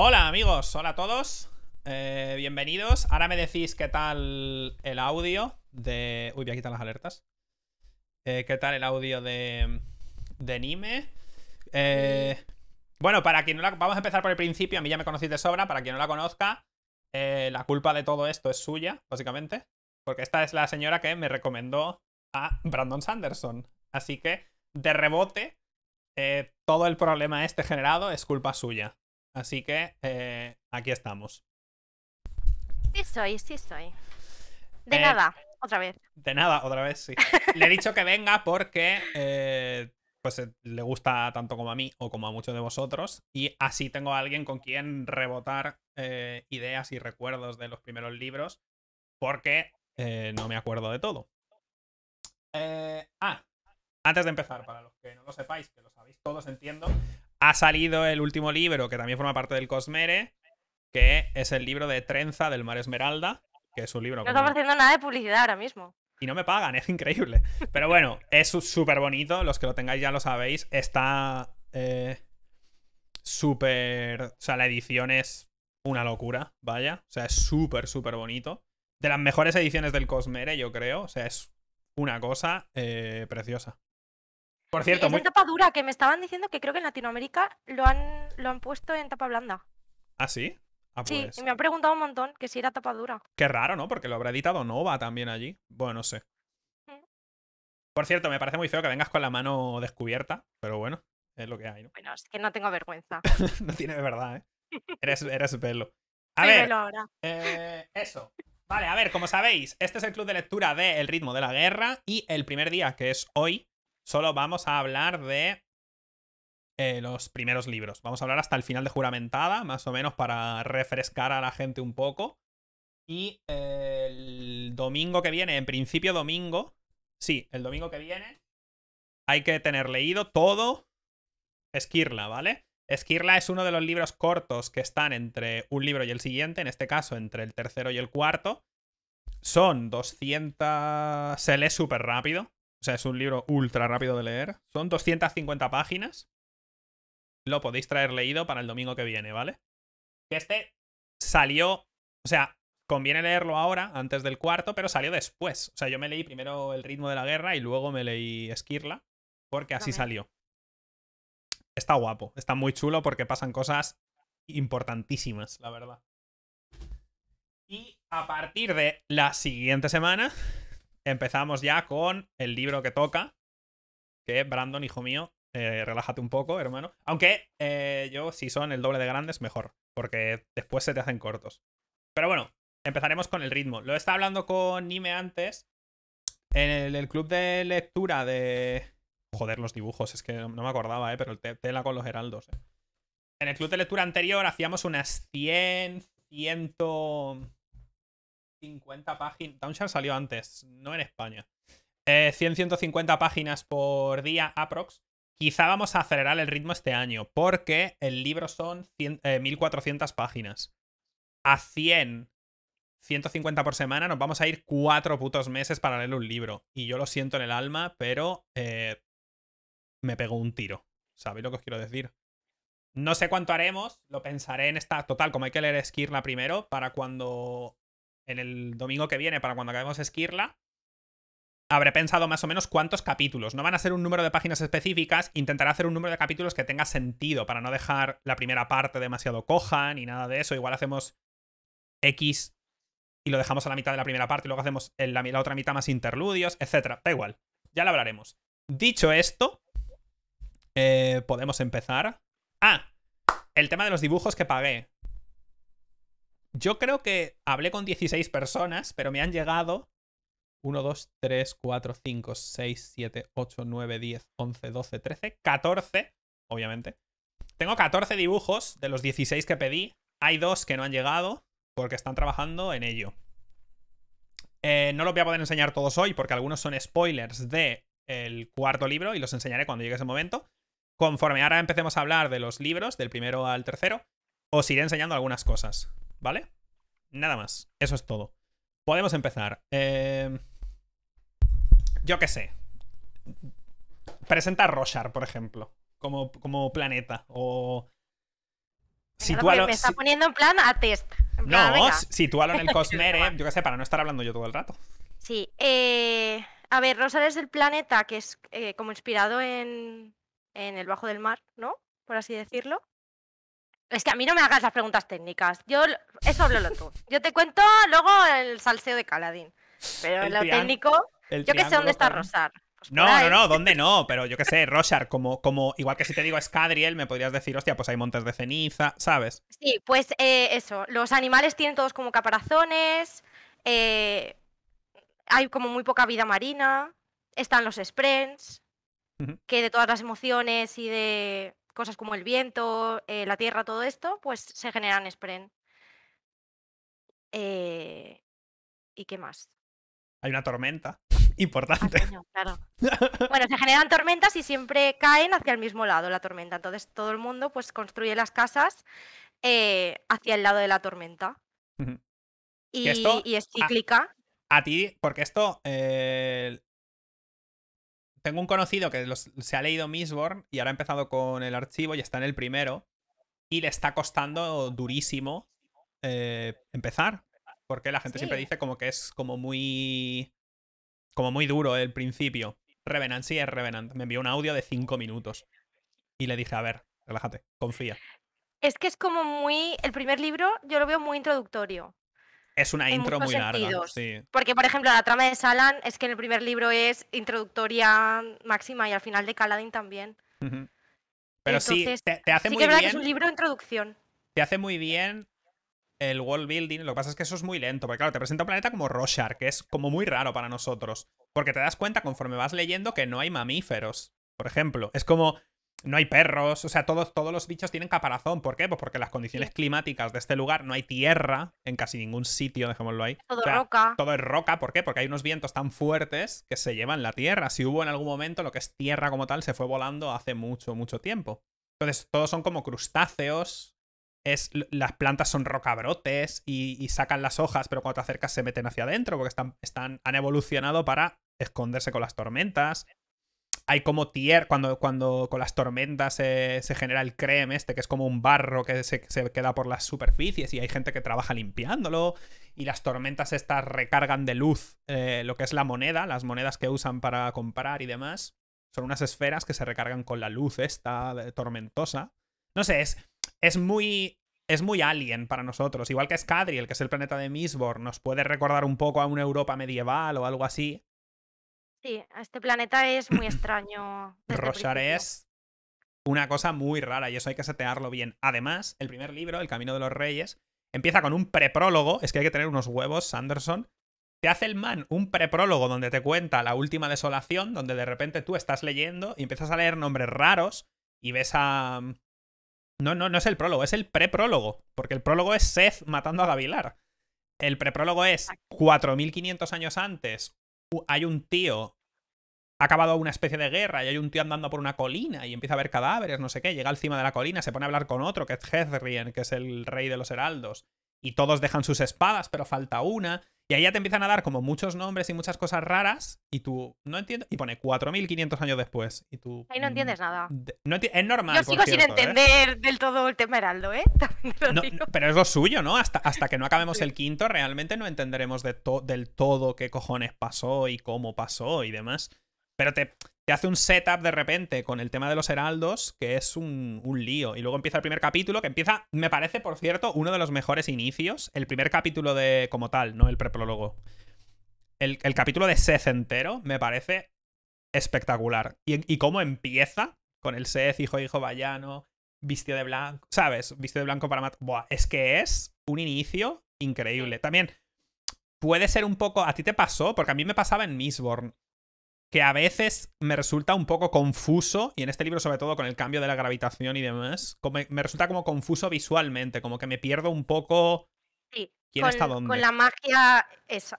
Hola amigos, hola a todos. Eh, bienvenidos. Ahora me decís qué tal el audio de... Uy, voy a quitar las alertas. Eh, ¿Qué tal el audio de... de Nime? Eh, bueno, para quien no la... Vamos a empezar por el principio, a mí ya me conocéis de sobra. Para quien no la conozca, la culpa de todo esto es suya, básicamente. Porque esta es la señora que me recomendó a Brandon Sanderson. Así que, de rebote, todo el problema este generado es culpa suya. Así que eh, aquí estamos. Sí soy, sí soy. De eh, nada, otra vez. De nada, otra vez, sí. le he dicho que venga porque eh, pues le gusta tanto como a mí o como a muchos de vosotros. Y así tengo a alguien con quien rebotar ideas y recuerdos de los primeros libros. Porque no me acuerdo de todo. ah, antes de empezar, para los que no lo sepáis, que lo sabéis todos, entiendo, ha salido el último libro que también forma parte del Cosmere, que es el libro de Trenza del Mar Esmeralda, que es un libro... No estamos haciendo nada de publicidad ahora mismo. Y no me pagan, es increíble. Pero bueno, es súper bonito, los que lo tengáis ya lo sabéis, está eh, súper... O sea, la edición es una locura, vaya. O sea, es súper, súper bonito. De las mejores ediciones del Cosmere, yo creo. O sea, es una cosa eh, preciosa. Por cierto, es muy... tapa dura, que me estaban diciendo que creo que en Latinoamérica lo han, lo han puesto en tapa blanda. ¿Ah, sí? Ah, sí, pues y me han preguntado un montón que si era tapa dura. Qué raro, ¿no? Porque lo habrá editado Nova también allí. Bueno, no sé. Mm. Por cierto, me parece muy feo que vengas con la mano descubierta, pero bueno, es lo que hay, ¿no? Bueno, es que no tengo vergüenza. no tiene verdad, ¿eh? Eres, eres pelo. A ver, eh, eso. Vale, a ver, como sabéis, este es el club de lectura de El ritmo de la guerra y el primer día, que es hoy, solo vamos a hablar de eh, los primeros libros. Vamos a hablar hasta el final de Juramentada, más o menos para refrescar a la gente un poco. Y eh, el domingo que viene, en principio domingo, sí, el domingo que viene, hay que tener leído todo Esquirla, ¿vale? Esquirla es uno de los libros cortos que están entre un libro y el siguiente, en este caso entre el tercero y el cuarto. Son 200... Se lee súper rápido, o sea, es un libro ultra rápido de leer. Son 250 páginas. Lo podéis traer leído para el domingo que viene, ¿vale? Este salió, o sea, conviene leerlo ahora, antes del cuarto, pero salió después. O sea, yo me leí primero El ritmo de la guerra y luego me leí Esquirla, porque así salió. Está guapo, está muy chulo porque pasan cosas importantísimas, la verdad. Y a partir de la siguiente semana, empezamos ya con el libro que toca, que Brandon, hijo mío, eh, relájate un poco, hermano. Aunque eh, yo, si son el doble de grandes, mejor, porque después se te hacen cortos. Pero bueno, empezaremos con el ritmo. Lo estaba hablando con Nime antes, en el, club de lectura de... Joder, los dibujos, es que no me acordaba, ¿eh? pero el te tela con los heraldos. Eh. En el club de lectura anterior hacíamos unas 100, 100... 150 páginas. Townshare salió antes, no en España. 100-150 eh, páginas por día, aprox. Quizá vamos a acelerar el ritmo este año, porque el libro son 1400 eh, páginas. A 100, 150 por semana, nos vamos a ir cuatro putos meses para leer un libro. Y yo lo siento en el alma, pero eh, me pegó un tiro. ¿Sabéis lo que os quiero decir? No sé cuánto haremos, lo pensaré en esta. Total, como hay que leer Skirna primero, para cuando en el domingo que viene, para cuando acabemos Esquirla, habré pensado más o menos cuántos capítulos. No van a ser un número de páginas específicas, intentaré hacer un número de capítulos que tenga sentido para no dejar la primera parte demasiado coja ni nada de eso. Igual hacemos X y lo dejamos a la mitad de la primera parte y luego hacemos la, otra mitad más interludios, etc. Da igual, ya lo hablaremos. Dicho esto, eh, podemos empezar. Ah, el tema de los dibujos que pagué. Yo creo que hablé con 16 personas, pero me han llegado 1, 2, 3, 4, 5, 6, 7, 8, 9, 10, 11, 12, 13, 14, obviamente. Tengo 14 dibujos de los 16 que pedí. Hay dos que no han llegado porque están trabajando en ello. Eh, no los voy a poder enseñar todos hoy porque algunos son spoilers del cuarto libro y los enseñaré cuando llegue ese momento. Conforme ahora empecemos a hablar de los libros, del primero al tercero, os iré enseñando algunas cosas. ¿vale? Nada más, eso es todo. Podemos empezar. Em, yo qué sé. Presenta a Roshar, por ejemplo, como, como planeta. O. Situalo... Pues, me está poniendo en plan a test. no, sitúalo en el Cosmere, yo qué sé, para no estar hablando yo todo el rato. Sí. Eh, a ver, Roshar es del planeta que es eh, como inspirado en, en el bajo del mar, ¿no? Por así decirlo. Es que a mí no me hagas las preguntas técnicas. Yo eso lo tú. Yo te cuento luego el salseo de Caladín. Pero lo técnico, yo que sé dónde está Rosar. Pues no, no, no, eh. ¿dónde no? Pero yo qué sé, Rosar, como, como, igual que si te digo Escadriel, me podrías decir, hostia, pues hay montes de ceniza, ¿sabes? Sí, pues eh, eso, los animales tienen todos como caparazones, eh, hay como muy poca vida marina, están los sprints, que de todas las emociones y de cosas como el viento, eh, la tierra, todo esto, pues se generan spren. Eh, ¿Y qué más? Hay una tormenta ah, importante. bueno, se generan tormentas y siempre caen hacia el mismo lado la tormenta. Entonces todo el mundo pues construye las casas eh, hacia el lado de la tormenta. y, es cíclica. A, ti, porque esto tengo un conocido que se ha leído Misborn y ahora ha empezado con el archivo y está en el primero. Y le está costando durísimo eh, empezar. Porque la gente siempre dice como que es como muy. como muy duro el principio. Revenant sí es Revenant. Me envió un audio de cinco minutos. Y le dije, a ver, relájate, confía. Es que es como muy. El primer libro yo lo veo muy introductorio. Es una intro muy larga. Porque, por ejemplo, la trama de Salan es que en el primer libro es introductoria máxima y al final de Caladin también. Pero sí, te, hace muy bien. Que es un libro de introducción. Te hace muy bien el world building. Lo que pasa es que eso es muy lento. Porque, claro, te presenta un planeta como Roshar, que es como muy raro para nosotros. Porque te das cuenta conforme vas leyendo que no hay mamíferos. Por ejemplo, es como no hay perros, o sea, todos, todos los bichos tienen caparazón. ¿Por qué? Pues porque las condiciones climáticas de este lugar no hay tierra en casi ningún sitio, dejémoslo ahí. Todo es roca. Todo es roca, ¿por qué? Porque hay unos vientos tan fuertes que se llevan la tierra. Si hubo en algún momento lo que es tierra como tal, se fue volando hace mucho, mucho tiempo. Entonces, todos son como crustáceos. Es, las plantas son rocabrotes y, sacan las hojas, pero cuando te acercas se meten hacia adentro porque están, están, han evolucionado para esconderse con las tormentas hay como tier, cuando, cuando con las tormentas se genera el creme este, que es como un barro que se, se, queda por las superficies y hay gente que trabaja limpiándolo y las tormentas estas recargan de luz eh, lo que es la moneda, las monedas que usan para comprar y demás. Son unas esferas que se recargan con la luz esta tormentosa. No sé, es, es muy... Es muy alien para nosotros. Igual que Scadriel, que es el planeta de Misbor nos puede recordar un poco a una Europa medieval o algo así este planeta es muy extraño. Roshar es una cosa muy rara y eso hay que setearlo bien. Además, el primer libro, El Camino de los Reyes, empieza con un preprólogo. Es que hay que tener unos huevos, Sanderson. Te hace el man un preprólogo donde te cuenta la última desolación, donde de repente tú estás leyendo y empiezas a leer nombres raros y ves a. Mm, no, no, no es el prólogo, es el preprólogo. Porque el prólogo es Seth matando a Gavilar. El preprólogo es 4.500 años antes. Hay un tío ha acabado una especie de guerra y hay un tío andando por una colina y empieza a ver cadáveres, no sé qué, llega al cima de la colina, se pone a hablar con otro, que es Hezrien, que es el rey de los heraldos, y todos dejan sus espadas, pero falta una, y ahí ya te empiezan a dar como muchos nombres y muchas cosas raras, y tú no entiendes, y pone 4.500 años después, y tú... Ahí no mm, entiendes nada. no es normal. Yo sigo sin ¿eh? entender del todo el tema heraldo, ¿eh? pero es lo suyo, ¿no? Hasta, hasta que no acabemos el quinto, realmente no entenderemos del todo qué cojones pasó y cómo pasó y demás. Pero te, hace un setup de repente con el tema de los heraldos, que es un, lío. Y luego empieza el primer capítulo, que empieza, me parece, por cierto, uno de los mejores inicios. El primer capítulo de como tal, no el preprólogo. El, capítulo de Seth entero me parece espectacular. Y, cómo empieza con el Seth, hijo, hijo, vallano, vistió de blanco, ¿sabes? Vistió de blanco para matar. Buah, es que es un inicio increíble. También puede ser un poco. A ti te pasó, porque a mí me pasaba en misborn que a veces me resulta un poco confuso, y en este libro sobre todo con el cambio de la gravitación y demás, me resulta como confuso visualmente, como que me pierdo un poco quién con, está dónde. Con la magia,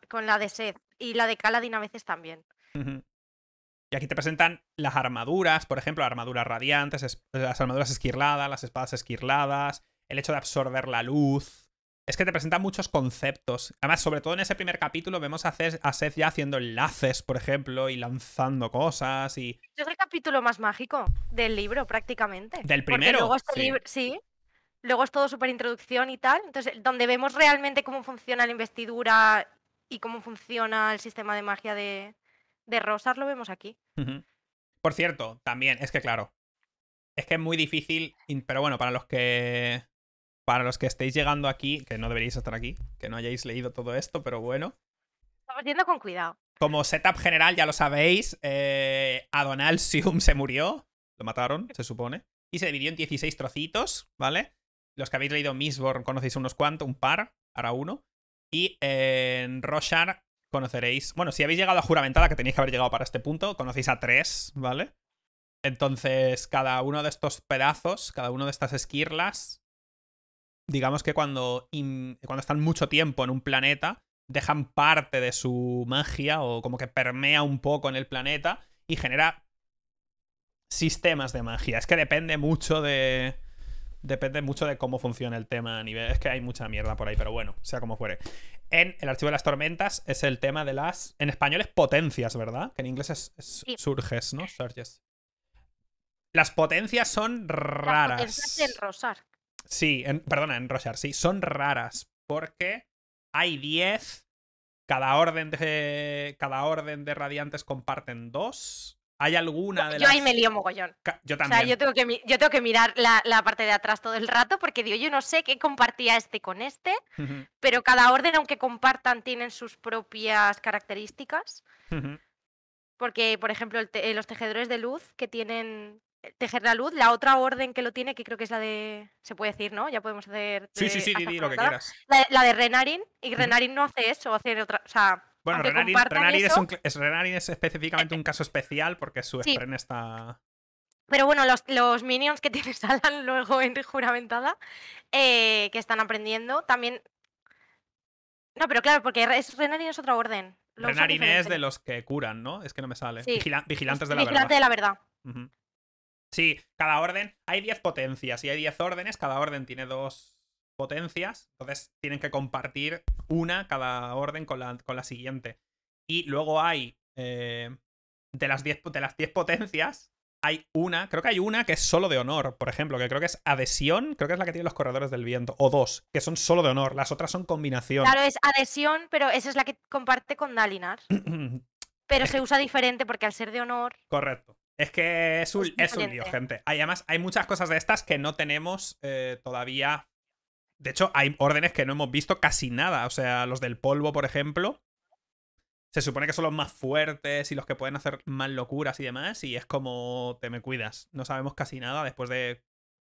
con la de sed, y la de Caladin a veces también. Y aquí te presentan las armaduras, por ejemplo, armaduras radiantes, las armaduras esquirladas, las espadas esquirladas, el hecho de absorber la luz, es que te presenta muchos conceptos. Además, sobre todo en ese primer capítulo, vemos a Seth, ya haciendo enlaces, por ejemplo, y lanzando cosas y. Es el capítulo más mágico del libro, prácticamente. Del primero. Este sí. Luego es todo súper introducción y tal. Entonces, donde vemos realmente cómo funciona la investidura y cómo funciona el sistema de magia de, de Rosas, lo vemos aquí. Por cierto, también, es que claro. Es que es muy difícil, pero bueno, para los que para los que estéis llegando aquí, que no deberíais estar aquí, que no hayáis leído todo esto, pero bueno. Estamos yendo con cuidado. Como setup general, ya lo sabéis, eh, Adonalsium se murió, lo mataron, se supone, y se dividió en 16 trocitos, ¿vale? Los que habéis leído Misborn conocéis unos cuantos, un par, ahora uno. Y en Roshar conoceréis. Bueno, si habéis llegado a Juramentada, que tenéis que haber llegado para este punto, conocéis a tres, ¿vale? Entonces, cada uno de estos pedazos, cada uno de estas esquirlas, digamos que cuando, cuando están mucho tiempo en un planeta, dejan parte de su magia o como que permea un poco en el planeta y genera sistemas de magia. Es que depende mucho de. Depende mucho de cómo funciona el tema a nivel. Es que hay mucha mierda por ahí, pero bueno, sea como fuere. En el archivo de las tormentas es el tema de las. En español es potencias, ¿verdad? Que en inglés es, surges, ¿no? Surges. Las potencias son raras. Las potencias rosar. Sí, perdona, en, perdona, sí. Son raras porque hay 10. Cada orden de, cada orden de radiantes comparten dos. Hay alguna de yo, las... Yo ahí me lío mogollón. Yo también. O sea, yo tengo que, yo tengo que mirar la, parte de atrás todo el rato porque digo, yo no sé qué compartía este con este, pero cada orden, aunque compartan, tienen sus propias características. Porque, por ejemplo, eh, los tejedores de luz que tienen eh, tejer la luz, la otra orden que lo tiene, que creo que es la de. Se puede decir, ¿no? Ya podemos hacer. sí, sí, sí, lo que quieras. La, de Renarin, y Renarin no hace eso, hace otra. O sea. Bueno, Renarin, es Renarin, es específicamente un caso especial porque su sí. está. Pero bueno, los, los, minions que tiene Salan luego en Juramentada, eh, que están aprendiendo, también. No, pero claro, porque es, Renarin es otra orden. Renarin es de los que curan, ¿no? Es que no me sale. vigilantes de la verdad. Vigilante de la verdad. Sí, cada orden. Hay 10 potencias y hay 10 órdenes. Cada orden tiene dos potencias. Entonces tienen que compartir una cada orden con la, con la siguiente. Y luego hay. Eh, de las 10 potencias, hay una, creo que hay una que es solo de honor, por ejemplo, que creo que es adhesión, creo que es la que tiene los corredores del viento, o dos, que son solo de honor, las otras son combinación. Claro, es adhesión, pero esa es la que comparte con Dalinar. pero se usa diferente porque al ser de honor. Correcto. Es que es un, es, un lío, gente. además, hay muchas cosas de estas que no tenemos eh, todavía. De hecho, hay órdenes que no hemos visto casi nada. O sea, los del polvo, por ejemplo. Se supone que son los más fuertes y los que pueden hacer más locuras y demás. Y es como te me cuidas. No sabemos casi nada después de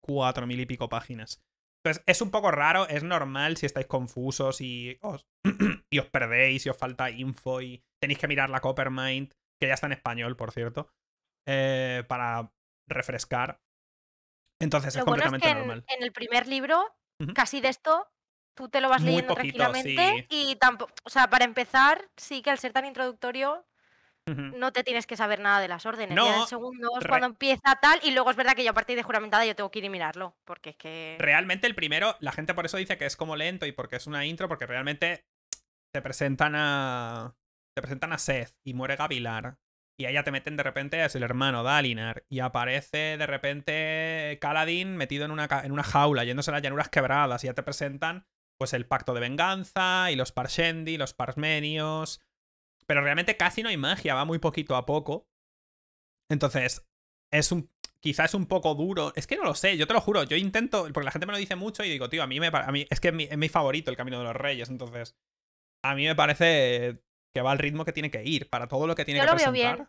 cuatro mil y pico páginas. Entonces, es un poco raro, es normal si estáis confusos y os, y os perdéis y os falta info y tenéis que mirar la Coppermind, que ya está en español, por cierto. Eh, para refrescar. Entonces es bueno completamente es que en, normal. En el primer libro, casi de esto, tú te lo vas leyendo tranquilamente y tampoco, o sea, para empezar, sí que al ser tan introductorio, no te tienes que saber nada de las órdenes. No, ya en segundos, cuando empieza tal, y luego es verdad que yo a partir de juramentada yo tengo que ir y mirarlo, porque es que... Realmente el primero, la gente por eso dice que es como lento y porque es una intro, porque realmente te presentan a... Te presentan a Seth y muere Gavilar. Y allá te meten de repente, es el hermano Dalinar. Y aparece de repente Kaladin metido en una, en una jaula, yéndose a las llanuras quebradas. Y ya te presentan pues el pacto de venganza y los Parshendi, los Parsmenios. Pero realmente casi no hay magia, va muy poquito a poco. Entonces, es un. Quizás es un poco duro. Es que no lo sé, yo te lo juro. Yo intento. Porque la gente me lo dice mucho y digo, tío, a mí me. A mí, es que es mi favorito el camino de los reyes. Entonces, a mí me parece que va al ritmo que tiene que ir, para todo lo que tiene que Yo lo Veo bien.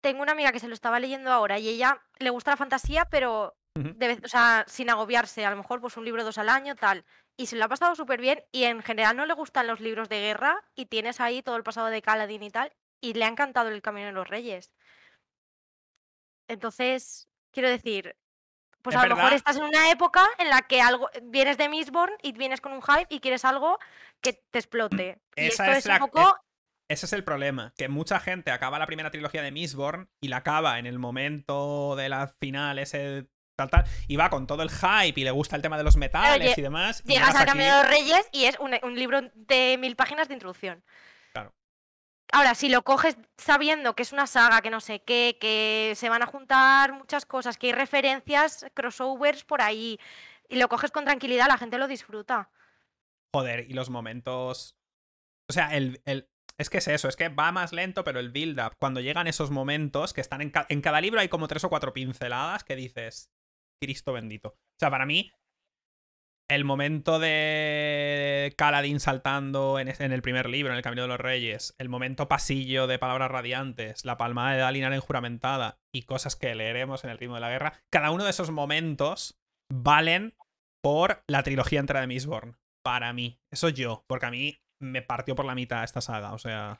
Tengo una amiga que se lo estaba leyendo ahora y ella le gusta la fantasía, pero o sea, sin agobiarse, a lo mejor pues un libro dos al año, tal. Y se lo ha pasado súper bien y en general no le gustan los libros de guerra y tienes ahí todo el pasado de Caladín y tal y le ha encantado el Camino de los Reyes. Entonces, quiero decir, pues a lo mejor estás en una época en la que algo vienes de Misborn y vienes con un hype y quieres algo que te mm, explote. es, un ese es el problema, que mucha gente acaba la primera trilogía de Mistborn y la acaba en el momento de la final, ese tal, tal, y va con todo el hype y le gusta el tema de los metales y demás. Llegas al Camino de los Reyes y es un, libro de mil páginas de introducción. Claro. Ahora, si lo coges sabiendo que es una saga, que no sé qué, que se van a juntar muchas cosas, que hay referencias, crossovers por ahí, y lo coges con tranquilidad, la gente lo disfruta. Joder, y los momentos. O sea, el, es que es eso, es que va más lento, pero el build-up, cuando llegan esos momentos que están en, en, cada libro, hay como tres o cuatro pinceladas que dices, Cristo bendito. O sea, para mí, el momento de Caladín saltando en, el primer libro, en El Camino de los Reyes, el momento pasillo de Palabras Radiantes, la palmada de Dalinar enjuramentada y cosas que leeremos en el ritmo de la guerra, cada uno de esos momentos valen por la trilogía entera de Mistborn. Para mí, eso yo, porque a mí me partió por la mitad esta saga, o sea...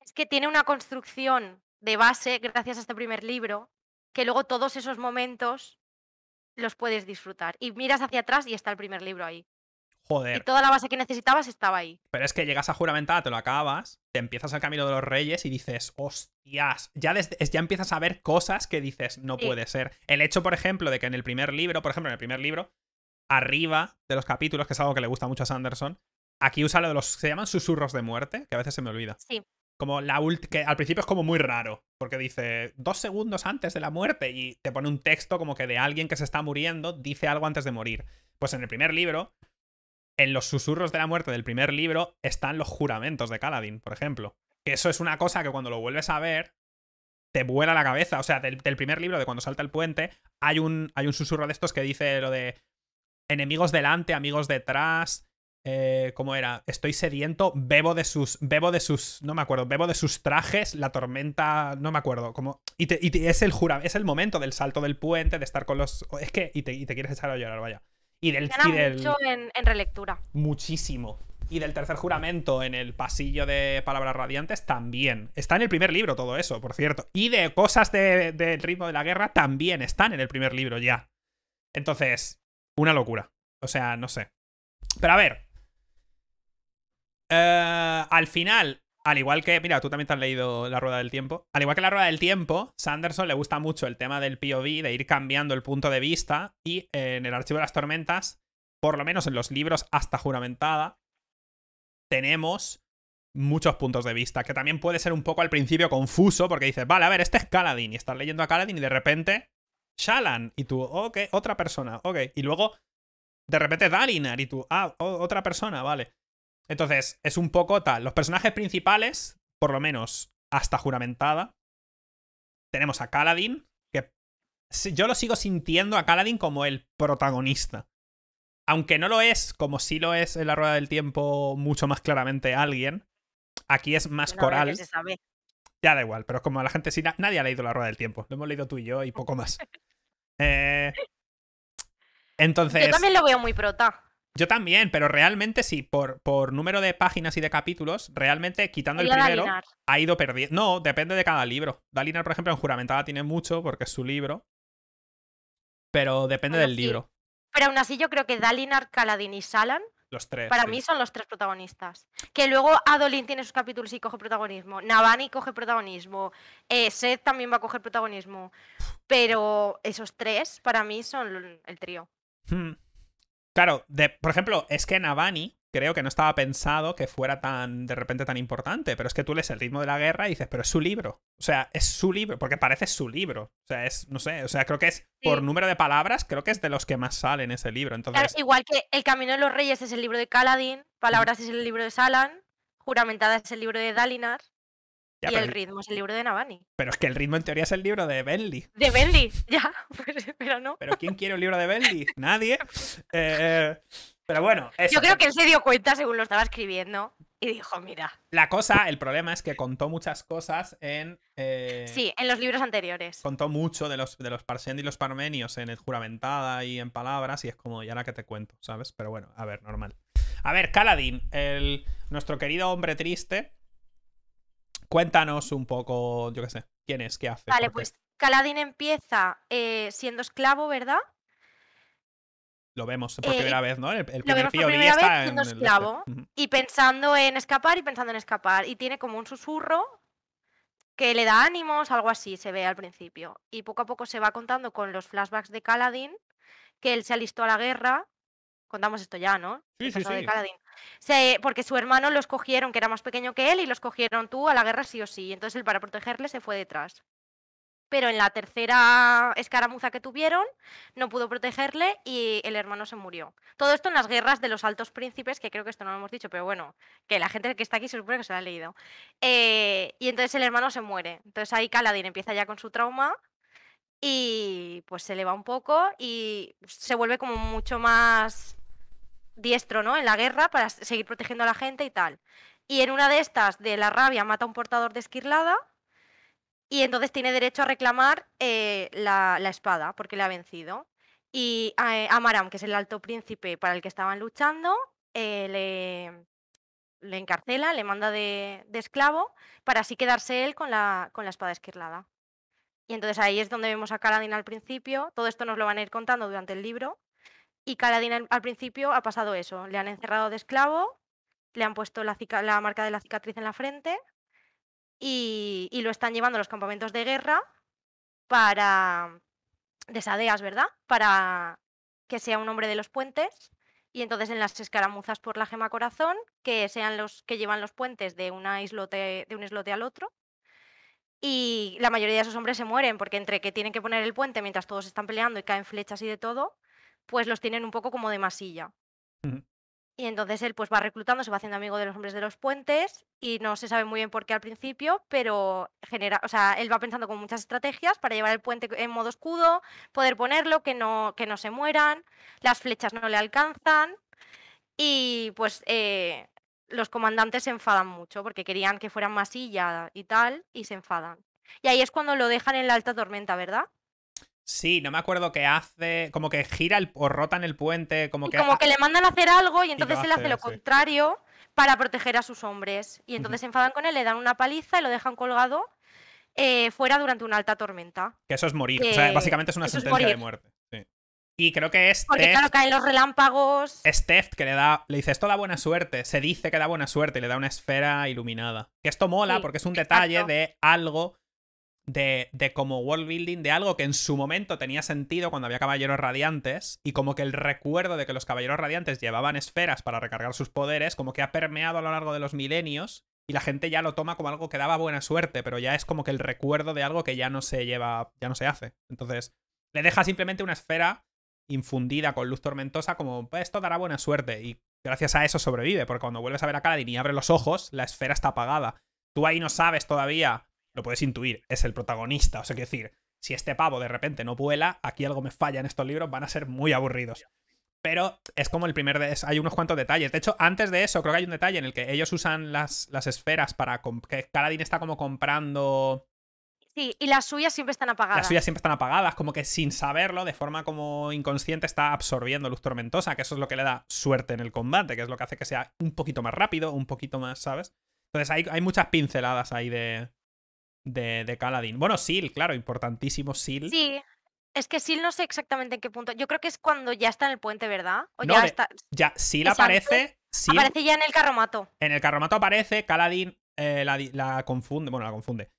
Es que tiene una construcción de base, gracias a este primer libro, que luego todos esos momentos los puedes disfrutar. Y miras hacia atrás y está el primer libro ahí. Joder. Y toda la base que necesitabas estaba ahí. Pero es que llegas a juramentada, te lo acabas, te empiezas el camino de los reyes y dices, hostias, ya, ya empiezas a ver cosas que dices, no puede ser. El hecho, por ejemplo, de que en el primer libro, por ejemplo, en el primer libro, arriba de los capítulos, que es algo que le gusta mucho a Sanderson, Aquí usa lo de los. Se llaman susurros de muerte, que a veces se me olvida. Sí. Como la ult. que al principio es como muy raro, porque dice dos segundos antes de la muerte y te pone un texto como que de alguien que se está muriendo dice algo antes de morir. Pues en el primer libro, en los susurros de la muerte del primer libro, están los juramentos de Kaladin, por ejemplo. Que eso es una cosa que cuando lo vuelves a ver, te vuela la cabeza. O sea, del, primer libro, de cuando salta el puente, hay un, hay un susurro de estos que dice lo de enemigos delante, amigos detrás, eh, ¿Cómo era? Estoy sediento, bebo de sus. Bebo de sus. No me acuerdo, bebo de sus trajes, la tormenta. No me acuerdo. Como, y, es el es el momento del salto del puente, de estar con los. Es que. Y te, quieres echar a llorar, vaya. Y del. mucho en, relectura. Muchísimo. Y del tercer juramento en el pasillo de palabras radiantes también. Está en el primer libro todo eso, por cierto. Y de cosas del ritmo de la guerra también están en el primer libro ya. Entonces, una locura. O sea, no sé. Pero a ver, eh, al final, al igual que, mira, tú también te has leído La Rueda del Tiempo. Al igual que La Rueda del Tiempo, Sanderson le gusta mucho el tema del POV, de ir cambiando el punto de vista. Y eh, en el Archivo de las Tormentas, por lo menos en los libros hasta juramentada, tenemos muchos puntos de vista, que también puede ser un poco al principio confuso, porque dices, vale, a ver, este es Caladin, y estás leyendo a Caladin y de repente, Shalan, y tú, ok, otra persona, ok, y luego, de repente Dalinar, y tú, ah, otra persona, vale. Entonces, es un poco tal. Los personajes principales, por lo menos hasta juramentada, tenemos a Kaladin, que yo lo sigo sintiendo a Kaladin como el protagonista. Aunque no lo es, como sí lo es en la rueda del tiempo mucho más claramente alguien, aquí es más coral. Ya da igual, pero es como la gente sí, nadie ha leído la rueda del tiempo. Lo hemos leído tú y yo y poco más. Eh, entonces. Yo también lo veo muy prota. Yo también, pero realmente sí, por, por número de páginas y de capítulos, realmente quitando el primero, ha ido perdiendo. No, depende de cada libro. Dalinar, por ejemplo, en Juramentada tiene mucho porque es su libro. Pero depende del libro. Pero aún así, yo creo que Dalinar, Kaladin y Salan. Los tres. Para mí son los tres protagonistas. Que luego Adolin tiene sus capítulos y coge protagonismo. Navani coge protagonismo. Eh, Seth también va a coger protagonismo. Pero esos tres, para mí, son el trío. Hmm. Claro, de, por ejemplo, es que Navani creo que no estaba pensado que fuera tan de repente tan importante, pero es que tú lees el ritmo de la guerra y dices, pero es su libro. O sea, es su libro, porque parece su libro. O sea, es, no sé, o sea, creo que es por número de palabras, creo que es de los que más salen ese libro. Entonces... Claro, igual que El Camino de los Reyes es el libro de Caladín, Palabras es el libro de Salan, Juramentada es el libro de Dalinar y el ritmo es el libro de Navani. Pero es que el ritmo en teoría es el libro de Bendy. De Bendy, ya, pero no. Pero ¿quién quiere un libro de Bendy? Nadie. Eh, pero bueno. Yo creo que él se dio cuenta según lo estaba escribiendo y dijo, mira. La cosa, el problema es que contó muchas cosas en... Eh, sí, en los libros anteriores. Contó mucho de los, de los Parsendi y los Parmenios en el juramentada y en palabras y es como, ya la que te cuento, ¿sabes? Pero bueno, a ver, normal. A ver, Caladín, el, nuestro querido hombre triste, Cuéntanos un poco, yo qué sé, quién es, qué hace. Vale, pues Caladín empieza eh, siendo esclavo, ¿verdad? Lo vemos por eh, primera vez, ¿no? El, lo vemos siendo este. esclavo y pensando en escapar y pensando en escapar. Y tiene como un susurro que le da ánimos, algo así se ve al principio. Y poco a poco se va contando con los flashbacks de Caladín, que él se alistó a la guerra. Contamos esto ya, ¿no? Sí, sí, sí porque su hermano los cogieron, que era más pequeño que él, y los cogieron tú a la guerra sí o sí. Entonces él para protegerle se fue detrás. Pero en la tercera escaramuza que tuvieron, no pudo protegerle y el hermano se murió. Todo esto en las guerras de los altos príncipes, que creo que esto no lo hemos dicho, pero bueno, que la gente que está aquí se supone que se lo ha leído. Eh, y entonces el hermano se muere. Entonces ahí Caladín empieza ya con su trauma y pues se va un poco y se vuelve como mucho más diestro, ¿no? En la guerra para seguir protegiendo a la gente y tal. Y en una de estas, de la rabia, mata a un portador de esquirlada y entonces tiene derecho a reclamar eh, la, espada porque le ha vencido. Y eh, Amaram, que es el alto príncipe para el que estaban luchando, eh, le, encarcela, le manda de, esclavo, para así quedarse él con la, con la espada esquirlada. Y entonces ahí es donde vemos a Karadin al principio. Todo esto nos lo van a ir contando durante el libro. Y Caladín al principio ha pasado eso. Le han encerrado de esclavo, le han puesto la, marca de la cicatriz en la frente y, lo están llevando a los campamentos de guerra para... de Sadeas, ¿verdad? Para que sea un hombre de los puentes y entonces en las escaramuzas por la gema corazón, que sean los que llevan los puentes de, una islote, de un islote al otro. Y la mayoría de esos hombres se mueren porque entre que tienen que poner el puente mientras todos están peleando y caen flechas y de todo, pues los tienen un poco como de masilla. Y entonces él pues va reclutando, se va haciendo amigo de los hombres de los puentes y no se sabe muy bien por qué al principio, pero genera, o sea, él va pensando con muchas estrategias para llevar el puente en modo escudo, poder ponerlo, que no, que no se mueran, las flechas no le alcanzan y pues eh, los comandantes se enfadan mucho porque querían que fueran masilla y tal y se enfadan. Y ahí es cuando lo dejan en la alta tormenta, ¿verdad? Sí, no me acuerdo qué hace, como que gira el, rota en el puente, como que... Como que le mandan a hacer algo y entonces él hace lo contrario para proteger a sus hombres. Y entonces se enfadan con él, le dan una paliza y lo dejan colgado eh, fuera durante una alta tormenta. Que eso es morir, o sea, básicamente es una sentencia de muerte. Y creo que es Porque claro, caen los relámpagos. Es que le da, le dice, esto da buena suerte, se dice que da buena suerte y le da una esfera iluminada. Que esto mola porque es un detalle de algo de, como world building de algo que en su momento tenía sentido cuando había caballeros radiantes y como que el recuerdo de que los caballeros radiantes llevaban esferas para recargar sus poderes como que ha permeado a lo largo de los milenios y la gente ya lo toma como algo que daba buena suerte, pero ya es como que el recuerdo de algo que ya no se lleva, ya no se hace. Entonces, le deja simplemente una esfera infundida con luz tormentosa como pues, esto dará buena suerte y gracias a eso sobrevive, porque cuando vuelves a ver a Kaladin y abre los ojos, la esfera está apagada. Tú ahí no sabes todavía lo puedes intuir, es el protagonista. O sea, que decir, si este pavo de repente no vuela, aquí algo me falla en estos libros, van a ser muy aburridos. Pero es como el primer... De... Hay unos cuantos detalles. De hecho, antes de eso, creo que hay un detalle en el que ellos usan las, las esferas para... Que Caladín está como comprando... Sí, y las suyas siempre están apagadas. Las suyas siempre están apagadas, como que sin saberlo, de forma como inconsciente, está absorbiendo luz tormentosa, que eso es lo que le da suerte en el combate, que es lo que hace que sea un poquito más rápido, un poquito más, ¿sabes? Entonces hay muchas pinceladas ahí de, de, de Bueno, Sil, claro, importantísimo Sil. Sí, es que Sil no sé exactamente en qué punto. Yo creo que es cuando ya está en el puente, ¿verdad? O ya está. Ya, aparece. aparece ya en el carromato. En el carromato aparece, Kaladin eh, la, confunde. Bueno, la confunde.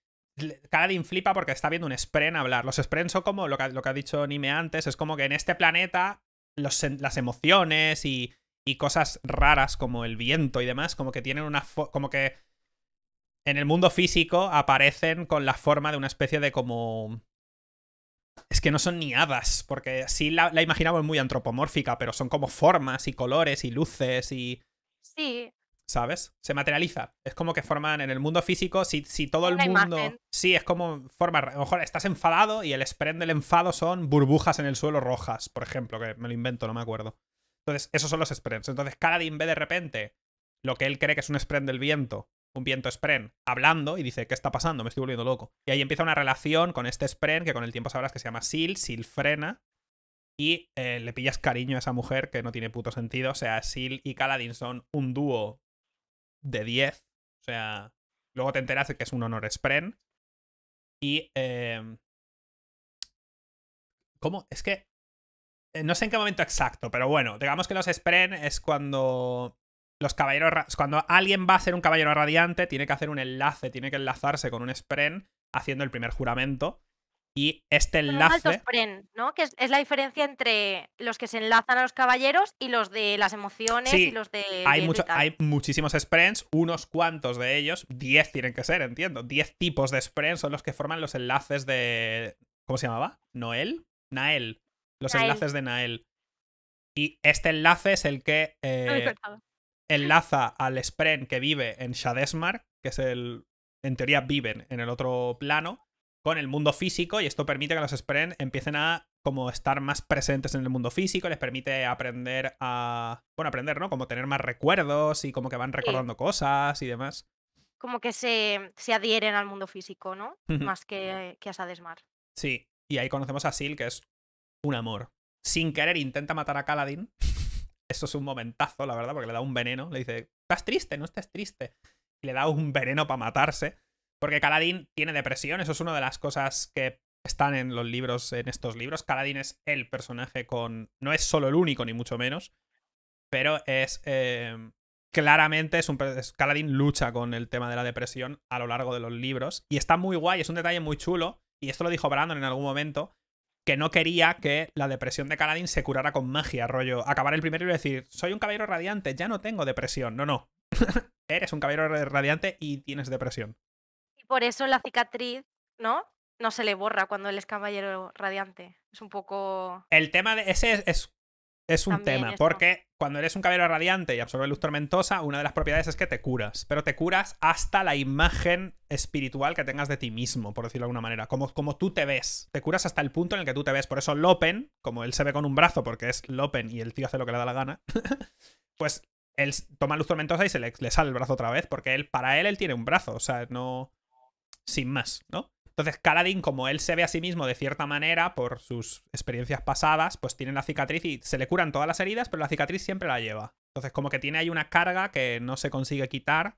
Kaladin flipa porque está viendo un Spren hablar. Los Spren son como lo que, ha dicho Nime antes, es como que en este planeta las emociones y, y cosas raras como el viento y demás, como que tienen una. Como que en el mundo físico aparecen con la forma de una especie de como... Es que no son ni hadas, porque sí la, imaginamos muy antropomórfica, pero son como formas y colores y luces y... Sí. ¿Sabes? Se materializa. Es como que forman en el mundo físico, si, todo el mundo... Sí, es como forma... A lo mejor estás enfadado y el spread del enfado son burbujas en el suelo rojas, por ejemplo, que me lo invento, no me acuerdo. Entonces, esos son los sprints. Entonces, Karadin ve de repente lo que él cree que es un sprint del viento un viento Spren hablando y dice, ¿qué está pasando? Me estoy volviendo loco. Y ahí empieza una relación con este Spren, que con el tiempo sabrás que se llama Sil, Sil frena. Y eh, le pillas cariño a esa mujer que no tiene puto sentido. O sea, Sil y Caladin son un dúo de 10. O sea, luego te enteras de que es un honor Spren. Y... Eh, ¿Cómo? Es que... Eh, no sé en qué momento exacto, pero bueno, digamos que los Spren es cuando los caballeros. Cuando alguien va a ser un caballero radiante, tiene que hacer un enlace, tiene que enlazarse con un Spren haciendo el primer juramento. Y este enlace. ¿no? Que es, la diferencia entre los que se enlazan a los caballeros y los de las emociones y los de. Hay, hay muchísimos Sprens, unos cuantos de ellos, 10 tienen que ser, entiendo. 10 tipos de Sprens son los que forman los enlaces de. ¿Cómo se llamaba? ¿Noel? Nael. Los enlaces de Nael. Y este enlace es el que enlaza al Spren que vive en Shadesmar, que es el. En teoría viven en el otro plano, con el mundo físico, y esto permite que los Spren empiecen a como estar más presentes en el mundo físico, les permite aprender a. Bueno, aprender, ¿no? Como tener más recuerdos y como que van recordando cosas y demás. Como que se, se adhieren al mundo físico, ¿no? más que, que a Shadesmar. Sí, y ahí conocemos a Sil, que es un amor. Sin querer intenta matar a Kaladin. Eso es un momentazo, la verdad, porque le da un veneno. Le dice, estás triste, no estás triste. Y le da un veneno para matarse. Porque Caladín tiene depresión, eso es una de las cosas que están en los libros, en estos libros. Caladín es el personaje con. No es solo el único, ni mucho menos. Pero es. Eh, claramente es un. Caladín lucha con el tema de la depresión a lo largo de los libros. Y está muy guay, es un detalle muy chulo. Y esto lo dijo Brandon en algún momento que no quería que la depresión de Caladín se curara con magia, rollo. Acabar el primer y decir, soy un caballero radiante, ya no tengo depresión. No, no. Eres un caballero radiante y tienes depresión. Y por eso la cicatriz, ¿no? No se le borra cuando él es caballero radiante. Es un poco. El tema de. Ese es es un tema, porque cuando eres un caballero radiante y absorbe luz tormentosa, una de las propiedades es que te curas, pero te curas hasta la imagen espiritual que tengas de ti mismo, por decirlo de alguna manera, como, tú te ves. Te curas hasta el punto en el que tú te ves. Por eso Lopen, como él se ve con un brazo porque es Lopen y el tío hace lo que le da la gana, pues él toma luz tormentosa y se le, le, sale el brazo otra vez, porque él, para él, él tiene un brazo, o sea, no... Sin más, ¿no? Entonces, Caladín, como él se ve a sí mismo de cierta manera por sus experiencias pasadas, pues tiene la cicatriz y se le curan todas las heridas, pero la cicatriz siempre la lleva. Entonces, como que tiene ahí una carga que no se consigue quitar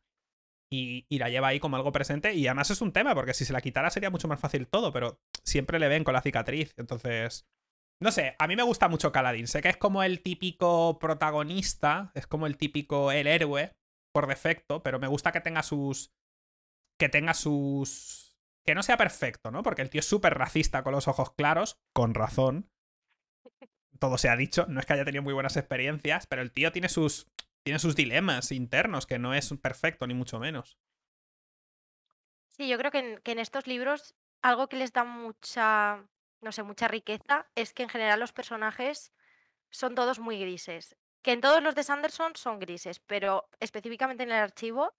y, la lleva ahí como algo presente. Y además es un tema, porque si se la quitara sería mucho más fácil todo, pero siempre le ven con la cicatriz. Entonces, no sé, a mí me gusta mucho Caladín. Sé que es como el típico protagonista, es como el típico el héroe por defecto, pero me gusta que tenga sus. que tenga sus que no sea perfecto, ¿no? Porque el tío es súper racista con los ojos claros, con razón. Todo se ha dicho, no es que haya tenido muy buenas experiencias, pero el tío tiene sus, tiene sus dilemas internos, que no es perfecto, ni mucho menos. Sí, yo creo que en, que en estos libros algo que les da mucha, no sé, mucha riqueza es que en general los personajes son todos muy grises. Que en todos los de Sanderson son grises, pero específicamente en el archivo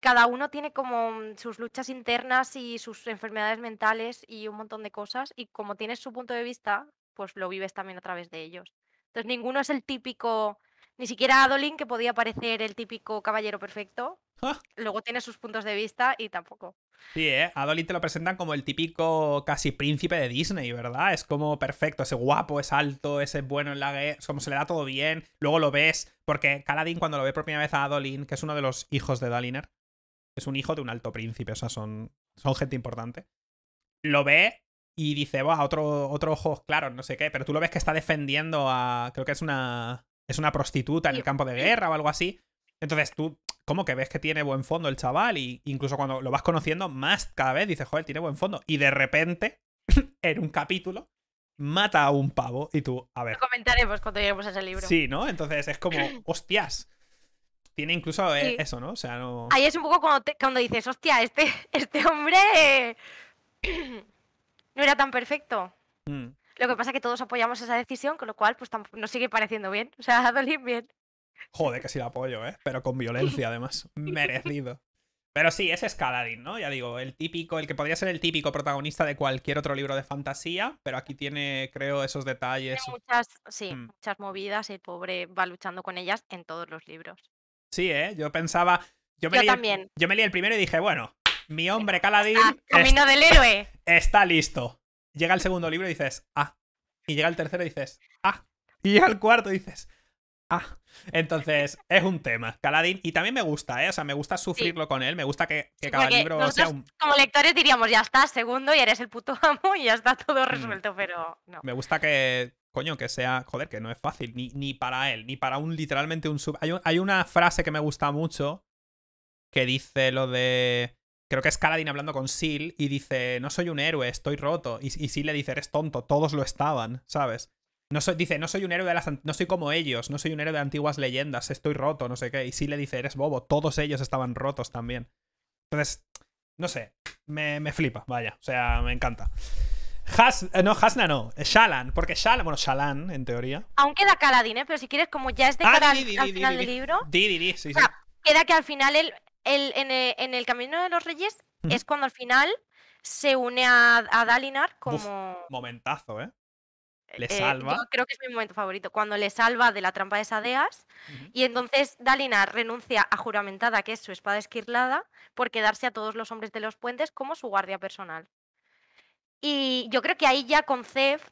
cada uno tiene como mm, sus luchas internas y sus enfermedades mentales y un montón de cosas y como tienes su punto de vista, pues lo vives también a través de ellos. Entonces ninguno es el típico, ni siquiera Adolin que podía parecer el típico caballero perfecto. ¡Ah! Luego tiene sus puntos de vista y tampoco. Sí, ¿eh? Adolin te lo presentan como el típico casi príncipe de Disney, ¿verdad? Es como perfecto, ese guapo, es alto, ese bueno en la guerra, como se le da todo bien. Luego lo ves, porque Caladín cuando lo ve por primera vez a Adolin, que es uno de los hijos de Daliner, es un hijo de un alto príncipe, o sea, son, son gente importante. Lo ve y dice, va, otro, otro ojo claro no sé qué, pero tú lo ves que está defendiendo a, creo que es una, es una prostituta en el campo de guerra o algo así. Entonces tú, como que ves que tiene buen fondo el chaval y incluso cuando lo vas conociendo más cada vez dices, joder, tiene buen fondo. Y de repente, en un capítulo, mata a un pavo y tú, a ver. Lo comentaremos cuando lleguemos a ese libro. Sí, ¿no? Entonces es como, hostias tiene incluso e, eso, ¿no? O sea, no... Ahí es un poco cuando, dices, hostia, este, este hombre no era tan perfecto. Mm. Lo que pasa es que todos apoyamos esa decisión, con lo cual pues nos sigue pareciendo bien. O sea, Dolin bien. Joder, que sí la apoyo, ¿eh? Pero con violencia, además. Merecido. Pero sí, es Scaladin, ¿no? Ya digo, el típico, el que podría ser el típico protagonista de cualquier otro libro de fantasía, pero aquí tiene, creo, esos detalles. muchas, sí, mm. muchas movidas y el pobre va luchando con ellas en todos los libros. Sí, ¿eh? Yo pensaba... Yo, también. yo me leí el primero y dije, bueno, mi hombre Caladín... Ah, camino del héroe. Está listo. Llega el segundo libro y dices, ah. Y llega el tercero y dices, ah. Y llega el cuarto y dices, ah. Entonces, es un tema. Caladín, y también me gusta, ¿eh? O sea, me gusta sufrirlo con él, me gusta que, cada libro sea un. Como lectores diríamos, ya está, segundo y eres el puto amo y ya está todo mm. resuelto, pero no. Me gusta que, coño, que sea, joder, que no es fácil, ni, ni para él, ni para un literalmente un sub. Hay, una frase que me gusta mucho que dice lo de. Creo que es Kaladin hablando con Seal y dice: No soy un héroe, estoy roto. Y, y le dice: Eres tonto, todos lo estaban, ¿sabes? No dice, no soy un héroe de las no soy como ellos, no soy un héroe de antiguas leyendas, estoy roto, no sé qué. Y sí le dice, eres bobo, todos ellos estaban rotos también. Entonces, no sé, me, me flipa, vaya, o sea, me encanta. Has, eh, no, Hasna no, eh, Shalan, porque Shalan, bueno, Shalan en teoría. Aún queda Kaladin, ¿eh? pero si quieres, como ya es de ah, cara al, final del libro. queda que al final el, eh, en, el, Camino de los Reyes es cuando al final se une a, Dalinar como. momentazo, ¿eh? Le salva. creo que es mi momento favorito. Cuando le salva de la trampa de Sadeas. Y entonces Dalinar renuncia a Juramentada, que es su espada esquirlada, por quedarse a todos los hombres de los puentes como su guardia personal. Y yo creo que ahí ya con Cef,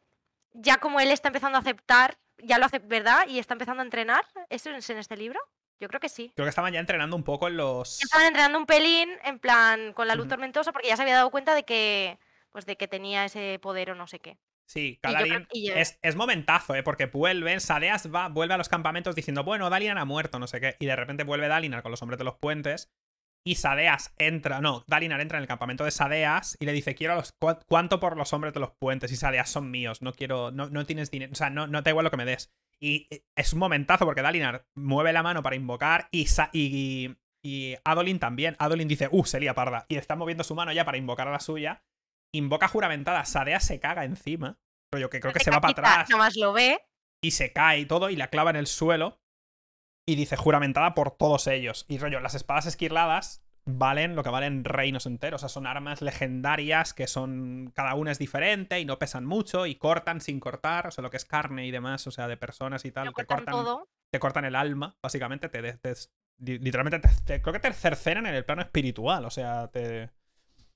ya como él está empezando a aceptar, ya lo hace, ¿verdad? Y está empezando a entrenar, ¿eso es en este libro? Yo creo que sí. Creo que estaban ya entrenando un poco en los... Estaban entrenando un pelín, en plan, con la luz tormentosa, porque ya se había dado cuenta de que, pues, de que tenía ese poder o no sé qué. Sí, es, momentazo, ¿eh? Porque vuelven, Saleas va, vuelve a los campamentos diciendo, bueno, Dalinar ha muerto, no sé qué, y de repente vuelve Dalinar con los hombres de los puentes y Sadeas entra, no, Dalinar entra en el campamento de Sadeas y le dice, quiero los, cuánto por los hombres de los puentes. Y Sadeas son míos, no quiero, no, no tienes dinero, o sea, no, no te igual lo que me des. Y eh, es un momentazo porque Dalinar mueve la mano para invocar y, y, Adolin también. Adolin dice, uh, se parda. Y está moviendo su mano ya para invocar a la suya. Invoca juramentada, Sadeas se caga encima. Pero yo que creo que se va para atrás. más lo ve. Y se cae y todo y la clava en el suelo y dice juramentada por todos ellos. Y rollo, las espadas esquirladas valen lo que valen reinos enteros. O sea, son armas legendarias que son. Cada una es diferente y no pesan mucho y cortan sin cortar. O sea, lo que es carne y demás, o sea, de personas y tal. Te cortan, te cortan el alma, básicamente. Te, literalmente, te, creo que te cercenan en el plano espiritual. O sea, te.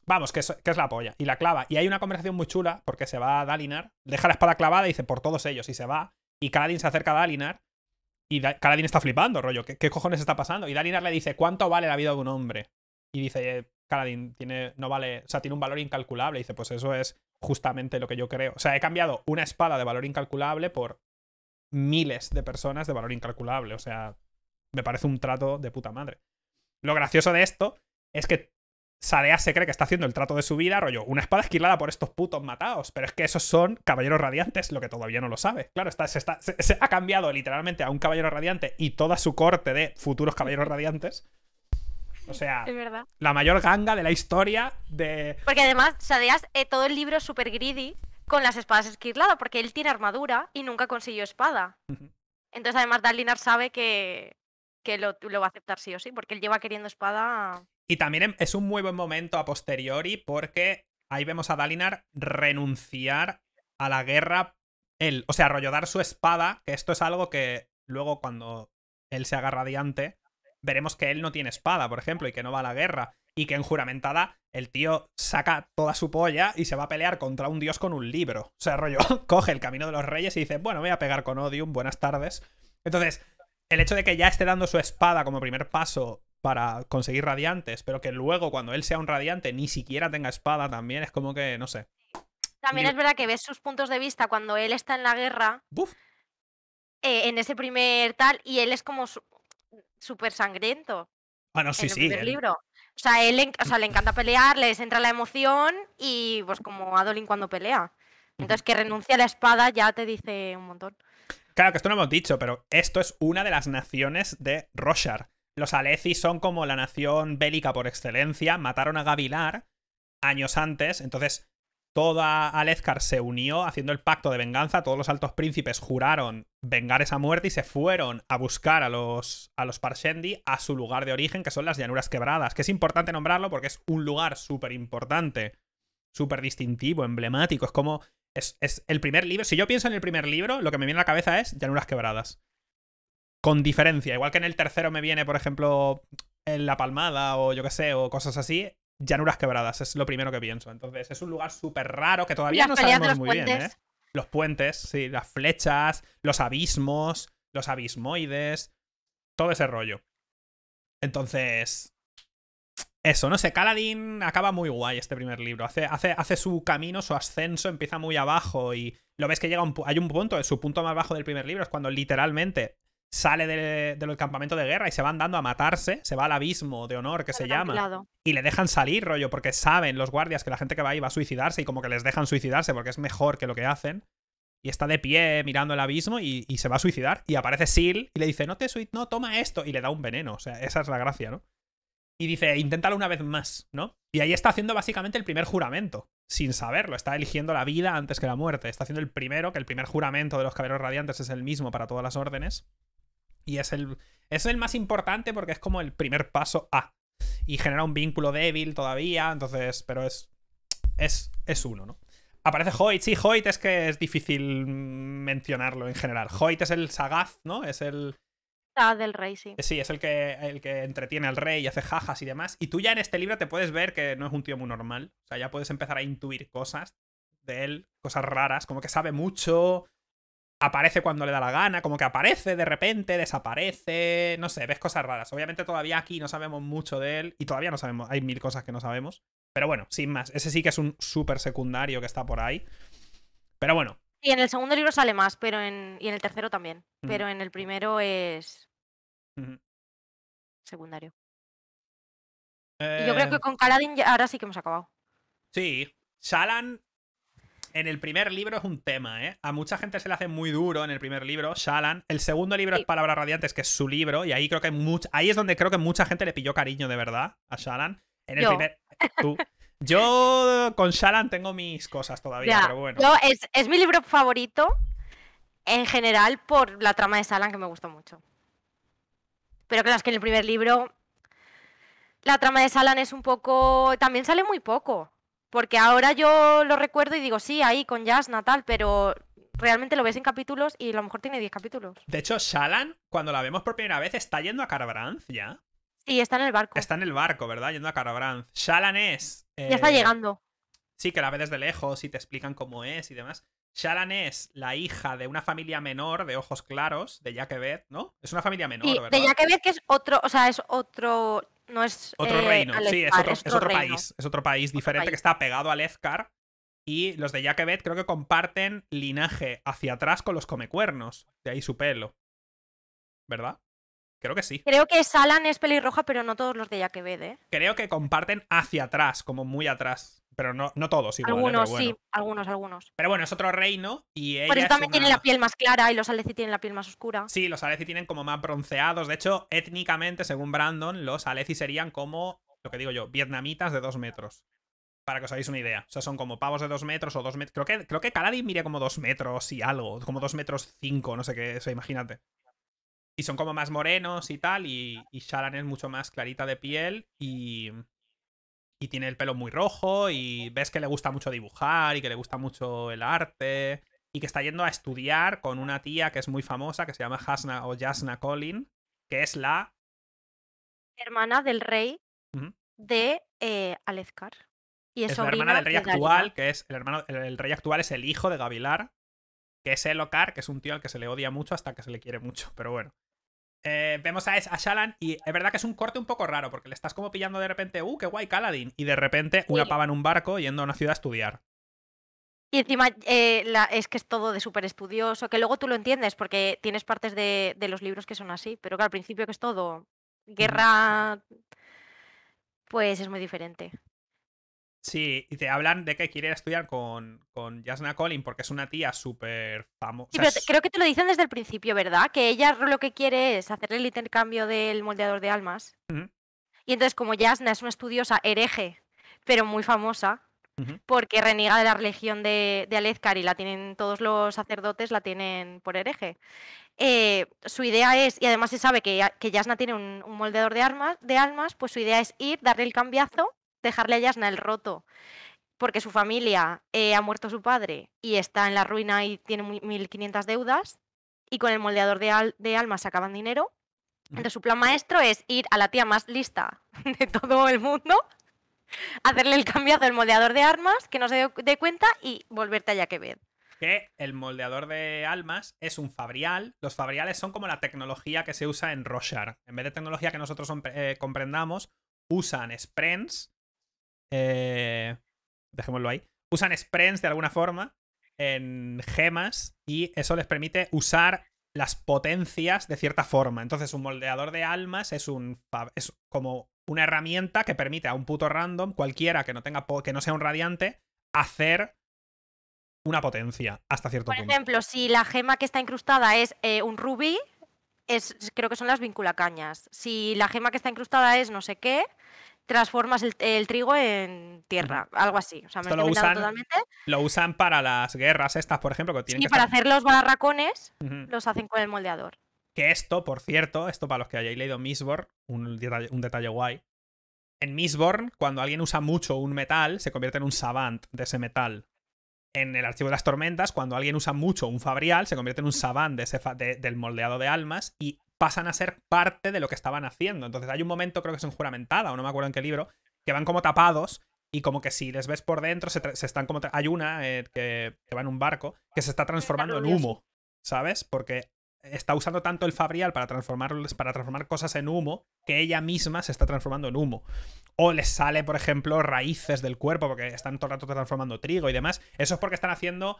Vamos, que es, la polla. Y la clava. Y hay una conversación muy chula porque se va a Dalinar, deja la espada clavada y dice por todos ellos y se va. Y Kaladin se acerca a Dalinar y Kaladin está flipando, rollo. ¿qué, cojones está pasando? Y Dalinar le dice, ¿cuánto vale la vida de un hombre? Y dice, Karadin eh, tiene, no vale, o sea, tiene un valor incalculable. Y dice, pues eso es justamente lo que yo creo. O sea, he cambiado una espada de valor incalculable por miles de personas de valor incalculable. O sea, me parece un trato de puta madre. Lo gracioso de esto es que Sadea se cree que está haciendo el trato de su vida, rollo, una espada esquilada por estos putos matados. Pero es que esos son caballeros radiantes, lo que todavía no lo sabe. Claro, se, ha cambiado literalmente a un caballero radiante y toda su corte de futuros caballeros radiantes. O sea, la mayor ganga de la historia de. Porque además, Sadeas, eh, todo el libro es súper greedy con las espadas esquirladas, porque él tiene armadura y nunca consiguió espada. Entonces, además, Dalinar sabe que, que lo, va a aceptar sí o sí, porque él lleva queriendo espada. Y también em, es un muy buen momento a posteriori porque ahí vemos a Dalinar renunciar a la guerra, él, o sea, rollo dar su espada, que esto es algo que luego cuando él se haga radiante, veremos que él no tiene espada, por ejemplo, y que no va a la guerra, y que en juramentada el tío saca toda su polla y se va a pelear contra un dios con un libro. O sea, rollo, coge el camino de los reyes y dice, bueno, voy a pegar con Odium, buenas tardes. Entonces, el hecho de que ya esté dando su espada como primer paso para conseguir radiantes, pero que luego cuando él sea un radiante ni siquiera tenga espada también, es como que, no sé. También es verdad que ves sus puntos de vista cuando él está en la guerra, eh, en ese primer tal, y él es como súper sangriento. bueno sí, en el sí. libro. O sea, él le encanta pelear, le entra la emoción y pues como Adolin cuando pelea. Entonces que renuncia a la espada ya te dice un montón. Claro que esto no hemos dicho, pero esto es una de las naciones de Roshar. Los Aleci son como la nación bélica por excelencia, mataron a Gavilar años antes, entonces toda Alezcar se unió haciendo el pacto de venganza, todos los altos príncipes juraron vengar esa muerte y se fueron a buscar a los, a los Parshendi a su lugar de origen, que son las llanuras quebradas, que es importante nombrarlo porque es un lugar súper importante, súper distintivo, emblemático, es como es, el primer libro. Si yo pienso en el primer libro, lo que me viene a la cabeza es Llanuras Quebradas. Con diferencia. Igual que en el tercero me viene, por ejemplo, en La Palmada o yo qué sé, o cosas así. Llanuras Quebradas es lo primero que pienso. Entonces, es un lugar súper raro que todavía no sabemos muy bien, ¿eh? Los puentes, sí, las flechas, los abismos, los abismoides, todo ese rollo. Entonces, eso, no sé, Caladín acaba muy guay este primer libro. Hace, su camino, su ascenso, empieza muy abajo y lo ves que llega un, hay un punto, su punto más bajo del primer libro es cuando literalmente sale del de, campamento de guerra y se van dando a matarse, se va al abismo de honor que se llama. Y le dejan salir, rollo, porque saben los guardias que la gente que va ahí va a suicidarse y como que les dejan suicidarse porque es mejor que lo que hacen. Y está de pie mirando el abismo y, se va a suicidar. Y aparece Sil y le dice, no te no, toma esto. Y le da un veneno. O sea, esa es la gracia, ¿no? y dice, inténtalo una vez más, ¿no? Y ahí está haciendo básicamente el primer juramento, sin saberlo, está eligiendo la vida antes que la muerte, está haciendo el primero, que el primer juramento de los caballeros radiantes es el mismo para todas las órdenes, y es el, es el más importante porque es como el primer paso a, y genera un vínculo débil todavía, entonces, pero es, es, es uno, ¿no? Aparece Hoyt, sí, Hoyt es que es difícil mencionarlo en general. Hoyt es el sagaz, ¿no? Es el, del rey, sí. Sí, es el que, el que entretiene al rey y hace jajas y demás. Y tú ya en este libro te puedes ver que no es un tío muy normal. O sea, ya puedes empezar a intuir cosas de él, cosas raras, como que sabe mucho, aparece cuando le da la gana, como que aparece de repente, desaparece, no sé, ves cosas raras. Obviamente todavía aquí no sabemos mucho de él y todavía no sabemos, hay mil cosas que no sabemos. Pero bueno, sin más, ese sí que es un súper secundario que está por ahí. Pero bueno, y en el segundo libro sale más, pero en, y en el tercero también. Pero en el primero es secundario. yo creo que eh, con Kaladin ahora sí que hemos acabado. Sí. Shalan en el primer libro es un tema, ¿eh? A mucha gente se le hace muy duro en el primer libro, Shalan. El segundo libro es Palabras Radiantes, que es su libro, y ahí creo que ahí es donde creo que mucha gente le pilló cariño de verdad a Shalan. En el primer. Yo con Shalan tengo mis cosas todavía, pero bueno. es, mi libro favorito en general por la trama de Shalan que me gustó mucho. Pero claro, es que en el primer libro la trama de Shalan es un poco... También sale muy poco. Porque ahora yo lo recuerdo y digo, sí, ahí con Jazz, Natal, pero realmente lo ves en capítulos y a lo mejor tiene 10 capítulos. De hecho, Shalan, cuando la vemos por primera vez, está yendo a Carabranz ya. Sí, está en el barco. Está en el barco, ¿verdad? Yendo a Carabranz. Shalan es ya está eh, llegando. Sí, que la ve desde lejos y te explican cómo es y demás. Sharan es la hija de una familia menor de ojos claros, de Jacquebet, ¿no? Es una familia menor, ¿verdad? De Jacquebet, que es otro, o sea, es otro. No es. Otro eh, reino, sí, es otro, país. Es otro país diferente que está pegado al Ezcar. Y los de Jacquebet creo que comparten linaje hacia atrás con los comecuernos. De ahí su pelo. ¿Verdad? Creo que sí. Creo que Salan es pelirroja, pero no todos los de Yaquebede. ¿eh? Creo que comparten hacia atrás, como muy atrás. Pero no, no todos igual. ¿eh? Algunos, sí, algunos, algunos. Pero bueno, es otro reino y ella Por también tienen la piel más clara y los Aleci tienen la piel más oscura. Sí, los Aleci tienen como más bronceados. De hecho, étnicamente, según Brandon, los Aleci serían como, lo que digo yo, vietnamitas de dos metros. Para que os hagáis una idea. O sea, son como pavos de dos metros o dos metros. Creo que, creo que Kaladin mide como dos metros y algo. Como dos metros cinco, no sé qué. eso imagínate son como más morenos y tal. Y, Sharon es mucho más clarita de piel y, tiene el pelo muy rojo. Y ves que le gusta mucho dibujar y que le gusta mucho el arte. Y que está yendo a estudiar con una tía que es muy famosa, que se llama Jasna o Jasna Colin que es la hermana del rey de eh, Y es, la hermana del rey actual, que es el hermano, el, rey actual es el hijo de Gavilar, que es Elocar, que es un tío al que se le odia mucho hasta que se le quiere mucho, pero bueno. Eh, vemos a, a Shalan y es verdad que es un corte un poco raro porque le estás como pillando de repente, uh, qué guay, Caladín, y de repente una pava en un barco yendo a una ciudad a estudiar. Y encima eh, es que es todo de súper estudioso, que luego tú lo entiendes porque tienes partes de, de los libros que son así, pero que al principio que es todo guerra, pues es muy diferente. Sí, y te hablan de que quiere estudiar con, con Jasna Collin porque es una tía súper famosa. Sí, pero creo que te lo dicen desde el principio, ¿verdad? Que ella lo que quiere es hacerle el intercambio del moldeador de almas. Y entonces, como Jasna es una estudiosa hereje, pero muy famosa, porque reniega de la religión de, de Alezcar y la tienen todos los sacerdotes, la tienen por hereje. Eh, su idea es, y además se sabe que, que Jasna tiene un, moldeador de, de almas, pues su idea es ir, darle el cambiazo dejarle a Yasna el roto porque su familia eh, ha muerto su padre y está en la ruina y tiene 1.500 deudas y con el moldeador de, de almas sacaban dinero. Entonces su plan maestro es ir a la tía más lista de todo el mundo, hacerle el cambio del moldeador de armas, que no se dé cuenta y volverte a Yaquebed. que el moldeador de almas es un fabrial. Los fabriales son como la tecnología que se usa en Roshar. En vez de tecnología que nosotros eh, comprendamos, usan sprints eh, dejémoslo ahí, usan sprints de alguna forma en gemas y eso les permite usar las potencias de cierta forma. Entonces un moldeador de almas es, un, es como una herramienta que permite a un puto random, cualquiera que no, tenga que no sea un radiante, hacer una potencia hasta cierto punto. Por ejemplo, si la gema que está incrustada es eh, un rubí, es, creo que son las vinculacañas. Si la gema que está incrustada es no sé qué, transformas el, trigo en tierra, algo así. O lo, usan, totalmente. lo usan para las guerras estas, por ejemplo, que tienen para hacer los barracones los hacen con el moldeador. Que esto, por cierto, esto para los que hayáis leído Misborn, un detalle, guay. En Misborn, cuando alguien usa mucho un metal, se convierte en un savant de ese metal. En el archivo de las tormentas, cuando alguien usa mucho un fabrial, se convierte en un savant de del moldeado de almas. Y pasan a ser parte de lo que estaban haciendo. Entonces hay un momento, creo que es en Juramentada, o no me acuerdo en qué libro, que van como tapados y como que si les ves por dentro, se, están como... Hay una eh, que, va en un barco que se está transformando en humo, ¿sabes? Porque está usando tanto el fabrial para, transformar, para transformar cosas en humo que ella misma se está transformando en humo. O les sale, por ejemplo, raíces del cuerpo porque están todo el rato transformando trigo y demás. Eso es porque están haciendo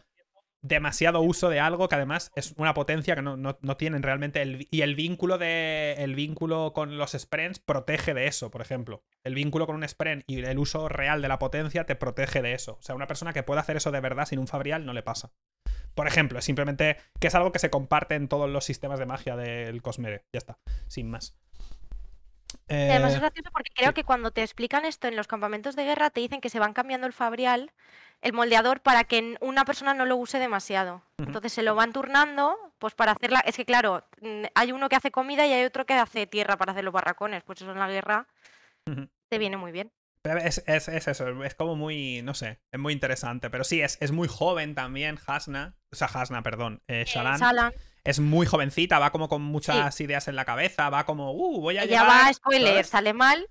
demasiado uso de algo que además es una potencia que no, tienen realmente. El, y el vínculo, de, el vínculo con los sprints protege de eso, por ejemplo. El vínculo con un spren y el uso real de la potencia te protege de eso. O sea, una persona que pueda hacer eso de verdad sin un fabrial no le pasa. Por ejemplo, es simplemente que es algo que se comparte en todos los sistemas de magia del Cosmere. Ya está, sin más. Además es eh, gracioso porque creo que cuando te explican esto en los campamentos de guerra te dicen que se van cambiando el fabrial el moldeador para que una persona no lo use demasiado. Entonces se lo van turnando, pues para hacerla. Es que claro, hay uno que hace comida y hay otro que hace tierra para hacer los barracones. Pues eso en la guerra te viene muy bien. Es, eso, es como muy, no sé, es muy interesante. Pero sí, es, muy joven también, Hasna. O sea, Hasna, perdón, eh, eh, Shalan. Es muy jovencita, va como con muchas ideas en la cabeza, va como, uh, voy a Ella ya va, spoiler, sale mal.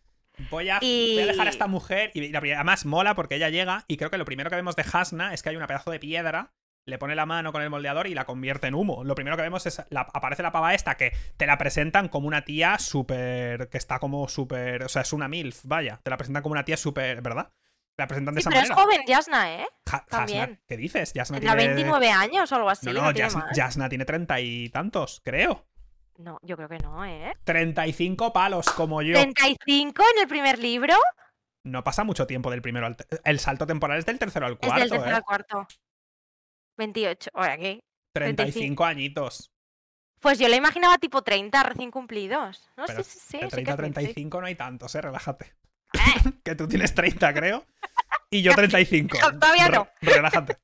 Voy a, dejar a esta mujer. Y además mola porque ella llega y creo que lo primero que vemos de Jasna es que hay un pedazo de piedra. Le pone la mano con el moldeador y la convierte en humo. Lo primero que vemos es. La, aparece la pava esta que te la presentan como una tía súper. que está como súper. O sea, es una MILF, vaya. Te la presentan como una tía súper. ¿Verdad? La presentan de pero es joven Jasna, ¿eh? También. ¿Qué dices? Jasna tiene... 29 años o algo así. No, Jasna, tiene treinta y tantos, creo. No, yo creo que no, ¿eh? 35 palos, como yo. ¿35 en el primer libro? No pasa mucho tiempo del primero al. El salto temporal es del tercero al cuarto. Es del tercero ¿eh? al cuarto. 28, ahora qué. 35, añitos. Pues yo le imaginaba tipo 30, recién cumplidos. No sé, sí, sí, De 30 a 35 no hay tantos, ¿eh? Relájate. Eh. que tú tienes 30, creo. Y yo 35. Todavía no. relájate.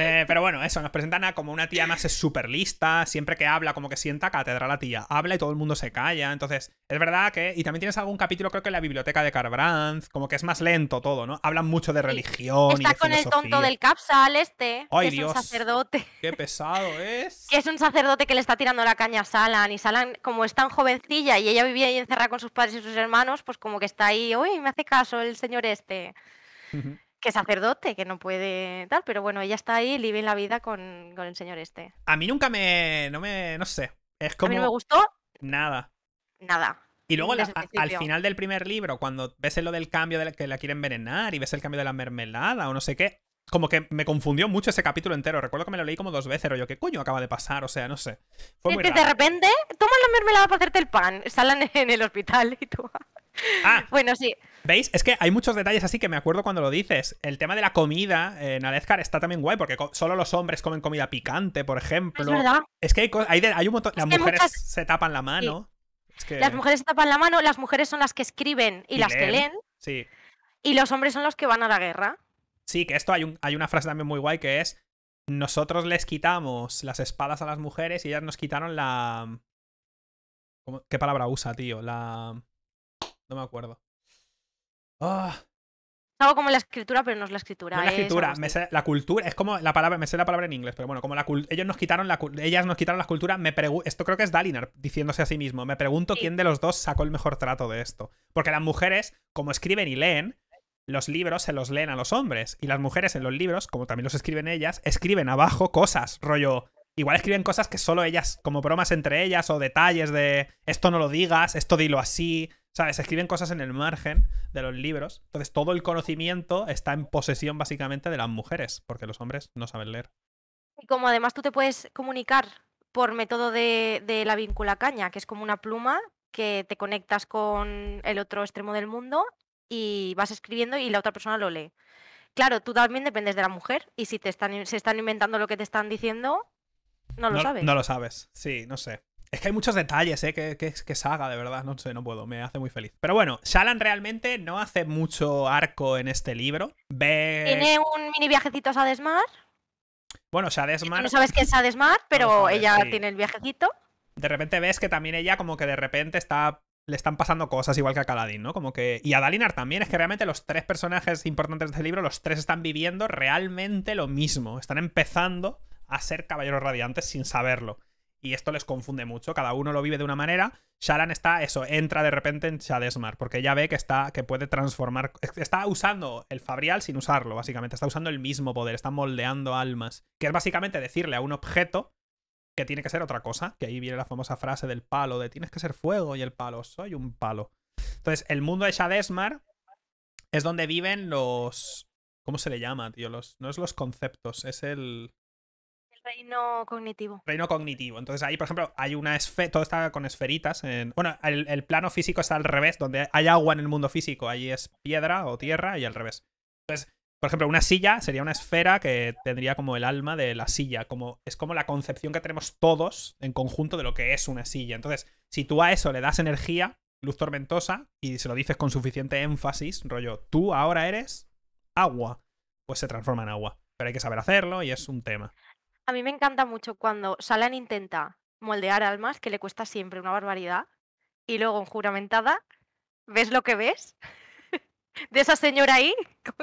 Eh, pero bueno, eso, nos presenta a como una tía más es lista, siempre que habla, como que sienta cátedra la tía, habla y todo el mundo se calla, entonces es verdad que, y también tienes algún capítulo creo que en la biblioteca de Carbranz como que es más lento todo, ¿no? Hablan mucho de religión. Está con el tonto del Capsal este, es un sacerdote. Qué pesado es. es un sacerdote que le está tirando la caña a Salan, y Salan como es tan jovencilla y ella vivía ahí encerrada con sus padres y sus hermanos, pues como que está ahí, uy, me hace caso el señor este que sacerdote, que no puede tal, pero bueno, ella está ahí, vive la vida con, el señor este. A mí nunca me. No me. No sé. Es como. A mí no me gustó. Nada. Nada. Y luego al final del primer libro, cuando ves lo del cambio de que la quiere envenenar y ves el cambio de la mermelada o no sé qué, como que me confundió mucho ese capítulo entero. Recuerdo que me lo leí como dos veces, o yo, ¿qué coño acaba de pasar? O sea, no sé. Fue muy De repente, toman la mermelada para hacerte el pan, salen en el hospital y tú. Ah, bueno, sí. ¿Veis? Es que hay muchos detalles así que me acuerdo cuando lo dices. El tema de la comida en Alezcar está también guay, porque solo los hombres comen comida picante, por ejemplo. Es que hay, un montón. las mujeres se tapan la mano. Las mujeres se tapan la mano, las mujeres son las que escriben y, las que leen. Sí. Y los hombres son los que van a la guerra. Sí, que esto hay, un, hay una frase también muy guay que es: Nosotros les quitamos las espadas a las mujeres y ellas nos quitaron la. ¿Qué palabra usa, tío? La. No me acuerdo. Ah. Es Algo como la escritura, pero no es la escritura. es la ¿eh? escritura, la cultura, es como la palabra, me sé la palabra en inglés, pero bueno, como la ellos nos quitaron la ellas nos quitaron la cultura, me esto creo que es Dalinar diciéndose a sí mismo, me pregunto quién de los dos sacó el mejor trato de esto, porque las mujeres como escriben y leen, los libros se los leen a los hombres y las mujeres en los libros, como también los escriben ellas, escriben abajo cosas, rollo Igual escriben cosas que solo ellas, como bromas entre ellas o detalles de esto no lo digas, esto dilo así, sea, se escriben cosas en el margen de los libros. Entonces, todo el conocimiento está en posesión básicamente de las mujeres, porque los hombres no saben leer. Y como además tú te puedes comunicar por método de, la víncula caña, que es como una pluma que te conectas con el otro extremo del mundo y vas escribiendo y la otra persona lo lee. Claro, tú también dependes de la mujer y si te están, se están inventando lo que te están diciendo, no lo sabes. No lo sabes, sí, no sé. Es que hay muchos detalles, ¿eh? Que, que, saga, de verdad. No sé, no puedo. Me hace muy feliz. Pero bueno, Shalan realmente no hace mucho arco en este libro. Ve... Tiene un mini viajecito a Sadesmar. Bueno, Sadesmar. No sabes qué es Sadesmar, pero ella tiene el viajecito. De repente ves que también ella, como que de repente está. Le están pasando cosas igual que a Kaladin, ¿no? Como que. Y a Dalinar también. Es que realmente los tres personajes importantes de este libro, los tres están viviendo realmente lo mismo. Están empezando a ser caballeros radiantes sin saberlo y esto les confunde mucho, cada uno lo vive de una manera. Sharan está eso, entra de repente en Shadesmar, porque ya ve que está que puede transformar, está usando el Fabrial sin usarlo, básicamente, está usando el mismo poder, está moldeando almas, que es básicamente decirle a un objeto que tiene que ser otra cosa, que ahí viene la famosa frase del palo de tienes que ser fuego y el palo, soy un palo. Entonces, el mundo de Shadesmar es donde viven los ¿cómo se le llama, tío? Los no es los conceptos, es el Reino cognitivo. Reino cognitivo. Entonces ahí, por ejemplo, hay una esfera, todo está con esferitas. En... Bueno, el, plano físico está al revés, donde hay agua en el mundo físico, Allí es piedra o tierra y al revés. Entonces, por ejemplo, una silla sería una esfera que tendría como el alma de la silla, como es como la concepción que tenemos todos en conjunto de lo que es una silla. Entonces, si tú a eso le das energía, luz tormentosa, y se lo dices con suficiente énfasis, rollo, tú ahora eres agua, pues se transforma en agua. Pero hay que saber hacerlo y es un tema. A mí me encanta mucho cuando Salan intenta moldear almas, que le cuesta siempre una barbaridad, y luego en juramentada, ¿ves lo que ves? de esa señora ahí,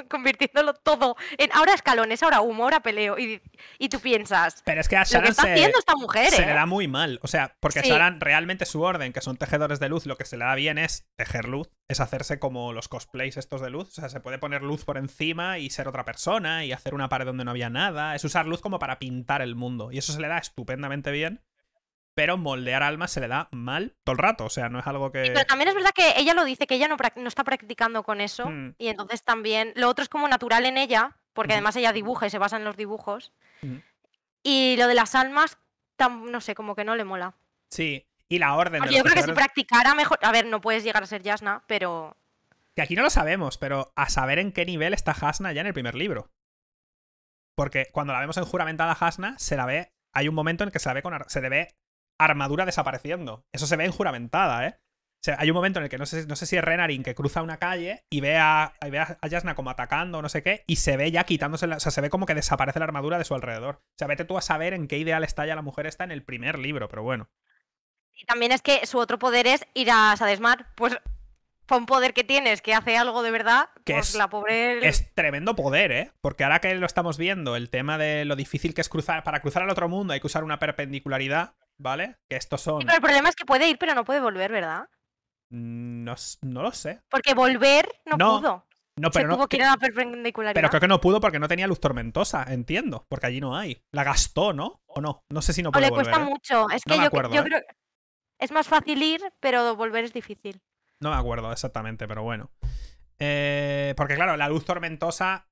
convirtiéndolo todo en ahora escalones, ahora humo, ahora peleo. Y, tú piensas. Pero es que a está se, haciendo esta mujer, se le ¿eh? da muy mal. O sea, porque sí. realmente su orden, que son tejedores de luz, lo que se le da bien es tejer luz, es hacerse como los cosplays estos de luz. O sea, se puede poner luz por encima y ser otra persona y hacer una pared donde no había nada. Es usar luz como para pintar el mundo. Y eso se le da estupendamente bien pero moldear almas se le da mal todo el rato, o sea, no es algo que... pero también es verdad que ella lo dice, que ella no, está practicando con eso, mm. y entonces también lo otro es como natural en ella, porque además ella dibuja y se basa en los dibujos, mm. y lo de las almas, no sé, como que no le mola. Sí, y la orden... De yo creo que si practicara mejor, a ver, no puedes llegar a ser Jasna, pero... Que aquí no lo sabemos, pero a saber en qué nivel está Jasna ya en el primer libro. Porque cuando la vemos en juramentada Jasna, se la ve. Hay un momento en que se la ve con se le armadura desapareciendo. Eso se ve en juramentada, ¿eh? O sea, hay un momento en el que no sé, no sé si es Renarin que cruza una calle y ve a, Yasna como atacando o no sé qué, y se ve ya quitándose, la, o sea, se ve como que desaparece la armadura de su alrededor. O sea, vete tú a saber en qué ideal está ya la mujer está en el primer libro, pero bueno. Y también es que su otro poder es ir a Sadesmar, pues con un poder que tienes que hace algo de verdad, que pues es, la pobre... Es tremendo poder, ¿eh? Porque ahora que lo estamos viendo, el tema de lo difícil que es cruzar, para cruzar al otro mundo hay que usar una perpendicularidad, ¿vale? Que estos son. pero el problema es que puede ir, pero no puede volver, ¿verdad? Mm, no, lo sé. Porque volver no, pudo. No, pero no. Tuvo que pero creo que no pudo porque no tenía luz tormentosa, entiendo. Porque allí no hay. La gastó, ¿no? O no. No sé si no puede o le cuesta ¿eh? mucho. Es que yo, ¿eh? creo. Es más fácil ir, pero volver es difícil. No me acuerdo exactamente, pero bueno. Eh, porque claro, la luz tormentosa,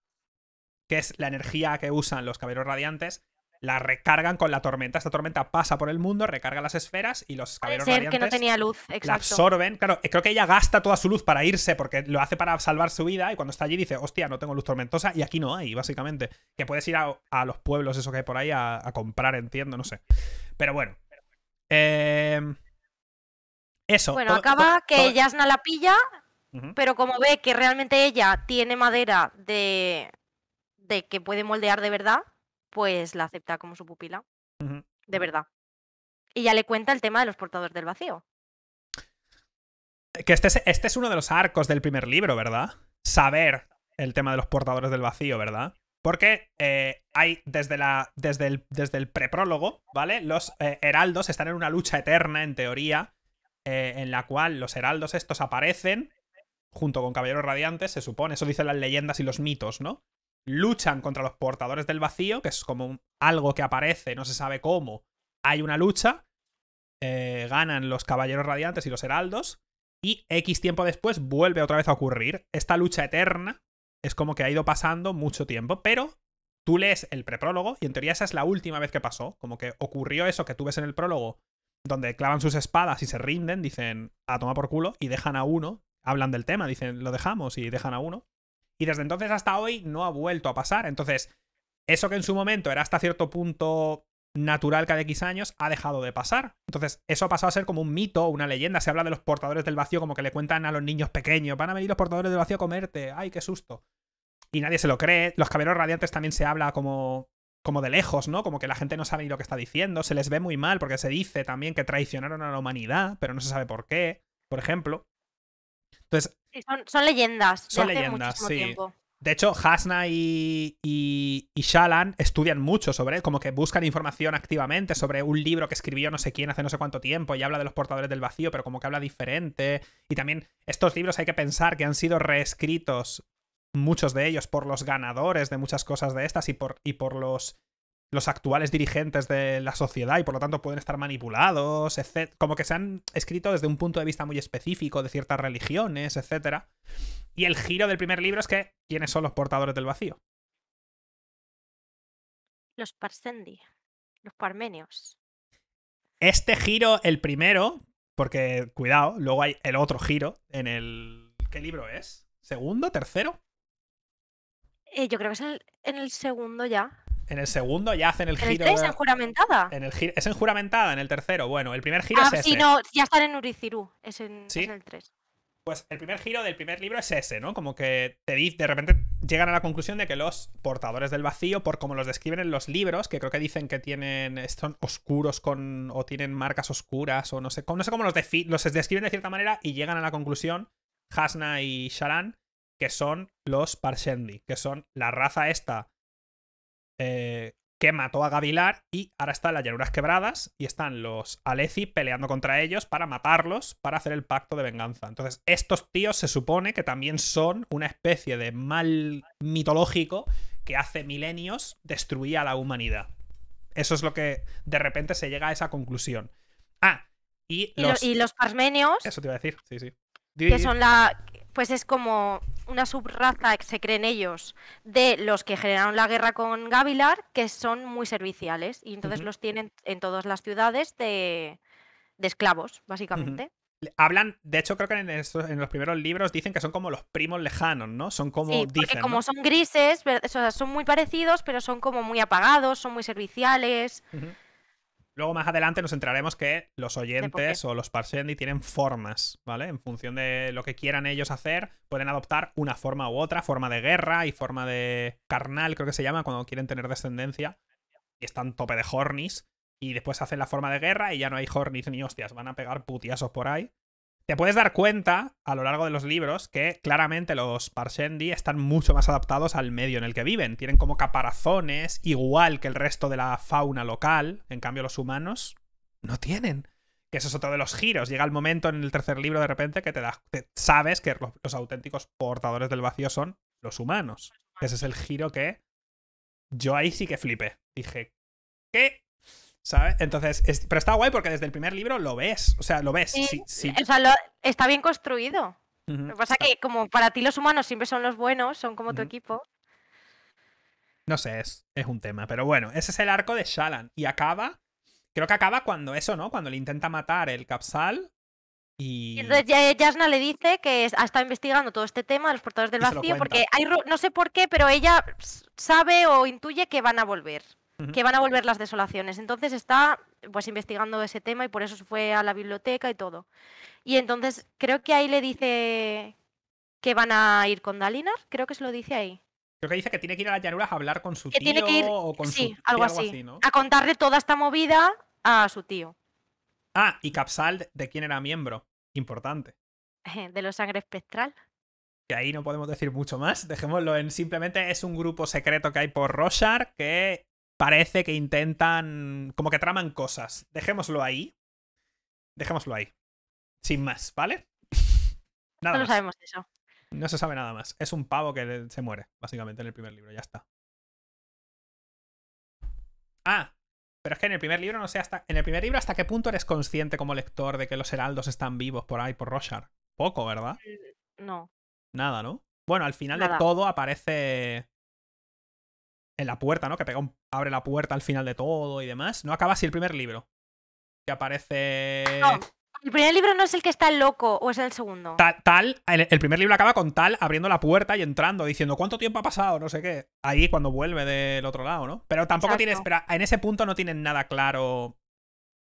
que es la energía que usan los caballeros radiantes, la recargan con la tormenta. Esta tormenta pasa por el mundo, recarga las esferas y los Puede ser que no tenía luz, exacto. La absorben. Claro, creo que ella gasta toda su luz para irse porque lo hace para salvar su vida y cuando está allí dice, hostia, no tengo luz tormentosa y aquí no hay, básicamente. Que puedes ir a, los pueblos, eso que hay por ahí, a, comprar, entiendo, no sé. Pero bueno. Eh, eso. Bueno, acaba que Yasna la pilla, pero como ve que realmente ella tiene madera de, de que puede moldear de verdad, pues la acepta como su pupila. De verdad. Y ya le cuenta el tema de los portadores del vacío. Eh, que este es, este es uno de los arcos del primer libro, ¿verdad? Saber el tema de los portadores del vacío, ¿verdad? Porque eh, hay desde, la, desde el, desde el preprólogo, ¿vale? Los eh, heraldos están en una lucha eterna, en teoría, en la cual los heraldos estos aparecen junto con Caballeros Radiantes, se supone, eso dicen las leyendas y los mitos, ¿no? luchan contra los portadores del vacío, que es como algo que aparece, no se sabe cómo. Hay una lucha, eh, ganan los caballeros radiantes y los heraldos, y X tiempo después vuelve otra vez a ocurrir. Esta lucha eterna es como que ha ido pasando mucho tiempo, pero tú lees el preprólogo y en teoría esa es la última vez que pasó, como que ocurrió eso que tú ves en el prólogo, donde clavan sus espadas y se rinden, dicen a tomar por culo y dejan a uno, hablan del tema, dicen lo dejamos y dejan a uno. Y desde entonces hasta hoy no ha vuelto a pasar. Entonces, eso que en su momento era hasta cierto punto natural cada X años, ha dejado de pasar. Entonces, eso ha pasado a ser como un mito, una leyenda. Se habla de los portadores del vacío como que le cuentan a los niños pequeños, van a venir los portadores del vacío a comerte, ay, qué susto. Y nadie se lo cree. Los caballeros radiantes también se habla como como de lejos, ¿no? Como que la gente no sabe ni lo que está diciendo, se les ve muy mal porque se dice también que traicionaron a la humanidad, pero no se sabe por qué, por ejemplo son, leyendas. Son leyendas, sí. De hecho, Hasna y, Shalan estudian mucho sobre él, como que buscan información activamente sobre un libro que escribió no sé quién hace no sé cuánto tiempo y habla de los portadores del vacío, pero como que habla diferente. Y también estos libros hay que pensar que han sido reescritos, muchos de ellos, por los ganadores de muchas cosas de estas y por, y por los los actuales dirigentes de la sociedad y por lo tanto pueden estar manipulados, etc. Como que se han escrito desde un punto de vista muy específico de ciertas religiones, etc. Y el giro del primer libro es que, ¿quiénes son los portadores del vacío? Los Parsendi, los Parmenios. Este giro, el primero, porque cuidado, luego hay el otro giro en el... ¿Qué libro es? ¿Segundo? ¿Tercero? Eh, yo creo que es en el segundo ya. En el segundo ya hacen el giro. ¿El en juramentada? el es en juramentada, en el tercero. Bueno, el primer giro ah, es Ah, si no, ya están en Uricirú, es en, el 3. Pues el primer giro del primer libro es ese, ¿no? Como que te di, de repente llegan a la conclusión de que los portadores del vacío, por como los describen en los libros, que creo que dicen que tienen son oscuros con o tienen marcas oscuras o no sé, no sé cómo los, los describen de cierta manera y llegan a la conclusión Hasna y Sharan que son los Parshendi, que son la raza esta eh, que mató a Gavilar y ahora están las llanuras quebradas y están los Aleci peleando contra ellos para matarlos, para hacer el pacto de venganza. Entonces, estos tíos se supone que también son una especie de mal mitológico que hace milenios destruía a la humanidad. Eso es lo que de repente se llega a esa conclusión. Ah, y los, y, los parmenios. Eso te iba a decir, sí, sí. Que son la pues es como una subraza que se creen ellos de los que generaron la guerra con Gavilar, que son muy serviciales y entonces los tienen en todas las ciudades de, esclavos, básicamente. hablan, de hecho creo que en, los primeros libros dicen que son como los primos lejanos, ¿no? Son como... Sí, como son grises, son muy parecidos, pero son como muy apagados, son muy serviciales. Luego más adelante nos entraremos que los oyentes o los parsendi tienen formas, ¿vale? En función de lo que quieran ellos hacer, pueden adoptar una forma u otra, forma de guerra y forma de carnal, creo que se llama, cuando quieren tener descendencia. Y están tope de hornis. Y después hacen la forma de guerra y ya no hay hornis ni hostias, van a pegar putiasos por ahí te puedes dar cuenta a lo largo de los libros que claramente los Parshendi están mucho más adaptados al medio en el que viven. Tienen como caparazones, igual que el resto de la fauna local. En cambio, los humanos no tienen. Que eso es otro de los giros. Llega el momento en el tercer libro de repente que te, das, sabes que los, los auténticos portadores del vacío son los humanos. Ese es el giro que yo ahí sí que flipé. Dije, ¿qué? Entonces, pero está guay porque desde el primer libro lo ves. O sea, lo ves. Eh, sí, O sea, está bien construido. lo que pasa es que, como para ti los humanos siempre son los buenos, son como tu equipo. No sé, es, un tema. Pero bueno, ese es el arco de Shalan. Y acaba. Creo que acaba cuando eso, ¿no? Cuando le intenta matar el Capsal. Y... entonces Jasna eh, le dice que ha estado investigando todo este tema de los portadores del vacío, porque hay, no sé por qué, pero ella sabe o intuye que van a volver que van a volver las desolaciones. Entonces está pues investigando ese tema y por eso se fue a la biblioteca y todo. Y entonces creo que ahí le dice que van a ir con Dalinar, creo que se lo dice ahí. Creo que dice que tiene que ir a las llanuras a hablar con su tío o con su algo así, a contarle toda esta movida a su tío. Ah, y Capsal, ¿de quién era miembro? Importante. De los Sangre Espectral. Que ahí no podemos decir mucho más, dejémoslo en simplemente es un grupo secreto que hay por Roshar que parece que intentan, como que traman cosas. Dejémoslo ahí. Dejémoslo ahí. Sin más, ¿vale? Nada no sabemos eso. No se sabe nada más. Es un pavo que se muere, básicamente, en el primer libro. Ya está. Ah, pero es que en el primer libro no sé hasta. En el primer libro, ¿hasta qué punto eres consciente como lector de que los heraldos están vivos por ahí, por Roshar? Poco, ¿verdad? Mm, no. Nada, ¿no? Bueno, al final de todo aparece en la puerta, ¿no? Que pega abre la puerta al final de todo y demás. No acaba así el primer libro. Que aparece. el primer libro no es el que está loco, o es el segundo. Tal, el, primer libro acaba con tal abriendo la puerta y entrando, diciendo cuánto tiempo ha pasado, no sé qué. Ahí cuando vuelve del otro lado, ¿no? Pero tampoco tienes. Pero en ese punto no tienen nada claro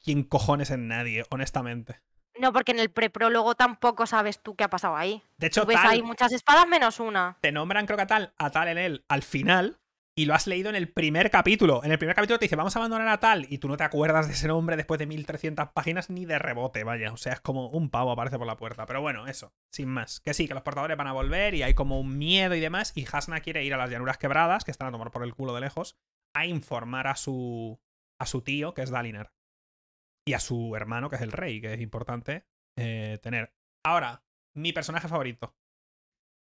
quién cojones es nadie, honestamente. No, porque en el preprólogo tampoco sabes tú qué ha pasado ahí. De hecho, tú ves muchas espadas menos una. Te nombran, creo que a tal, a tal en él al final, y lo has leído en el primer capítulo. En el primer capítulo te dice, vamos a abandonar a tal, y tú no te acuerdas de ese nombre después de 1300 páginas ni de rebote, vaya. O sea, es como un pavo aparece por la puerta. Pero bueno, eso, sin más. Que sí, que los portadores van a volver y hay como un miedo y demás, y Hasna quiere ir a las llanuras quebradas, que están a tomar por el culo de lejos, a informar a su, a su tío, que es Dalinar, y a su hermano, que es el rey, que es importante eh, tener. Ahora, mi personaje favorito.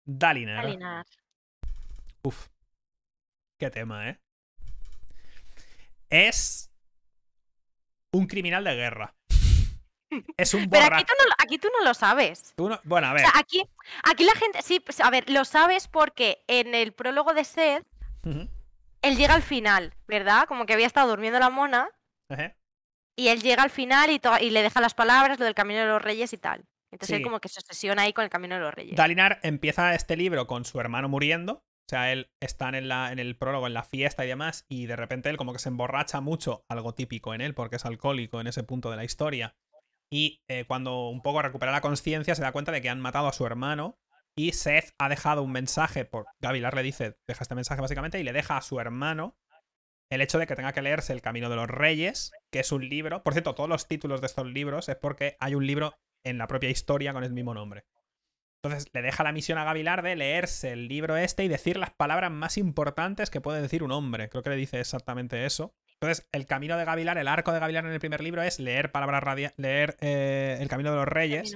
Dalinar. Dalinar. Uf, Qué tema, ¿eh? Es un criminal de guerra. Es un borracho. Pero aquí tú, no, lo sabes. bueno, a ver. O sea, aquí, aquí la gente. Sí, pues, a ver, lo sabes porque en el prólogo de Sed, él llega al final, ¿verdad? Como que había estado durmiendo la mona. Y él llega al final y, le deja las palabras, lo del camino de los reyes y tal. Entonces él como que se obsesiona ahí con el camino de los reyes. Dalinar empieza este libro con su hermano muriendo. O sea, él está en, el prólogo, en la fiesta y demás, y de repente él como que se emborracha mucho, algo típico en él, porque es alcohólico en ese punto de la historia. Y eh, cuando un poco recupera la conciencia, se da cuenta de que han matado a su hermano. Y Seth ha dejado un mensaje, por Gavilar le dice, deja este mensaje básicamente, y le deja a su hermano el hecho de que tenga que leerse El Camino de los Reyes, que es un libro. Por cierto, todos los títulos de estos libros es porque hay un libro en la propia historia con el mismo nombre. Entonces le deja la misión a Gavilar de leerse el libro este y decir las palabras más importantes que puede decir un hombre. Creo que le dice exactamente eso. Entonces, el camino de Gavilar, el arco de Gavilar en el primer libro es leer palabras leer eh, el camino de los reyes,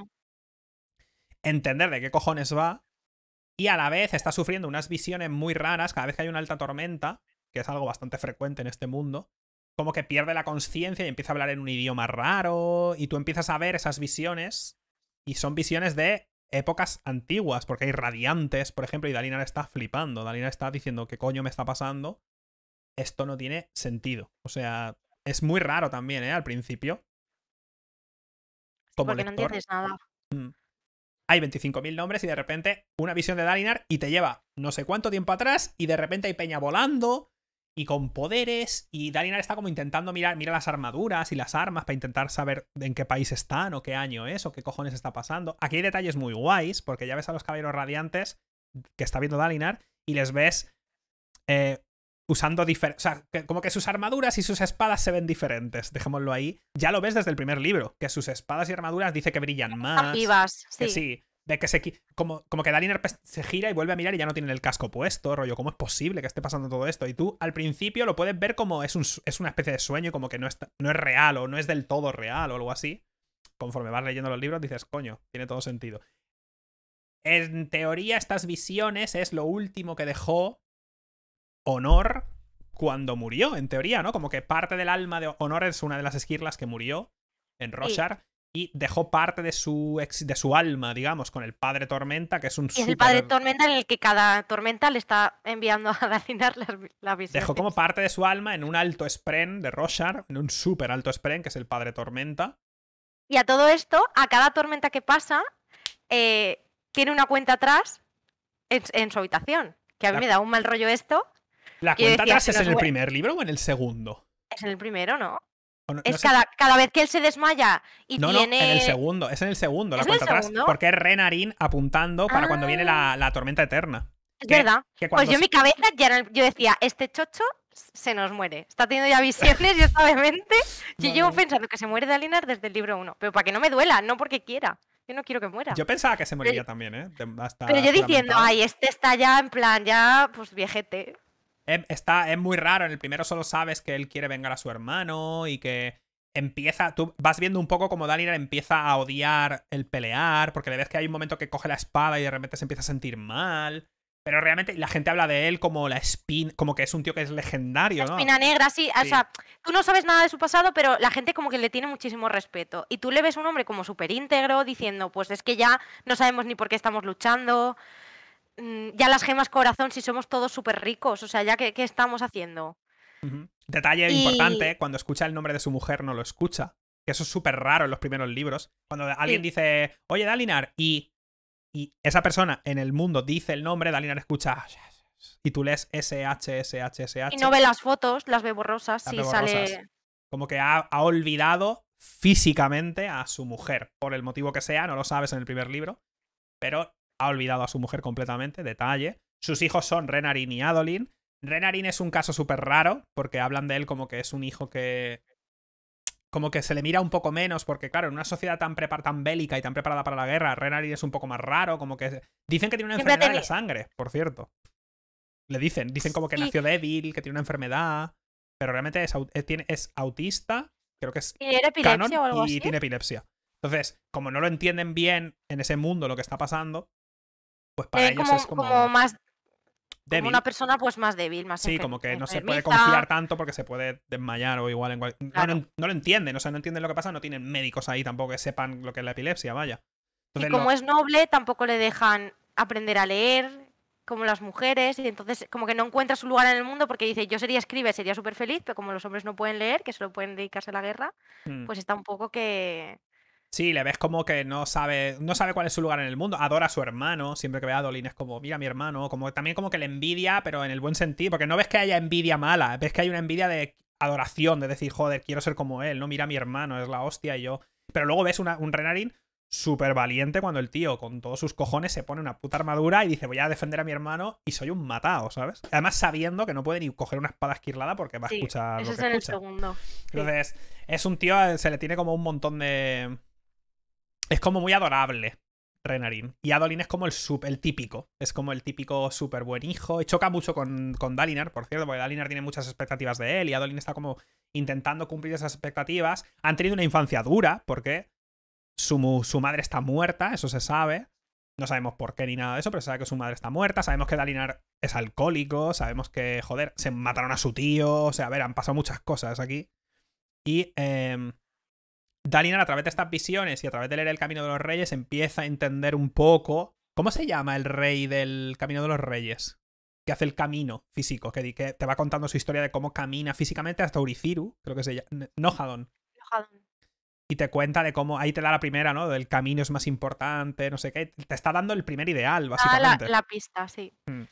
entender de qué cojones va, y a la vez está sufriendo unas visiones muy raras cada vez que hay una alta tormenta, que es algo bastante frecuente en este mundo, como que pierde la conciencia y empieza a hablar en un idioma raro, y tú empiezas a ver esas visiones, y son visiones de épocas antiguas, porque hay radiantes, por ejemplo, y Dalinar está flipando. Dalinar está diciendo, ¿qué coño me está pasando? Esto no tiene sentido. O sea, es muy raro también, ¿eh? Al principio. porque no entiendes nada. Mm, hay 25.000 nombres y de repente una visión de Dalinar y te lleva no sé cuánto tiempo atrás y de repente hay peña volando y con poderes. Y Dalinar está como intentando mirar, mira las armaduras y las armas para intentar saber en qué país están o qué año es o qué cojones está pasando. Aquí hay detalles muy guays, porque ya ves a los caballeros radiantes que está viendo Dalinar y les ves eh, usando diferentes. O sea, como que sus armaduras y sus espadas se ven diferentes, dejémoslo ahí. Ya lo ves desde el primer libro, que sus espadas y armaduras dice que brillan más. Activas, sí. sí que se como, como que Dalinar se gira y vuelve a mirar y ya no tiene el casco puesto, rollo, ¿cómo es posible que esté pasando todo esto? Y tú al principio lo puedes ver como es, es una especie de sueño, como que no, no es real o no es del todo real o algo así. Conforme vas leyendo los libros dices, coño, tiene todo sentido. En teoría estas visiones es lo último que dejó Honor cuando murió, en teoría, ¿no? Como que parte del alma de Honor es una de las esquirlas que murió en Roshar y dejó parte de su, ex, de su alma, digamos, con el padre tormenta, que es un... Es el padre tormenta en el que cada tormenta le está enviando a Dalinar la visión. Dejó como parte de su alma en un alto spren de Roshar, en un super alto spren, que es el padre tormenta. Y a todo esto, a cada tormenta que pasa, eh, tiene una cuenta atrás en, su habitación. Que a mí me da un mal rollo esto. ¿La cuenta atrás es en el primer libro o en el segundo? Es en el primero, ¿no? es cada, cada, vez que él se desmaya y tiene. No, en el segundo, es en el segundo, la cuenta atrás. Porque es Renarin apuntando para cuando viene la, ah. tormenta eterna. Es verdad. pues yo en mi cabeza ya yo decía, este chocho se nos muere. Está teniendo ya visiones, yo sabemente. Yo llevo pensando que se muere de Alinar desde el libro 1. Pero para que no me duela, no porque quiera. Yo no quiero que muera. Yo pensaba que se moriría también, ¿eh? pero yo diciendo, ay, este está ya en plan, ya, pues viejete. Em, está, es muy raro. En el primero solo sabes que él quiere vengar a su hermano y que empieza. Tú vas viendo un poco como Dalinar empieza a odiar el pelear, porque le ves que hay un momento que coge la espada y de repente se empieza a sentir mal. Pero realmente la gente habla de él como la espina, como que es un tío que es legendario, ¿no? La espina negra, sí. sí. O sea, tú no sabes nada de su pasado, pero la gente como que le tiene muchísimo respeto. Y tú le ves un hombre como súper íntegro, diciendo, pues es que ya no sabemos ni por qué estamos luchando. Mm, ya las gemas corazón si somos todos súper ricos? O sea, ¿ya qué, estamos haciendo? Detalle importante, cuando escucha el nombre de su mujer no lo escucha. Que eso es súper raro en los primeros libros. Cuando alguien dice, oye, Dalinar, y, esa persona en el mundo dice el nombre, Dalinar escucha... Ah, y tú lees SH, SH, SH. Y no ve las fotos, las ve borrosas, sale... Como que ha olvidado físicamente a su mujer. Por el motivo que sea, no lo sabes en el primer libro. Pero ha olvidado a su mujer completamente, detalle. Sus hijos son Renarin y Adolin. Renarin es un caso súper raro, porque hablan de él como que es un hijo que... Como que se le mira un poco menos, porque claro, en una sociedad tan, tan bélica y tan preparada para la guerra, Renarin es un poco más raro, como que... Dicen que tiene una enfermedad en la sangre, por cierto. Le dicen, dicen como que nació débil, que tiene una enfermedad, pero realmente es, eh, es autista, creo que es... Y tiene epilepsia. Entonces, como no lo entienden bien en ese mundo lo que está pasando, pues para eh, ellos es como... más débil. una persona pues más débil, más Sí, como que no se puede confiar tanto porque se puede desmayar o igual en no, lo entienden, o sea, no entienden lo que pasa, no tienen médicos ahí tampoco que sepan lo que es la epilepsia, vaya. y como es noble, tampoco le dejan aprender a leer como las mujeres, y entonces como que no encuentra su lugar en el mundo porque dice, yo sería escribe, sería súper feliz, pero como los hombres no pueden leer, que solo pueden dedicarse a la guerra, mm. pues está un poco que... Sí, le ves como que no sabe, no sabe cuál es su lugar en el mundo. Adora a su hermano. Siempre que ve a Dolines es como, mira a mi hermano. Como, también como que le envidia, pero en el buen sentido. Porque no ves que haya envidia mala. Ves que hay una envidia de adoración, de decir, joder, quiero ser como él, ¿no? Mira mi hermano, es la hostia y yo. Pero luego ves un Renarin súper valiente cuando el tío, con todos sus cojones, se pone una puta armadura y dice, voy a defender a mi hermano y soy un matado, ¿sabes? Además, sabiendo que no puede ni coger una espada esquirlada porque va a escuchar lo que escucha. Entonces, es un tío, se le tiene como un montón de es como muy adorable. Renarin. Y Adolin es como el el típico. Es como el típico súper buen hijo. Y choca mucho con, con Dalinar, por cierto, porque Dalinar tiene muchas expectativas de él y Adolin está como intentando cumplir esas expectativas. Han tenido una infancia dura porque su, su madre está muerta, eso se sabe. No sabemos por qué ni nada de eso, pero se sabe que su madre está muerta. Sabemos que Dalinar es alcohólico. Sabemos que, joder, se mataron a su tío. O sea, a ver, han pasado muchas cosas aquí. Y eh, Dalinar, a través de estas visiones y a través de leer El Camino de los Reyes, empieza a entender un poco. ¿Cómo se llama el rey del Camino de los Reyes? Que hace el camino físico, que, te va contando su historia de cómo camina físicamente hasta Urifiru, creo que se llama. Nohadon. Y te cuenta de cómo. Ahí te da la primera, ¿no? Del camino es más importante, no sé qué. Te está dando el primer ideal, básicamente. la, la, pista, sí. Mm.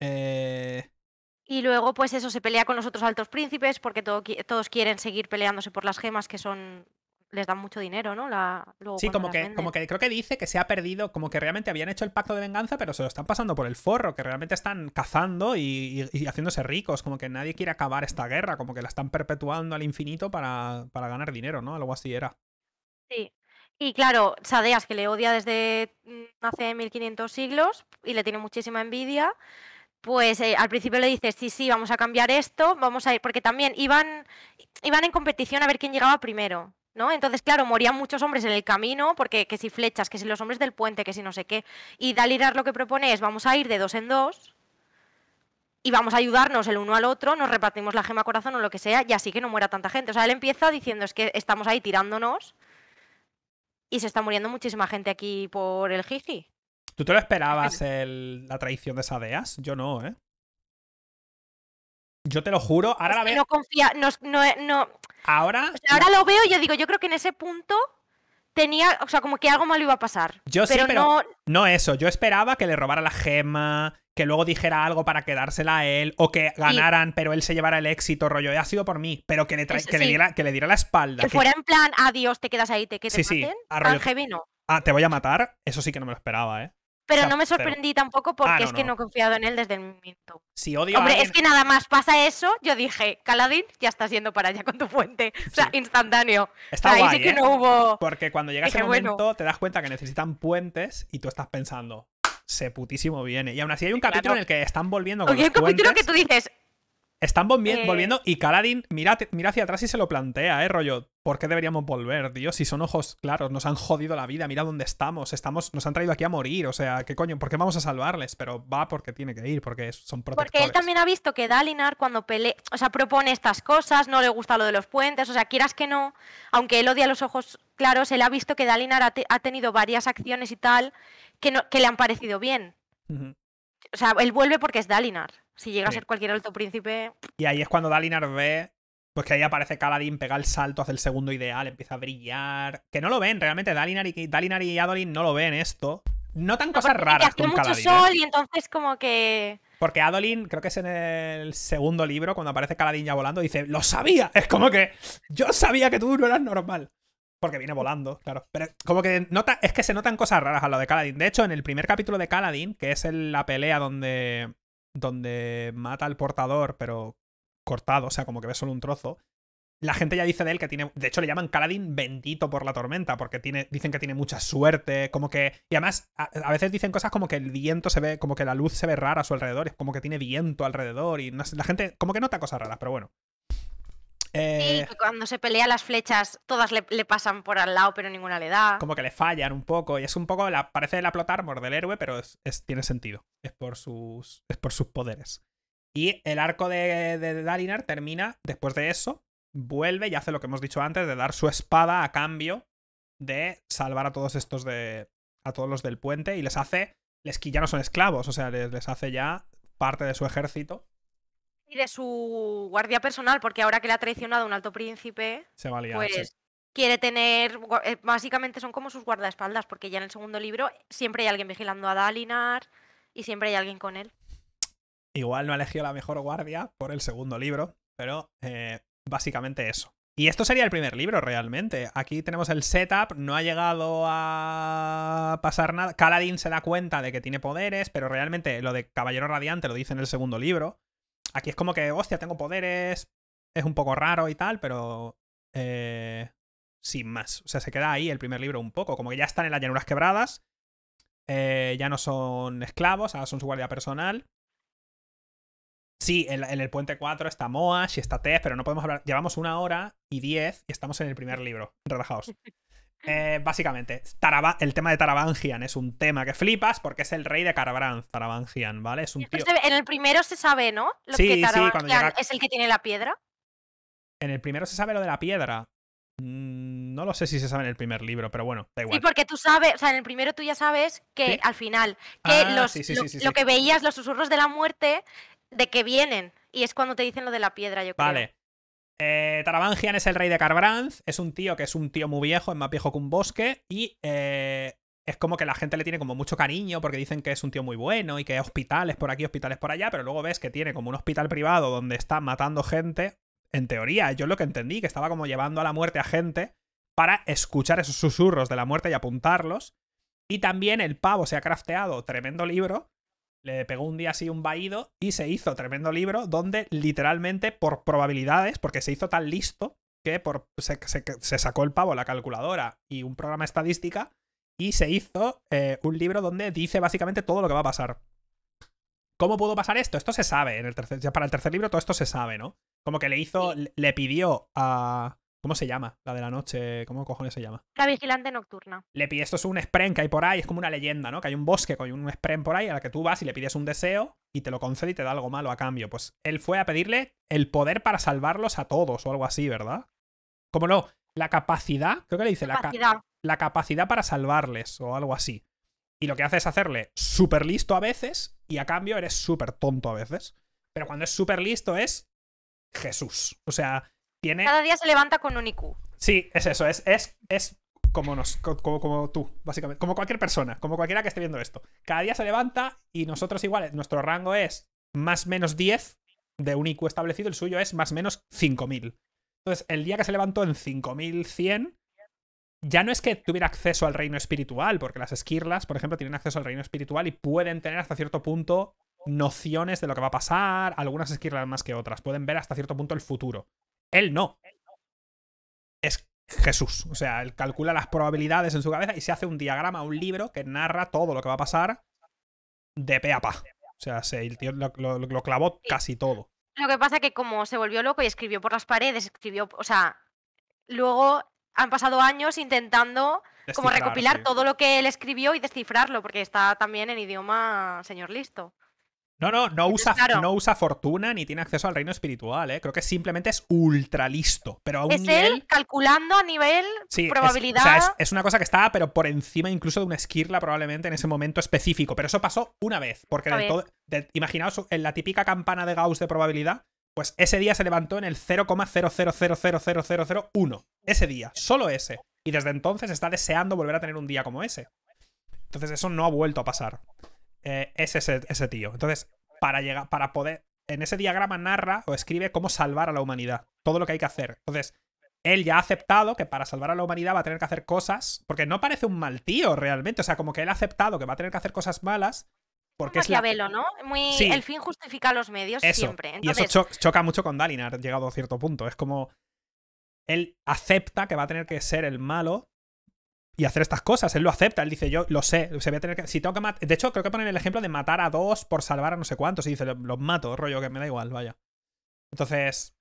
Eh. Y luego, pues eso, se pelea con los otros altos príncipes porque todos quieren seguir peleándose por las gemas que son les dan mucho dinero, ¿no? La, sí, como que, como que creo que dice que se ha perdido, como que realmente habían hecho el pacto de venganza, pero se lo están pasando por el forro, que realmente están cazando y, haciéndose ricos, como que nadie quiere acabar esta guerra, como que la están perpetuando al infinito para, para ganar dinero, ¿no? Algo así era. Sí. Y claro, Sadeas, que le odia desde mm, hace 1500 siglos y le tiene muchísima envidia, pues eh, al principio le dices, sí, sí, vamos a cambiar esto, vamos a ir, porque también iban, iban en competición a ver quién llegaba primero. ¿No? Entonces, claro, morían muchos hombres en el camino, porque que si flechas, que si los hombres del puente, que si no sé qué. Y Dalirar lo que propone es, vamos a ir de dos en dos, y vamos a ayudarnos el uno al otro, nos repartimos la gema corazón o lo que sea, y así que no muera tanta gente. O sea, él empieza diciendo es que estamos ahí tirándonos y se está muriendo muchísima gente aquí por el jiji. ¿Tú te lo esperabas la traición de Sadeas? Yo no, ¿eh? Yo te lo juro, ahora la veo. No confía, no, no, eh, no. Ahora. ahora lo veo y yo digo, yo creo que en ese punto tenía, o sea, como que algo malo iba a pasar. Yo pero no... no eso. Yo esperaba que le robara la gema, que luego dijera algo para quedársela a él, o que ganaran, pero él se llevara el éxito, rollo, ha sido por mí, pero que le, que, diera, la espalda. Que, fuera en plan, adiós, te quedas ahí, te que te sí, Sí, Ah, te voy a matar. Eso sí que no me lo esperaba, ¿eh? Pero no me sorprendí tampoco porque ah, es que no. he confiado en él desde el momento. Si odio Hombre, es que nada más pasa eso, yo dije, Caladín, ya estás yendo para allá con tu puente. O sea, instantáneo. Está ahí sí que ¿eh? no hubo. Porque cuando llegas ese momento te das cuenta que necesitan puentes y tú estás pensando, se putísimo viene. Y aún así hay un capítulo en el que están volviendo con Oye, hay un capítulo que tú dices, están eh. volviendo y Kaladin mira, mira, hacia atrás y se lo plantea, ¿eh? Rollo, ¿por qué deberíamos volver, tío? Si son ojos claros, nos han jodido la vida, mira dónde estamos, estamos nos han traído aquí a morir, o sea, ¿qué coño? ¿Por qué vamos a salvarles? Pero va porque tiene que ir, porque son protectores. Porque él también ha visto que Dalinar cuando pelea, o sea, propone estas cosas, no le gusta lo de los puentes, o sea, quieras que no, aunque él odia los ojos claros, él ha visto que Dalinar ha, tenido varias acciones y tal que, le han parecido bien. O sea, él vuelve porque es Dalinar. Si llega a ser cualquier alto príncipe. Y ahí es cuando Dalinar ve. Pues que ahí aparece Kaladin, pega el salto, hace el segundo ideal, empieza a brillar. Que no lo ven, realmente Dalinar y, Dalinar y Adolin no lo ven esto. Notan tan cosas raras con mucho sol ¿eh? y entonces como que... Porque Adolin, creo que es en el segundo libro, cuando aparece Kaladin ya volando, dice, ¡lo sabía! Es como que yo sabía que tú no eras normal porque viene volando, claro. Pero como que nota, es que se notan cosas raras a lo de Kaladin, De hecho, en el primer capítulo de Kaladin, que es la pelea donde, donde mata al portador, pero cortado, o sea, como que ve solo un trozo. La gente ya dice de él que tiene. De hecho, le llaman Kaladin bendito por la tormenta, porque tiene, dicen que tiene mucha suerte. Como que. Y además, a, veces dicen cosas como que el viento se ve. Como que la luz se ve rara a su alrededor. Es como que tiene viento alrededor. Y no la gente. Como que nota cosas raras, pero bueno sí, eh, cuando se pelea las flechas, todas le, pasan por al lado, pero ninguna le da. Como que le fallan un poco. Y es un poco, la, parece la plot armor del héroe, pero es, tiene sentido. Es por, sus, es por sus poderes. Y el arco de, Dalinar termina después de eso. Vuelve y hace lo que hemos dicho antes, de dar su espada a cambio de salvar a todos estos de. a todos los del puente. Y les hace. Les que ya no son esclavos, o sea, les hace ya parte de su ejército y de su guardia personal, porque ahora que le ha traicionado un alto príncipe, pues quiere tener. Eh, básicamente son como sus guardaespaldas, porque ya en el segundo libro siempre hay alguien vigilando a Dalinar y siempre hay alguien con él. Igual no ha elegido la mejor guardia por el segundo libro, pero eh, básicamente eso. Y esto sería el primer libro, realmente. Aquí tenemos el setup, no ha llegado a pasar nada. Caladín se da cuenta de que tiene poderes, pero realmente lo de Caballero Radiante lo dice en el segundo libro. Aquí es como que, hostia, tengo poderes, es un poco raro y tal, pero eh, sin más. O sea, se queda ahí el primer libro un poco, como que ya están en las llanuras quebradas, eh, ya no son esclavos, ahora son su guardia personal. Sí, en, el puente 4 está Moash y está Tess, pero no podemos hablar. Llevamos una hora y diez y estamos en el primer libro. Relajaos. Eh, básicamente, el tema de Tarabangian es un tema que flipas porque es el rey de Carabran, Tarabangian, ¿vale? Es un tío... En el primero se sabe, ¿no? sí, que es el que tiene la piedra. En el primero se sabe lo de la piedra. Mm, no lo sé si se sabe en el primer libro, pero bueno, da igual. Sí, porque tú sabes, o sea, en el primero tú ya sabes que al final, que ah, los, lo, lo, que veías, los susurros de la muerte, de que vienen. Y es cuando te dicen lo de la piedra, yo creo. Vale. Eh, Tarabangian es el rey de Carbranz, es un tío que es un tío muy viejo, es más viejo que un bosque, y eh, es como que la gente le tiene como mucho cariño porque dicen que es un tío muy bueno y que hay hospitales por aquí, hospitales por allá, pero luego ves que tiene como un hospital privado donde está matando gente, en teoría, yo lo que entendí, que estaba como llevando a la muerte a gente para escuchar esos susurros de la muerte y apuntarlos. Y también el pavo se ha crafteado tremendo libro le pegó un día así un vaído y se hizo tremendo libro donde literalmente por probabilidades, porque se hizo tan listo que por, se, sacó el pavo, la calculadora y un programa estadística y se hizo eh, un libro donde dice básicamente todo lo que va a pasar. ¿Cómo pudo pasar esto? Esto se sabe. En el tercer, para el tercer libro todo esto se sabe, ¿no? Como que le hizo, le pidió a, ¿Cómo se llama? La de la noche. ¿Cómo cojones se llama? La vigilante nocturna. Le pides, esto es un spren que hay por ahí, es como una leyenda, ¿no? Que hay un bosque con un spren por ahí a la que tú vas y le pides un deseo y te lo concede y te da algo malo a cambio. Pues él fue a pedirle el poder para salvarlos a todos o algo así, ¿verdad? Como no, la capacidad, creo que le dice La, capacidad. la capacidad para salvarles o algo así. Y lo que hace es hacerle súper listo a veces y a cambio eres súper tonto a veces. Pero cuando es súper listo es Jesús. O sea, cada día se levanta con un IQ. Sí, es eso, es, es, es como, nos, como, como, tú, básicamente. Como cualquier persona, como cualquiera que esté viendo esto. Cada día se levanta y nosotros igual, nuestro rango es más menos 10 de un IQ establecido, el suyo es más menos 5000. Entonces, el día que se levantó en 5100, ya no es que tuviera acceso al reino espiritual, porque las esquirlas, por ejemplo, tienen acceso al reino espiritual y pueden tener hasta cierto punto nociones de lo que va a pasar, algunas esquirlas más que otras, pueden ver hasta cierto punto el futuro. Él no. Es Jesús. O sea, él calcula las probabilidades en su cabeza y se hace un diagrama, un libro que narra todo lo que va a pasar de pe a pa. O sea, el tío lo, clavó casi todo. Lo que pasa es que como se volvió loco y escribió por las paredes, escribió, o sea, luego han pasado años intentando como recopilar todo lo que él escribió y descifrarlo, porque está también en idioma señor listo. No, no, no usa, no usa fortuna ni tiene acceso al reino espiritual, ¿eh? Creo que simplemente es ultra listo. Pero es él calculando a nivel probabilidad. Es, o sea, es, una cosa que está, pero por encima incluso de una esquirla, probablemente en ese momento específico. Pero eso pasó una vez, porque del imaginaos en la típica campana de Gauss de probabilidad, pues ese día se levantó en el 0,0000001. Ese día, solo ese. Y desde entonces está deseando volver a tener un día como ese. Entonces eso no ha vuelto a pasar. Eh, es ese, ese, tío. Entonces, para, llegar, para poder... En ese diagrama narra o escribe cómo salvar a la humanidad. Todo lo que hay que hacer. Entonces, él ya ha aceptado que para salvar a la humanidad va a tener que hacer cosas, porque no parece un mal tío realmente, o sea, como que él ha aceptado que va a tener que hacer cosas malas. Porque es Maquiavelo, ¿no? El fin justifica los medios siempre. Y eso choca mucho con Dalinar, llegado a cierto punto. Es como. Él acepta que va a tener que ser el malo y hacer estas cosas. Él lo acepta, él dice, yo lo sé, se voy a tener que... Si tengo que De hecho, creo que ponen el ejemplo de matar a dos por salvar a no sé cuántos. Y dice, los mato, rollo, que me da igual, vaya. Entonces,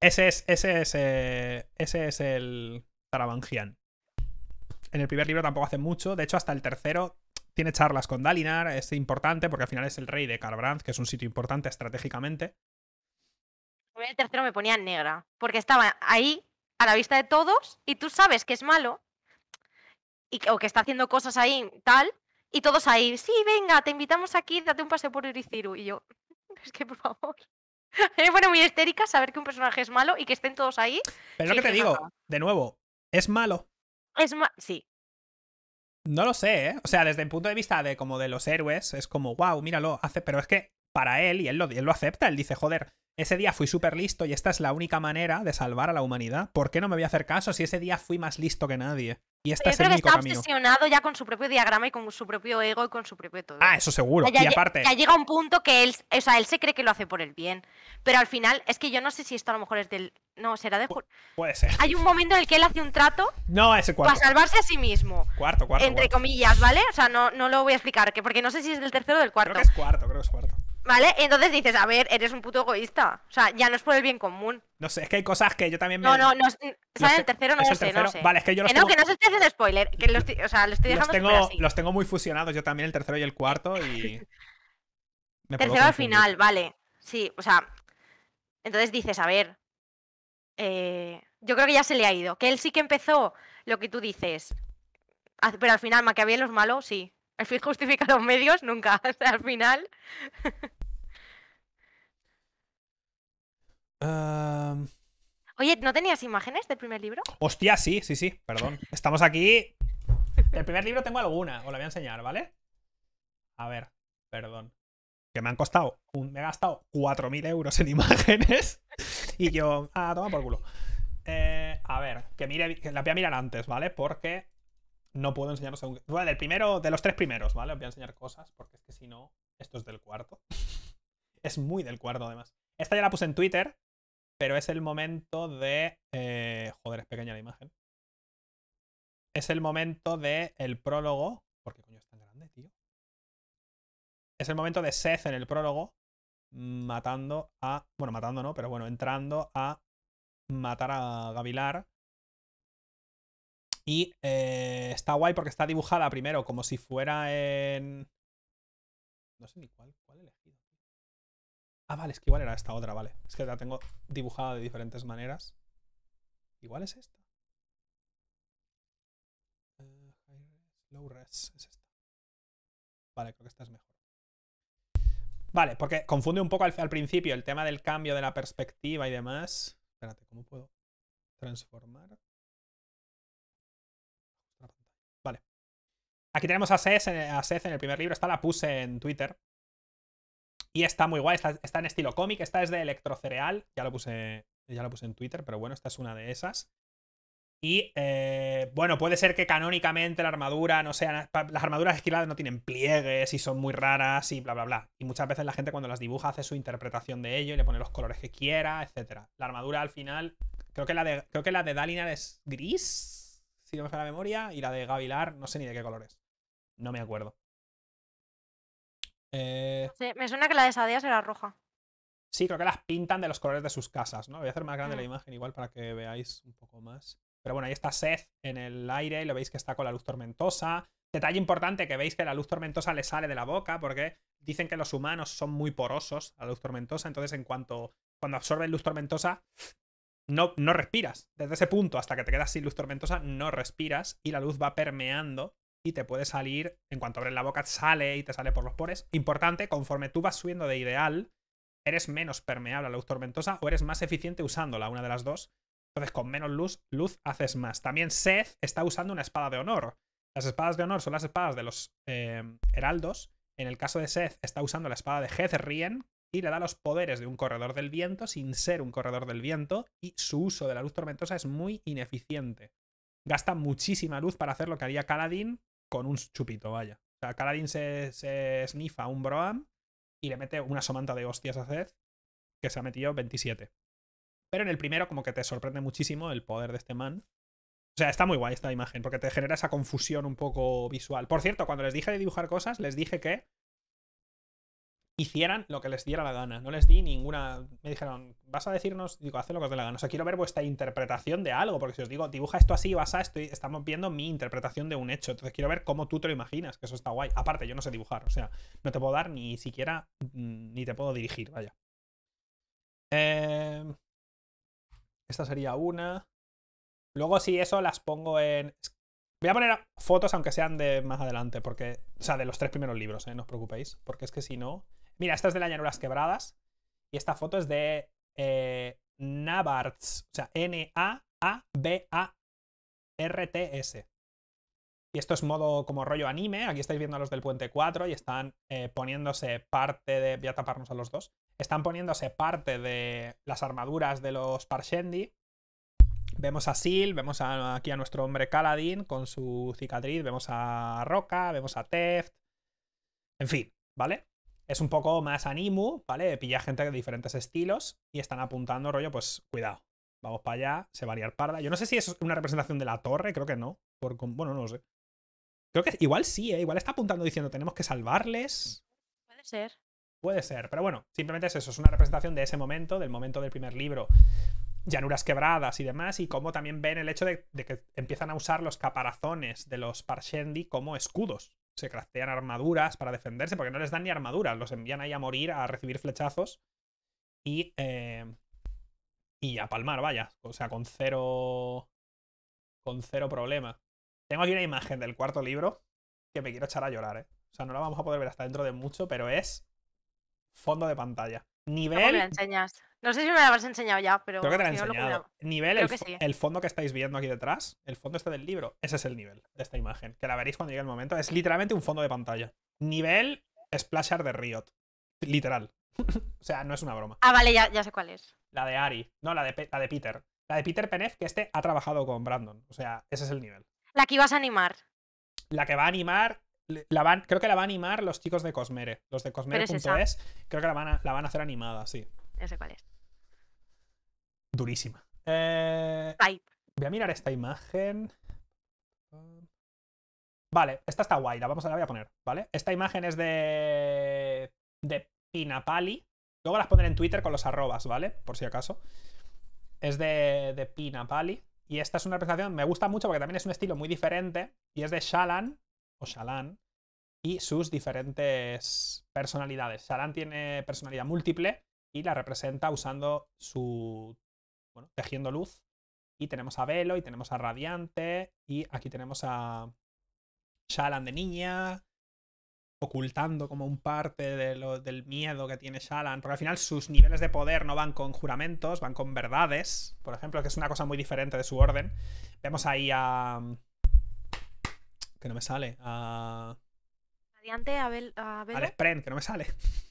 ese es, ese es, eh, ese es el Tarabangian. En el primer libro tampoco hace mucho, de hecho hasta el tercero tiene charlas con Dalinar, es importante porque al final es el rey de Carbranz que es un sitio importante estratégicamente. el tercero me ponía negra, porque estaba ahí a la vista de todos y tú sabes que es malo, o que está haciendo cosas ahí, tal, y todos ahí, sí, venga, te invitamos aquí, date un paseo por Uriciru. Y yo, es que por favor. Me pone muy histérica saber que un personaje es malo y que estén todos ahí. Pero lo que te digo, de nuevo, es malo. Es malo, sí. No lo sé, ¿eh? O sea, desde el punto de vista de como de los héroes, es como, wow, míralo, hace, pero es que para él, y él él lo acepta, él dice, joder, ese día fui súper listo y esta es la única manera de salvar a la humanidad. ¿Por qué no me voy a hacer caso si ese día fui más listo que nadie? Y esta Yo creo que está obsesionado ya con su propio diagrama y con su propio ego y con su propio todo. Ah, eso seguro. y aparte. Ya llega un punto que él, o sea, él se cree que lo hace por el bien. Pero al final, es que yo no sé si esto a lo mejor es del. No, será de. puede ser. Hay un momento en el que él hace un trato. No, ese cuarto. Para salvarse a sí mismo. Cuarto, cuarto. Entre comillas, ¿vale? O sea, no, no lo voy a explicar, porque no sé si es del tercero o del cuarto. Creo que es cuarto, creo que es cuarto. ¿Vale? Entonces dices, a ver, eres un puto egoísta. O sea, ya no es por el bien común. No sé, es que hay cosas que yo también me. No, no, no. ¿Sale el tercero? No sé, no sé. Vale, es que yo los eh, No, que no se esté haciendo spoiler. Que los, o sea, estoy los tengo, muy fusionados yo también, el tercero y el cuarto. Y. tercero al final, vale. Sí, o sea. Entonces dices, a ver. Eh, yo creo que ya se le ha ido. Que él sí que empezó lo que tú dices. Ah, pero al final, Maquiavelo Los malos, sí. El fin justifica los medios, nunca, sea, al final. Em. Oye, ¿no tenías imágenes del primer libro? Hostia, sí, sí, sí, perdón. Estamos aquí. El primer libro tengo alguna, os la voy a enseñar, ¿vale? A ver, perdón. Que me han costado, me he gastado 4.000 euros en imágenes. Y yo, ah, toma por culo. Eh, a ver, que mire, que la voy a mirar antes, ¿vale? Porque no puedo enseñaros un. Bueno, del primero, de los tres primeros, ¿vale? Os voy a enseñar cosas, porque es que si no, esto es del cuarto. es muy del cuarto, además. Esta ya la puse en Twitter, pero es el momento de. Eh, joder, es pequeña la imagen. Es el momento de el prólogo. ¿Por qué coño es tan grande, tío? Es el momento de Seth en el prólogo matando a. Bueno, matando no, pero bueno, entrando a matar a Gavilar y eh, está guay porque está dibujada primero como si fuera en... No sé ni cuál, cuál elegido. Ah, vale, es que igual era esta otra, vale. Es que la tengo dibujada de diferentes maneras. Igual es esta. Eh, low res, es esta. Vale, creo que esta es mejor. Vale, porque confunde un poco al principio el tema del cambio de la perspectiva y demás. Espérate, ¿cómo puedo transformar? Aquí tenemos a Seth, en el primer libro, esta la puse en Twitter. Y está muy guay, está, en estilo cómic, esta es de Electrocereal, ya lo puse, ya lo puse en Twitter, pero bueno, esta es una de esas. Y eh, bueno, puede ser que canónicamente la armadura, no sea, las armaduras esquiladas no tienen pliegues y son muy raras y bla, bla, bla. Y muchas veces la gente cuando las dibuja hace su interpretación de ello y le pone los colores que quiera, etc. La armadura al final, creo que la de, creo que la de Dalinar es gris, si no me falla la memoria, y la de Gavilar no sé ni de qué colores. No me acuerdo. Eh, sí, me suena que la de Sadeas era roja. Sí, creo que las pintan de los colores de sus casas, ¿no? Voy a hacer más grande la mm. imagen igual para que veáis un poco más. Pero bueno, ahí está Seth en el aire y lo veis que está con la luz tormentosa. Detalle importante que veis que la luz tormentosa le sale de la boca porque dicen que los humanos son muy porosos a la luz tormentosa, entonces en cuanto cuando absorben luz tormentosa no, no respiras. Desde ese punto hasta que te quedas sin luz tormentosa no respiras y la luz va permeando y te puede salir, en cuanto abres la boca, sale y te sale por los pores. Importante, conforme tú vas subiendo de ideal, eres menos permeable a la luz tormentosa o eres más eficiente usándola, una de las dos. Entonces, con menos luz, luz haces más. También Seth está usando una espada de honor. Las espadas de honor son las espadas de los eh, heraldos. En el caso de Seth, está usando la espada de Rien y le da los poderes de un corredor del viento sin ser un corredor del viento. Y su uso de la luz tormentosa es muy ineficiente. Gasta muchísima luz para hacer lo que haría Kaladin con un chupito, vaya. O sea, Kaladin se, se snifa un Broam y le mete una somanta de hostias a Zed, que se ha metido 27. Pero en el primero, como que te sorprende muchísimo el poder de este man. O sea, está muy guay esta imagen, porque te genera esa confusión un poco visual. Por cierto, cuando les dije de dibujar cosas, les dije que hicieran lo que les diera la gana. No les di ninguna. Me dijeron, vas a decirnos, digo, haz lo que os dé la gana. O sea, quiero ver vuestra interpretación de algo, porque si os digo, dibuja esto así, vas a esto, estamos viendo mi interpretación de un hecho. Entonces quiero ver cómo tú te lo imaginas, que eso está guay. Aparte, yo no sé dibujar, o sea, no te puedo dar ni siquiera, mm, ni te puedo dirigir, vaya. Em, esta sería una. Luego, si eso, las pongo en. Voy a poner fotos, aunque sean de más adelante, porque. O sea, de los tres primeros libros, ¿eh? no os preocupéis. Porque es que si no, Mira, esta es de las Llanuras Quebradas. Y esta foto es de eh, O sea, N-A-A-B-A-R-T-S. Y esto es modo como rollo anime. Aquí estáis viendo a los del Puente 4 y están eh, poniéndose parte de. Voy a taparnos a los dos. Están poniéndose parte de las armaduras de los Parshendi. Vemos a Sil, vemos aquí a nuestro hombre Kaladin con su cicatriz, vemos a Roca, vemos a Teft. En fin, ¿vale? es un poco más animu, ¿vale? Pilla gente de diferentes estilos y están apuntando rollo, pues cuidado, vamos para allá, se va a liar parda. Yo no sé si es una representación de la torre, creo que no. Por, bueno, no lo sé. Creo que igual sí, ¿eh? Igual está apuntando diciendo tenemos que salvarles. Puede ser. Puede ser, pero bueno, simplemente es eso, es una representación de ese momento, del momento del primer libro, llanuras quebradas y demás, y cómo también ven el hecho de, de que empiezan a usar los caparazones de los Parshendi como escudos, se craftean armaduras para defenderse, porque no les dan ni armaduras, los envían ahí a morir, a recibir flechazos y, eh, y a palmar, vaya, o sea, con cero, con cero problema. Tengo aquí una imagen del cuarto libro que me quiero echar a llorar, ¿eh? O sea, no la vamos a poder ver hasta dentro de mucho, pero es fondo de pantalla. Nivel. enseñas? No sé si me la habrás enseñado ya, pero. Creo que te la he enseñado. Nivel, el, el, fondo que estáis viendo aquí detrás, el fondo este del libro, ese es el nivel de esta imagen, que la veréis cuando llegue el momento. Es literalmente un fondo de pantalla. Nivel Splasher de Riot. Literal. o sea, no es una broma. Ah, vale, ya, sé cuál es. La de Ari. No, la de, la de Peter. La de Peter Penef, que este ha trabajado con Brandon. O sea, ese es el nivel. La que ibas a animar. La que va a animar la van, creo que la van a animar los chicos de Cosmere. Los de Cosmere.es. creo que la van, a, la van a hacer animada, sí. No sé cuál es. Durísima. Eh, voy a mirar esta imagen. Vale, esta está guay, la, vamos a, la voy a poner, ¿vale? Esta imagen es de. de Pinapali. Luego las pondré en Twitter con los arrobas, ¿vale? Por si acaso. Es de, de Pinapali. Y esta es una presentación. me gusta mucho porque también es un estilo muy diferente. Y es de Shalan, o Shalan, y sus diferentes personalidades. Shalan tiene personalidad múltiple y la representa usando su, bueno, tejiendo luz. Y tenemos a Velo, y tenemos a Radiante, y aquí tenemos a Shalan de niña, ocultando como un parte del miedo que tiene Shalan, porque al final sus niveles de poder no van con juramentos, van con verdades, por ejemplo, que es una cosa muy diferente de su orden. Vemos ahí a, que no me sale. A. Radiante, a, Bel, a que no me sale.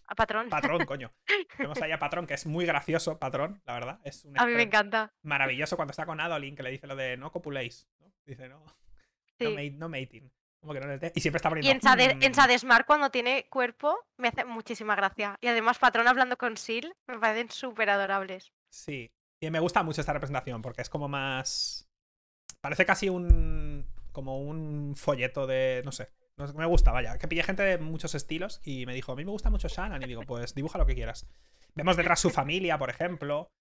A Patrón. Patrón, coño. Tenemos ahí a Patrón, que es muy gracioso, Patrón, la verdad. Es a mí me encanta. Maravilloso cuando está con Adolin, que le dice lo de no copuléis. ¿no? Dice no. No, mating. y siempre está abriendo Y en, Sadesmar, mm. cuando tiene cuerpo, me hace muchísima gracia. Y además, Patrón hablando con Sil, me parecen súper adorables. Sí. Y me gusta mucho esta representación, porque es como más. Parece casi un como un folleto de, no sé, me gusta, vaya, que pillé gente de muchos estilos y me dijo, a mí me gusta mucho Shannon y digo, pues dibuja lo que quieras. Vemos detrás su familia, por ejemplo.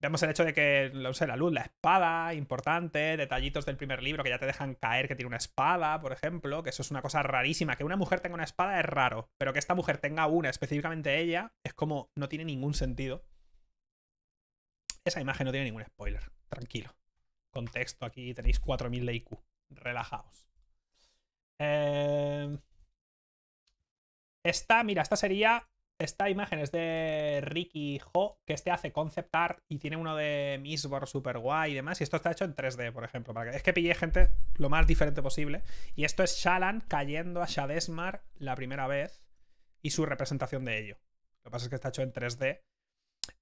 Vemos el hecho de que, no sé, la luz, la espada, importante, detallitos del primer libro que ya te dejan caer que tiene una espada, por ejemplo, que eso es una cosa rarísima, que una mujer tenga una espada es raro, pero que esta mujer tenga una, específicamente ella, es como no tiene ningún sentido. Esa imagen no tiene ningún spoiler, tranquilo. Contexto, aquí tenéis 4000 de IQ relajaos. Em, esta, mira, esta sería. Esta imagen es de Ricky Ho, que este hace concept art y tiene uno de Misbor super guay y demás. Y esto está hecho en 3D, por ejemplo. Para es que pillé gente lo más diferente posible. Y esto es Shalan cayendo a Shadesmar la primera vez y su representación de ello. Lo que pasa es que está hecho en 3D.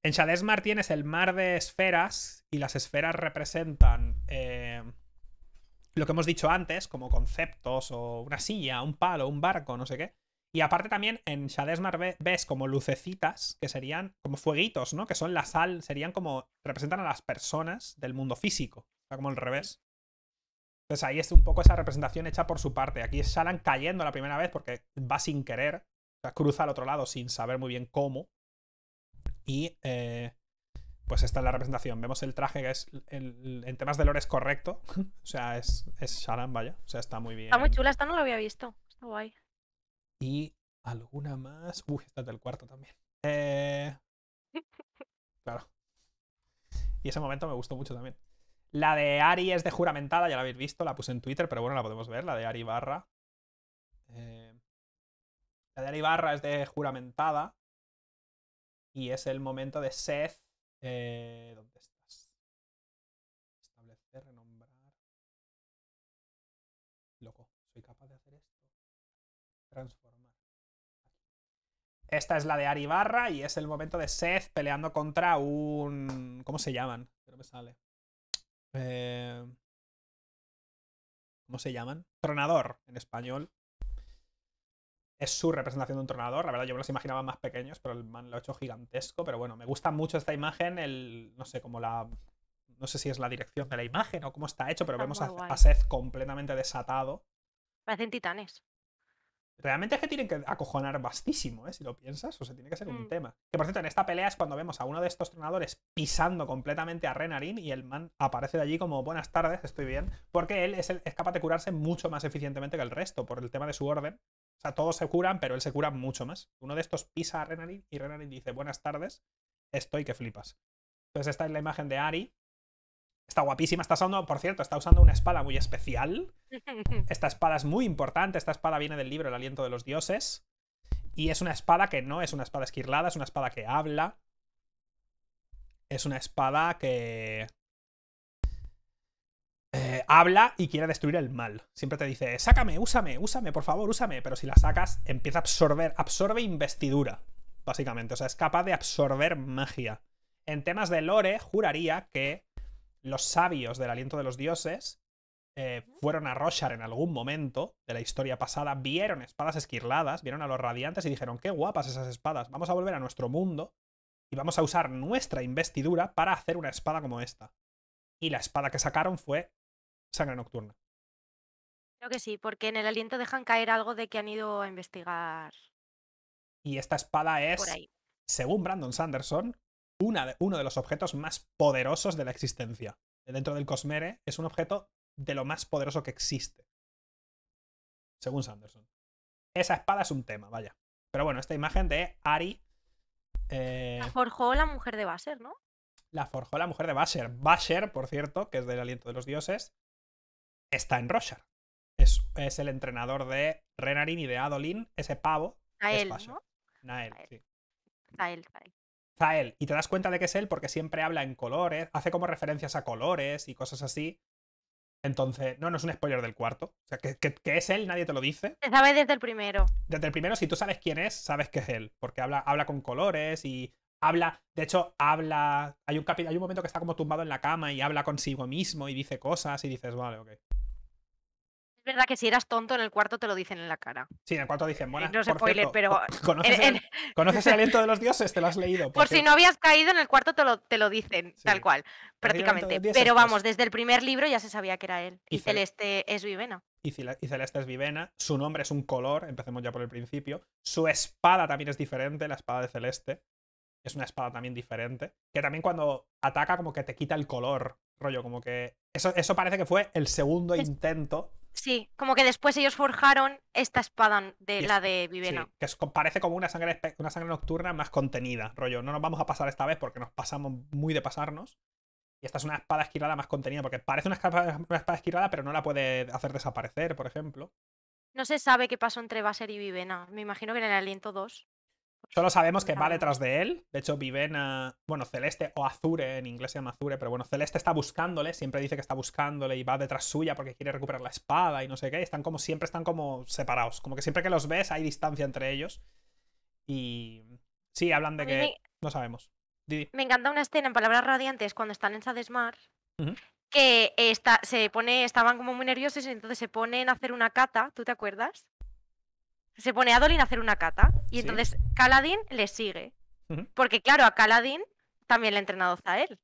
En Shadesmar tienes el mar de esferas y las esferas representan. Eh, lo que hemos dicho antes, como conceptos o una silla, un palo, un barco, no sé qué. Y aparte también en Shadesmar ves como lucecitas, que serían como fueguitos, ¿no? Que son la sal, serían como, representan a las personas del mundo físico, o sea, como al revés. Entonces ahí es un poco esa representación hecha por su parte. Aquí es Shalan cayendo la primera vez porque va sin querer, o sea, cruza al otro lado sin saber muy bien cómo. Y eh, pues esta es la representación. Vemos el traje que es, en temas de lore es correcto. o sea, es, es Sharan, vaya. O sea, está muy bien. Está muy chula, esta no la había visto. Está guay. Y alguna más. Uy, esta es del cuarto también. Eh... Claro. Y ese momento me gustó mucho también. La de Ari es de juramentada, ya la habéis visto, la puse en Twitter, pero bueno, la podemos ver, la de Ari Barra. Eh, la de Ari Barra es de juramentada. Y es el momento de Seth eh, ¿Dónde estás? Establecer, renombrar. Loco, soy capaz de hacer esto. Transformar. Esta es la de Aribarra y es el momento de Seth peleando contra un. ¿Cómo se llaman? Que me sale. Eh, ¿Cómo se llaman? Tronador en español es su representación de un tornador. La verdad, yo me los imaginaba más pequeños, pero el man lo ha hecho gigantesco. Pero bueno, me gusta mucho esta imagen, el, no sé, cómo la... No sé si es la dirección de la imagen o cómo está hecho, pero vemos a, Seth completamente desatado. Parecen titanes. Realmente es que tienen que acojonar bastísimo, ¿eh? si lo piensas. O sea, tiene que ser un mm. tema. Que por cierto, en esta pelea es cuando vemos a uno de estos tronadores pisando completamente a Renarin y el man aparece de allí como buenas tardes, estoy bien. Porque él es capaz de curarse mucho más eficientemente que el resto por el tema de su orden o sea, todos se curan, pero él se cura mucho más. Uno de estos pisa a Renarin y Renarin dice, buenas tardes, estoy que flipas. Entonces esta es la imagen de Ari. Está guapísima, está usando, por cierto, está usando una espada muy especial. Esta espada es muy importante, esta espada viene del libro El aliento de los dioses. Y es una espada que no es una espada esquirlada, es una espada que habla. Es una espada que eh, habla y quiere destruir el mal. Siempre te dice, sácame, úsame, úsame, por favor, úsame. Pero si la sacas, empieza a absorber, absorbe investidura, básicamente. O sea, es capaz de absorber magia. En temas de lore, juraría que los sabios del aliento de los dioses eh, fueron a Roshar en algún momento de la historia pasada, vieron espadas esquirladas, vieron a los radiantes y dijeron, qué guapas esas espadas, vamos a volver a nuestro mundo y vamos a usar nuestra investidura para hacer una espada como esta. Y la espada que sacaron fue Sangre Nocturna. Creo que sí, porque en el aliento dejan caer algo de que han ido a investigar. Y esta espada es, según Brandon Sanderson, una uno de los objetos más poderosos de la existencia. Dentro del Cosmere es un objeto de lo más poderoso que existe. Según Sanderson. Esa espada es un tema, vaya. Pero bueno, esta imagen de Ari. Eh, la forjó la mujer de Basher, ¿no? La forjó la mujer de Basher. Basher, por cierto, que es del aliento de los dioses, está en Roshar. Es, el entrenador de Renarin y de Adolin, ese pavo. A ¿no? Nael, sí. y te das cuenta de que es él porque siempre habla en colores, hace como referencias a colores y cosas así. Entonces, no, no es un spoiler del cuarto. O sea, que, es él, nadie te lo dice. Te sabes desde el primero. Desde el primero, si tú sabes quién es, sabes que es él. Porque habla, habla con colores y habla. De hecho, habla. Hay un, hay un momento que está como tumbado en la cama y habla consigo mismo y dice cosas y dices, vale, ok verdad que si eras tonto en el cuarto te lo dicen en la cara. Sí, en el cuarto dicen, bueno, no spoiler, pero. ¿conoces, El, aliento de los dioses? Te lo has leído. Por si no habías caído en el cuarto te lo, te lo dicen, tal cual, prácticamente. Pero pues vamos, desde el primer libro ya se sabía que era él. Y, Celeste es Vivena. Y, y Celeste es Vivena. Su nombre es un color, empecemos ya por el principio. Su espada también es diferente, la espada de Celeste. Es una espada también diferente. Que también cuando ataca, como que te quita el color rollo, como que. Eso, eso parece que fue el segundo intento Sí, como que después ellos forjaron esta espada de la de Vivena. Sí, que parece como una sangre, una sangre nocturna más contenida, rollo. No nos vamos a pasar esta vez porque nos pasamos muy de pasarnos. Y esta es una espada esquilada más contenida, porque parece una espada, una espada esquilada, pero no la puede hacer desaparecer, por ejemplo. No se sabe qué pasó entre Baser y Vivena. Me imagino que en el aliento 2. Solo sabemos que va detrás de él. De hecho, a ah, bueno, Celeste o Azure, en inglés se llama Azure, pero bueno, Celeste está buscándole, siempre dice que está buscándole y va detrás suya porque quiere recuperar la espada y no sé qué. están como, siempre están como separados. Como que siempre que los ves hay distancia entre ellos. Y sí, hablan de que no sabemos. Me encanta una escena en palabras radiantes cuando están en Sadesmar. Que se pone, estaban como muy nerviosos y entonces se ponen a hacer una cata, ¿tú te acuerdas? se pone a Dolin a hacer una cata. Y entonces Caladín le sigue. Porque claro, a Caladín también le ha entrenado Zael.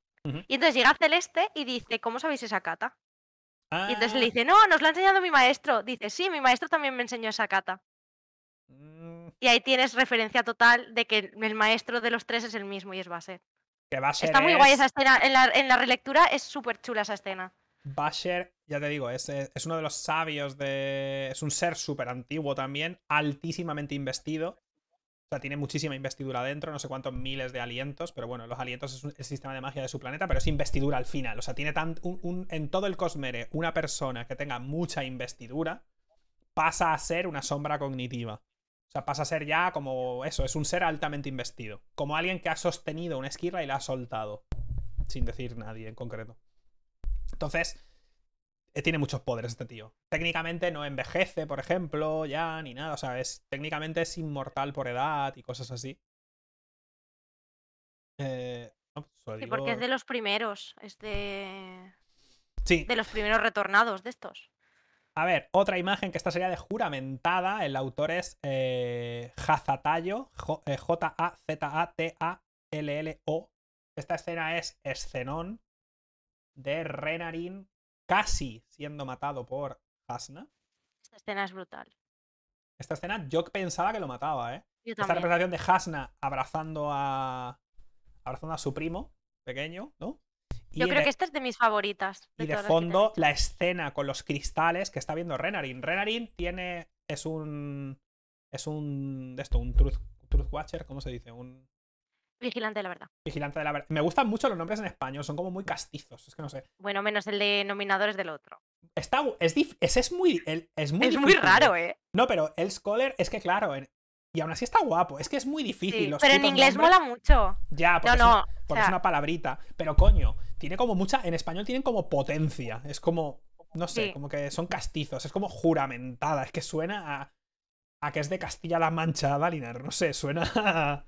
Y entonces llega Celeste y dice, ¿cómo sabéis esa cata? Y entonces le ah. dice, no, nos la ha enseñado mi maestro. Dice, sí, mi maestro también me enseñó esa cata. Mm. Y ahí tienes referencia total de que el maestro de los tres es el mismo y es Baser. Está muy guay esa escena. en la relectura es súper chula esa escena. Basher, ya te digo, es, uno de los sabios de. Es un ser súper antiguo también, altísimamente investido. O sea, tiene muchísima investidura dentro, no sé cuántos miles de alientos, pero bueno, los alientos es el sistema de magia de su planeta, pero es investidura al final. O sea, tiene tan, un, en todo el Cosmere una persona que tenga mucha investidura pasa a ser una sombra cognitiva. O sea, pasa a ser ya como eso, es un ser altamente investido. Como alguien que ha sostenido una esquirra y la ha soltado. Sin decir nadie en concreto. Entonces, eh, tiene muchos poderes este tío. Técnicamente no envejece, por ejemplo, ya, ni nada. O sea, técnicamente es inmortal por edad y cosas así. Eh, sí, porque es de los primeros. Es de. Sí. De los primeros retornados de estos. A ver, otra imagen que esta sería de juramentada. El autor es eh, Hazatayo, J-A-Z-A-T-A-L-L-O. Eh, esta escena es Escenón, de Renarin casi siendo matado por Hasna. Esta escena es brutal. Esta escena yo pensaba que lo mataba, ¿eh? Esta representación de Hasna abrazando a abrazando a su primo pequeño, ¿no? yo creo que esta es de mis favoritas. y de fondo la escena con los cristales que está viendo Renarin. Renarin tiene es un es un esto un truth, truth watcher, ¿cómo se dice? Un Vigilante de la verdad. Vigilante de la verdad. Me gustan mucho los nombres en español, son como muy castizos, es que no sé. Bueno, menos el de es del otro. Está, es, muy, es muy, es muy raro, ¿eh? No, pero el Scholar es que, claro, y aún así está guapo, es que es muy difícil. pero en inglés mola mucho. Ya, porque, no, es, una, palabrita. Pero coño, tiene como mucha. En español tienen como potencia. Es como. No sé, como que son castizos. Es como juramentada. Es que suena a. a que es de Castilla-La Mancha, Dalinar. No sé, suena a.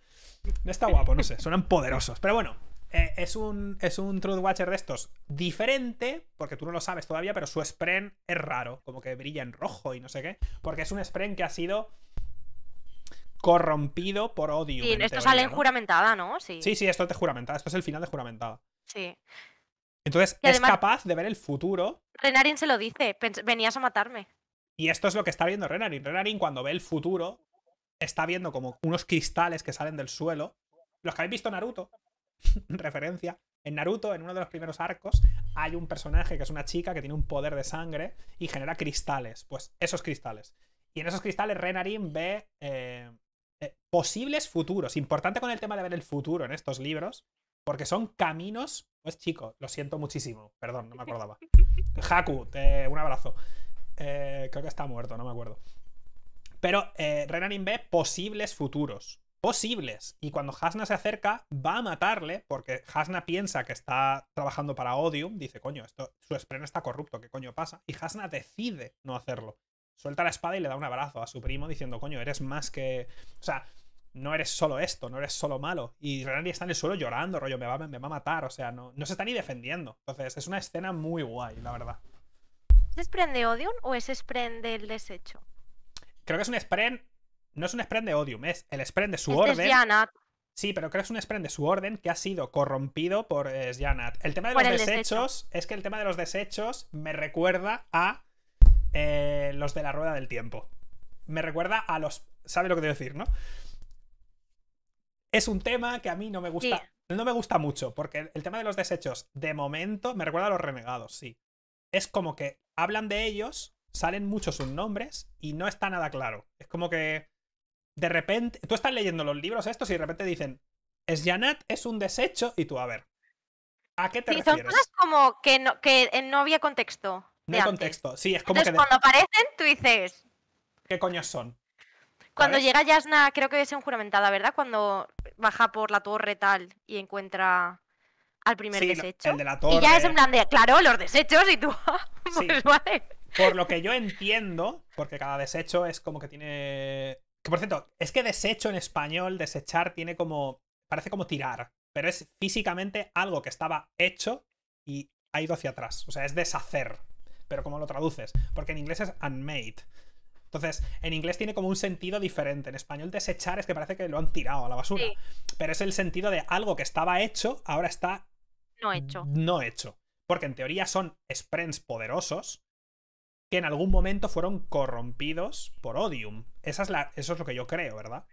Está guapo, no sé, suenan poderosos. Pero bueno, eh, es, un, es un Truth Watcher de estos diferente, porque tú no lo sabes todavía, pero su spren es raro, como que brilla en rojo y no sé qué, porque es un spren que ha sido corrompido por odio. Sí, esto sale en juramentada, ¿no? Sí. sí, esto es juramentada, esto es el final de juramentada. Sí. Entonces es capaz de ver el futuro. Renarin se lo dice, venías a matarme. Y esto es lo que está viendo Renarin. Renarin cuando ve el futuro está viendo como unos cristales que salen del suelo. Los que habéis visto Naruto, referencia. En Naruto, en uno de los primeros arcos, hay un personaje que es una chica que tiene un poder de sangre y genera cristales. Pues esos cristales. Y en esos cristales Renarin ve eh, eh, posibles futuros. Importante con el tema de ver el futuro en estos libros, porque son caminos. Pues chico, lo siento muchísimo. Perdón, no me acordaba. Haku, un abrazo. Eh, creo que está muerto, no me acuerdo. Pero eh, Renarin ve posibles futuros. Posibles. Y cuando Hasna se acerca, va a matarle, porque Hasna piensa que está trabajando para Odium. Dice, coño, esto, su spren está corrupto, ¿qué coño pasa? Y Hasna decide no hacerlo. Suelta la espada y le da un abrazo a su primo diciendo, coño, eres más que. O sea, no eres solo esto, no eres solo malo. Y Renarin está en el suelo llorando, rollo, me va, me a matar, o sea, no, no se está ni defendiendo. Entonces, es una escena muy guay, la verdad. ¿Es Spren Odium o es Spren el desecho? Creo que es un Spren. No es un Spren de Odium, es el Spren de su orden. sí, pero creo que es un Spren de su orden que ha sido corrompido por eh, Janat. El tema de los desechos es que el tema de los desechos me recuerda a eh, los de la rueda del tiempo. Me recuerda a los. ¿Sabe lo que te decir, no? Es un tema que a mí no me gusta. No me gusta mucho, porque el tema de los desechos, de momento, me recuerda a los renegados, sí. Es como que hablan de ellos, salen muchos sus nombres y no está nada claro. Es como que de repente, tú estás leyendo los libros estos y de repente dicen, Es Janat es un desecho y tú, a ver, ¿a qué sí, Son cosas como que no, que eh, no había contexto. No hay contexto, sí, es como que... cuando aparecen, tú dices... ¿Qué coños son? Cuando llega Yasna, creo que es un juramentada, ¿verdad? Cuando baja por la torre tal y encuentra al primer desecho. El de la torre. Y ya es un plan claro, los desechos y tú... pues vale. Por lo que yo entiendo, porque cada desecho es como que tiene. Que por cierto, es que desecho en español, desechar, tiene como. Parece como tirar, pero es físicamente algo que estaba hecho y ha ido hacia atrás. O sea, es deshacer. Pero ¿cómo lo traduces? Porque en inglés es unmade. Entonces, en inglés tiene como un sentido diferente. En español, desechar es que parece que lo han tirado a la basura. Pero es el sentido de algo que estaba hecho, ahora está. No hecho. No hecho. Porque en teoría son sprints poderosos, en algún momento fueron corrompidos por Odium. Esa es eso es lo que yo creo, ¿verdad?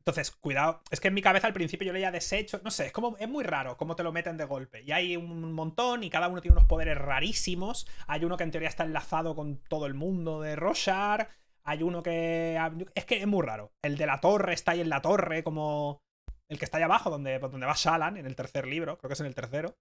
Entonces, cuidado. Es que en mi cabeza al principio yo leía deshecho. No sé, es como. Es muy raro cómo te lo meten de golpe. Y hay un montón y cada uno tiene unos poderes rarísimos. Hay uno que en teoría está enlazado con todo el mundo de Roshar. Hay uno que. Ah, es que es muy raro. El de la torre está ahí en la torre, como. El que está ahí abajo, donde, donde va Shalan, en el tercer libro, creo que es en el tercero.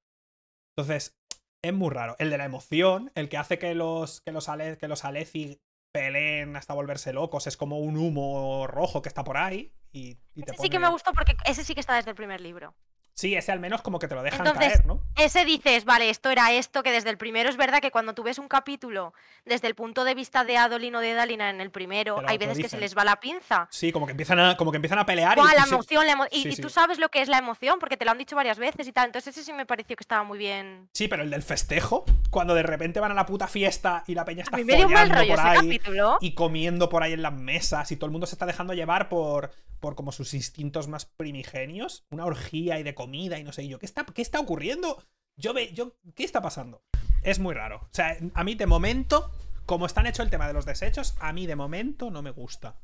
Entonces, es muy raro. El de la emoción, el que hace que los, que los, ale, que los Aleci peleen hasta volverse locos, es como un humo rojo que está por ahí. Y, sí que me gustó porque ese sí que está desde el primer libro. Sí, ese al menos como que te lo dejan Entonces, ¿no? Ese dices, vale, esto era esto, que desde el primero es verdad que cuando tú ves un capítulo desde el punto de vista de Adolino o de Dalina en el primero, hay veces que se les va la pinza. Sí, como que empiezan a, como que empiezan a pelear. y la emoción, y, tú sabes lo que es la emoción, porque te lo han dicho varias veces y tal. Entonces ese sí me pareció que estaba muy bien. Sí, pero el del festejo, cuando de repente van a la puta fiesta y la peña está follando por ahí y comiendo por ahí en las mesas y todo el mundo se está dejando llevar por, como sus instintos más primigenios, una orgía y de y no sé yo. ¿Qué está, qué está ocurriendo? Yo ve, yo, ¿qué está pasando? Es muy raro. O sea, a mí de momento, como están hecho el tema de los desechos, a mí de momento no me gusta.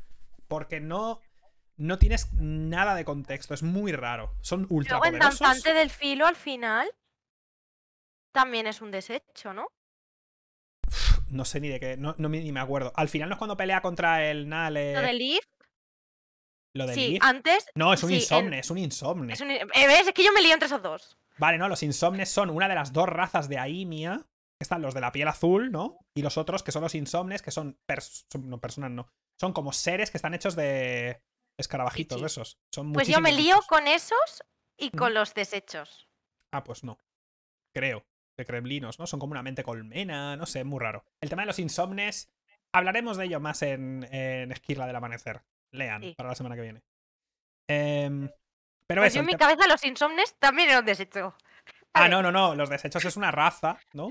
Porque no, no tienes nada de contexto, es muy raro. Son ultra Luego el danzante del filo al final también es un desecho, ¿no? No sé ni de qué, no, ni me acuerdo. Al final no es cuando pelea contra el Nale. Lo de sí, antes. No, es un insomnio, es un insomne. Es, eh, ¿Ves? es que yo me lío entre esos dos. Vale, no, los insomnes son una de las dos razas de Aimia. Están los de la piel azul, ¿no? Y los otros, que son los insomnes, que son. no, personas no. Son como seres que están hechos de escarabajitos, esos. Son pues yo me lío con esos y con los desechos. Ah, pues no. Creo. De creblinos, ¿no? Son como una mente colmena, no sé, muy raro. El tema de los insomnes. Hablaremos de ello más en Esquirla del Amanecer lean para la semana que viene. Em, pero pues yo en mi cabeza los insomnes también eran desecho. ah, no, no, no. Los desechos es una raza, ¿no?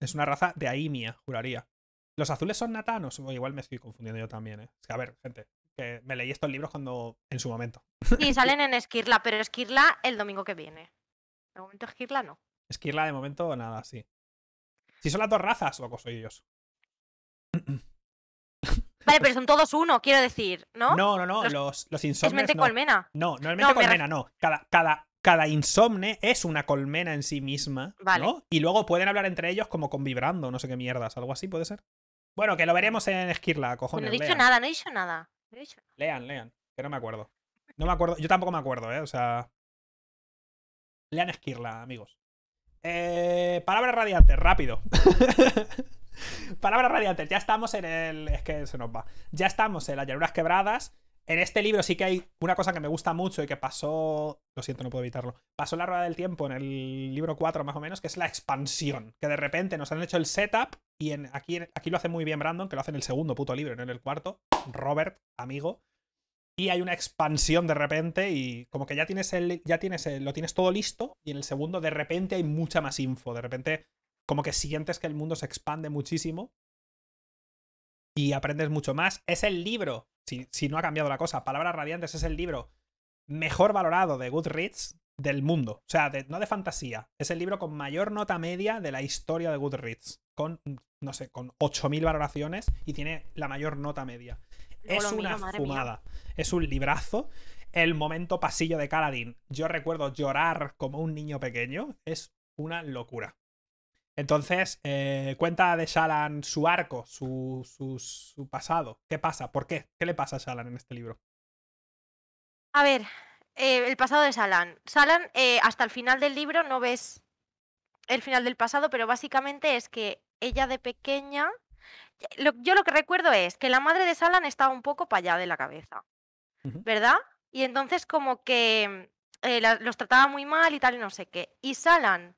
Es una raza de Aimia, juraría. ¿Los azules son natanos? O igual me estoy confundiendo yo también, ¿eh? Es que, a ver, gente, que me leí estos libros cuando. en su momento. Sí, salen en Esquirla, pero Esquirla el domingo que viene. De momento Esquirla no. Esquirla de momento nada, sí. Si son las dos razas, o soy ellos. Vale, pues pero son todos uno, quiero decir, ¿no? No, no, no. Los, los, no. No, no no, no. Cada, cada, insomne es una colmena en sí misma. Vale. ¿no? Y luego pueden hablar entre ellos como con vibrando, no sé qué mierdas, algo así, puede ser. Bueno, que lo veremos en Esquirla, cojones. Pues no he dicho nada, no he dicho nada. Lean, lean, que no me acuerdo. No me acuerdo, yo tampoco me acuerdo, ¿eh? O sea. Lean Esquirla, amigos. Eh, palabras radiantes, rápido. Palabras radiantes, ya estamos en el. Es que se nos va. Ya estamos en las llanuras quebradas. En este libro sí que hay una cosa que me gusta mucho y que pasó. Lo siento, no puedo evitarlo. Pasó la rueda del tiempo en el libro 4, más o menos, que es la expansión. Que de repente nos han hecho el setup. Y en, aquí, aquí lo hace muy bien Brandon, que lo hace en el segundo puto libro, no en el cuarto. Robert, amigo. Y hay una expansión de repente. Y como que ya tienes el. Ya tienes lo tienes todo listo. Y en el segundo, de repente, hay mucha más info. De repente como que sientes que el mundo se expande muchísimo y aprendes mucho más. Es el libro, si, no ha cambiado la cosa, Palabras Radiantes es el libro mejor valorado de Goodreads del mundo. O sea, no de fantasía. Es el libro con mayor nota media de la historia de Goodreads. Con, no sé, con 8.000 valoraciones y tiene la mayor nota media. es una fumada. Es un librazo. El momento pasillo de Caladín. Yo recuerdo llorar como un niño pequeño. Es una locura. Entonces, eh, cuenta de Shalan su arco, su, su, pasado. ¿Qué pasa? ¿Por qué? ¿Qué le pasa a Shalan en este libro? A ver, eh, el pasado de Shalan. Shalan, eh, hasta el final del libro no ves el final del pasado, pero básicamente es que ella de pequeña. yo lo que recuerdo es que la madre de Shalan estaba un poco para allá de la cabeza, ¿verdad? Y entonces, como que los trataba muy mal y tal, y no sé qué. Y Shalan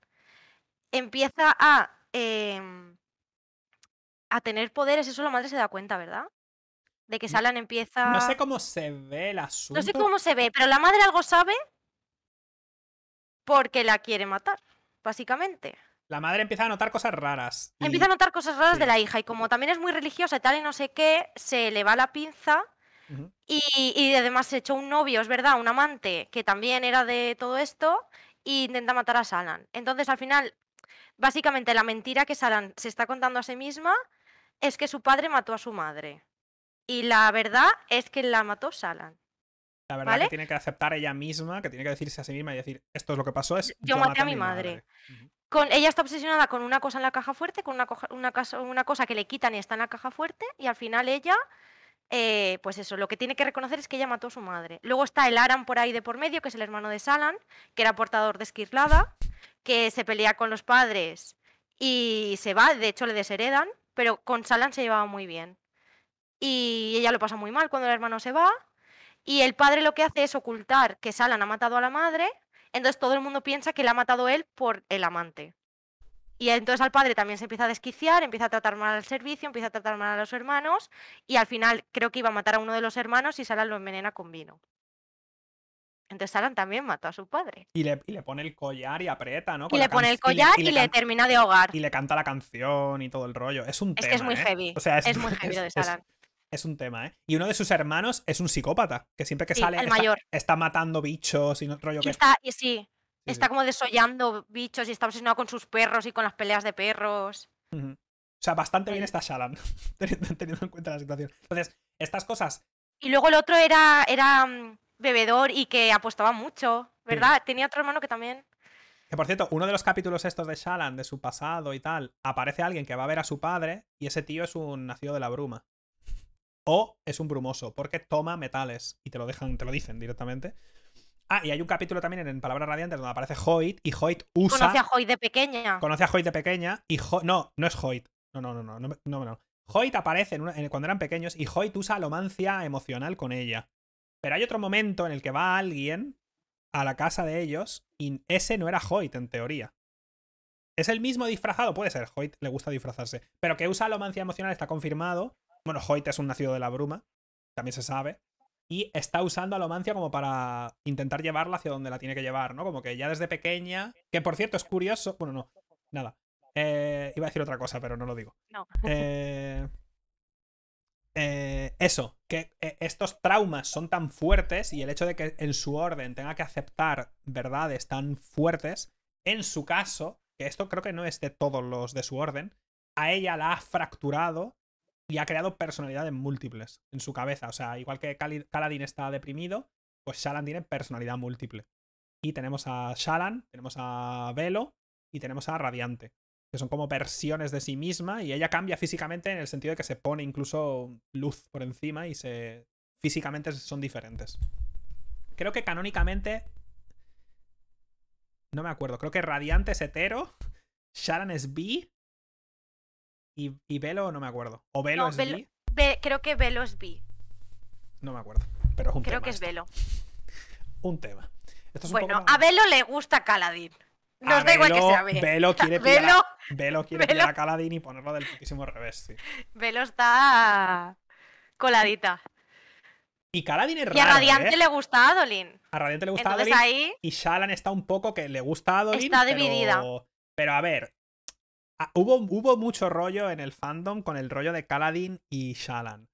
empieza a, em, a tener poderes, eso la madre se da cuenta, ¿verdad? De que Salan empieza... No sé cómo se ve el asunto. No sé cómo se ve, pero la madre algo sabe porque la quiere matar, básicamente. La madre empieza a notar cosas raras. Empieza a notar cosas raras de la hija y como también es muy religiosa y tal y no sé qué, se le va la pinza y, y, además se echó un novio, es verdad, un amante que también era de todo esto e intenta matar a Salan. Entonces al final Básicamente la mentira que Salan se está contando a sí misma es que su padre mató a su madre. Y la verdad es que la mató Salan. La verdad que tiene que aceptar ella misma, que tiene que decirse a sí misma y decir, esto es lo que pasó, es... Yo, maté a mi madre. Con, ella está obsesionada con una cosa en la caja fuerte, con una, cosa que le quitan y está en la caja fuerte, y al final ella, eh, pues eso, lo que tiene que reconocer es que ella mató a su madre. Luego está el Aran por ahí de por medio, que es el hermano de Salan, que era portador de Esquirlada que se pelea con los padres y se va, de hecho le desheredan, pero con Salan se llevaba muy bien. Y ella lo pasa muy mal cuando el hermano se va y el padre lo que hace es ocultar que Salan ha matado a la madre, entonces todo el mundo piensa que la ha matado él por el amante. Y entonces al padre también se empieza a desquiciar, empieza a tratar mal al servicio, empieza a tratar mal a los hermanos y al final creo que iba a matar a uno de los hermanos y Salan lo envenena con vino. Entonces también mató a su padre. Y le, pone el collar y aprieta, ¿no? y le pone el collar y le, termina de ahogar. Y le canta la canción y todo el rollo. Es un tema. es muy heavy. es, muy heavy de Alan. Es un tema, ¿eh? Y uno de sus hermanos es un psicópata, que siempre que sale el mayor. está, matando bichos y no rollo que... Está, y sí, está como desollando bichos y está obsesionado con sus perros y con las peleas de perros. O sea, bastante bien em. está Shalan, teniendo, en cuenta la situación. Entonces, estas cosas... Y luego el otro era, era mm, bebedor y que apostaba mucho, ¿verdad? Tenía otro hermano que también... Que por cierto, uno de los capítulos estos de Shalan, de su pasado y tal, aparece alguien que va a ver a su padre y ese tío es un nacido de la bruma. O es un brumoso, porque toma metales y te lo dejan, te lo dicen directamente. Ah, y hay un capítulo también en Palabras Radiantes donde aparece Hoyt y Hoyt usa. Conoce a Hoyt de pequeña. Conoce a Hoyt de pequeña y No, no es Hoyt. No, no, no, no, no, no. Hoyt aparece cuando eran pequeños y Hoyt usa alomancia emocional con ella. Pero hay otro momento en el que va alguien a la casa de ellos y ese no era Hoyt, en teoría. Es el mismo disfrazado, puede ser, Hoyt le gusta disfrazarse. Pero que usa alomancia emocional está confirmado. Bueno, Hoyt es un nacido de la bruma, también se sabe. Y está usando alomancia como para intentar llevarla hacia donde la tiene que llevar, ¿no? Como que ya desde pequeña. Que por cierto es curioso. Bueno, no, nada. Eh, iba a decir otra cosa, pero no lo digo. No. Eh, eh, eso, que eh, estos traumas son tan fuertes y el hecho de que en su orden tenga que aceptar verdades tan fuertes, en su caso, que esto creo que no es de todos los de su orden, a ella la ha fracturado y ha creado personalidades múltiples en su cabeza. O sea, igual que Kaladin está deprimido, pues Shalan tiene personalidad múltiple. Y tenemos a Shalan, tenemos a Velo y tenemos a Radiante que son como versiones de sí misma y ella cambia físicamente en el sentido de que se pone incluso luz por encima y se físicamente son diferentes. Creo que canónicamente no me acuerdo, creo que Radiante es hetero, Sharon es B y, Velo no me acuerdo. O Velo es B creo que Velo es B No me acuerdo, pero es creo que es Velo. Un tema. bueno, a Velo le gusta Caladín. Nos da Velo, igual que sea Velo quiere pillar, Velo, a, a Caladín y ponerlo del poquísimo revés. Sí. Velo está coladita. Y Caladín Y a Radiante ¿eh? le gusta a Adolin. A Radiante le gusta a Adolin. Y Shalan está un poco que le gusta a Adolin. Está dividida. Pero, a ver. Hubo, mucho rollo en el fandom con el rollo de Caladín y Shalan.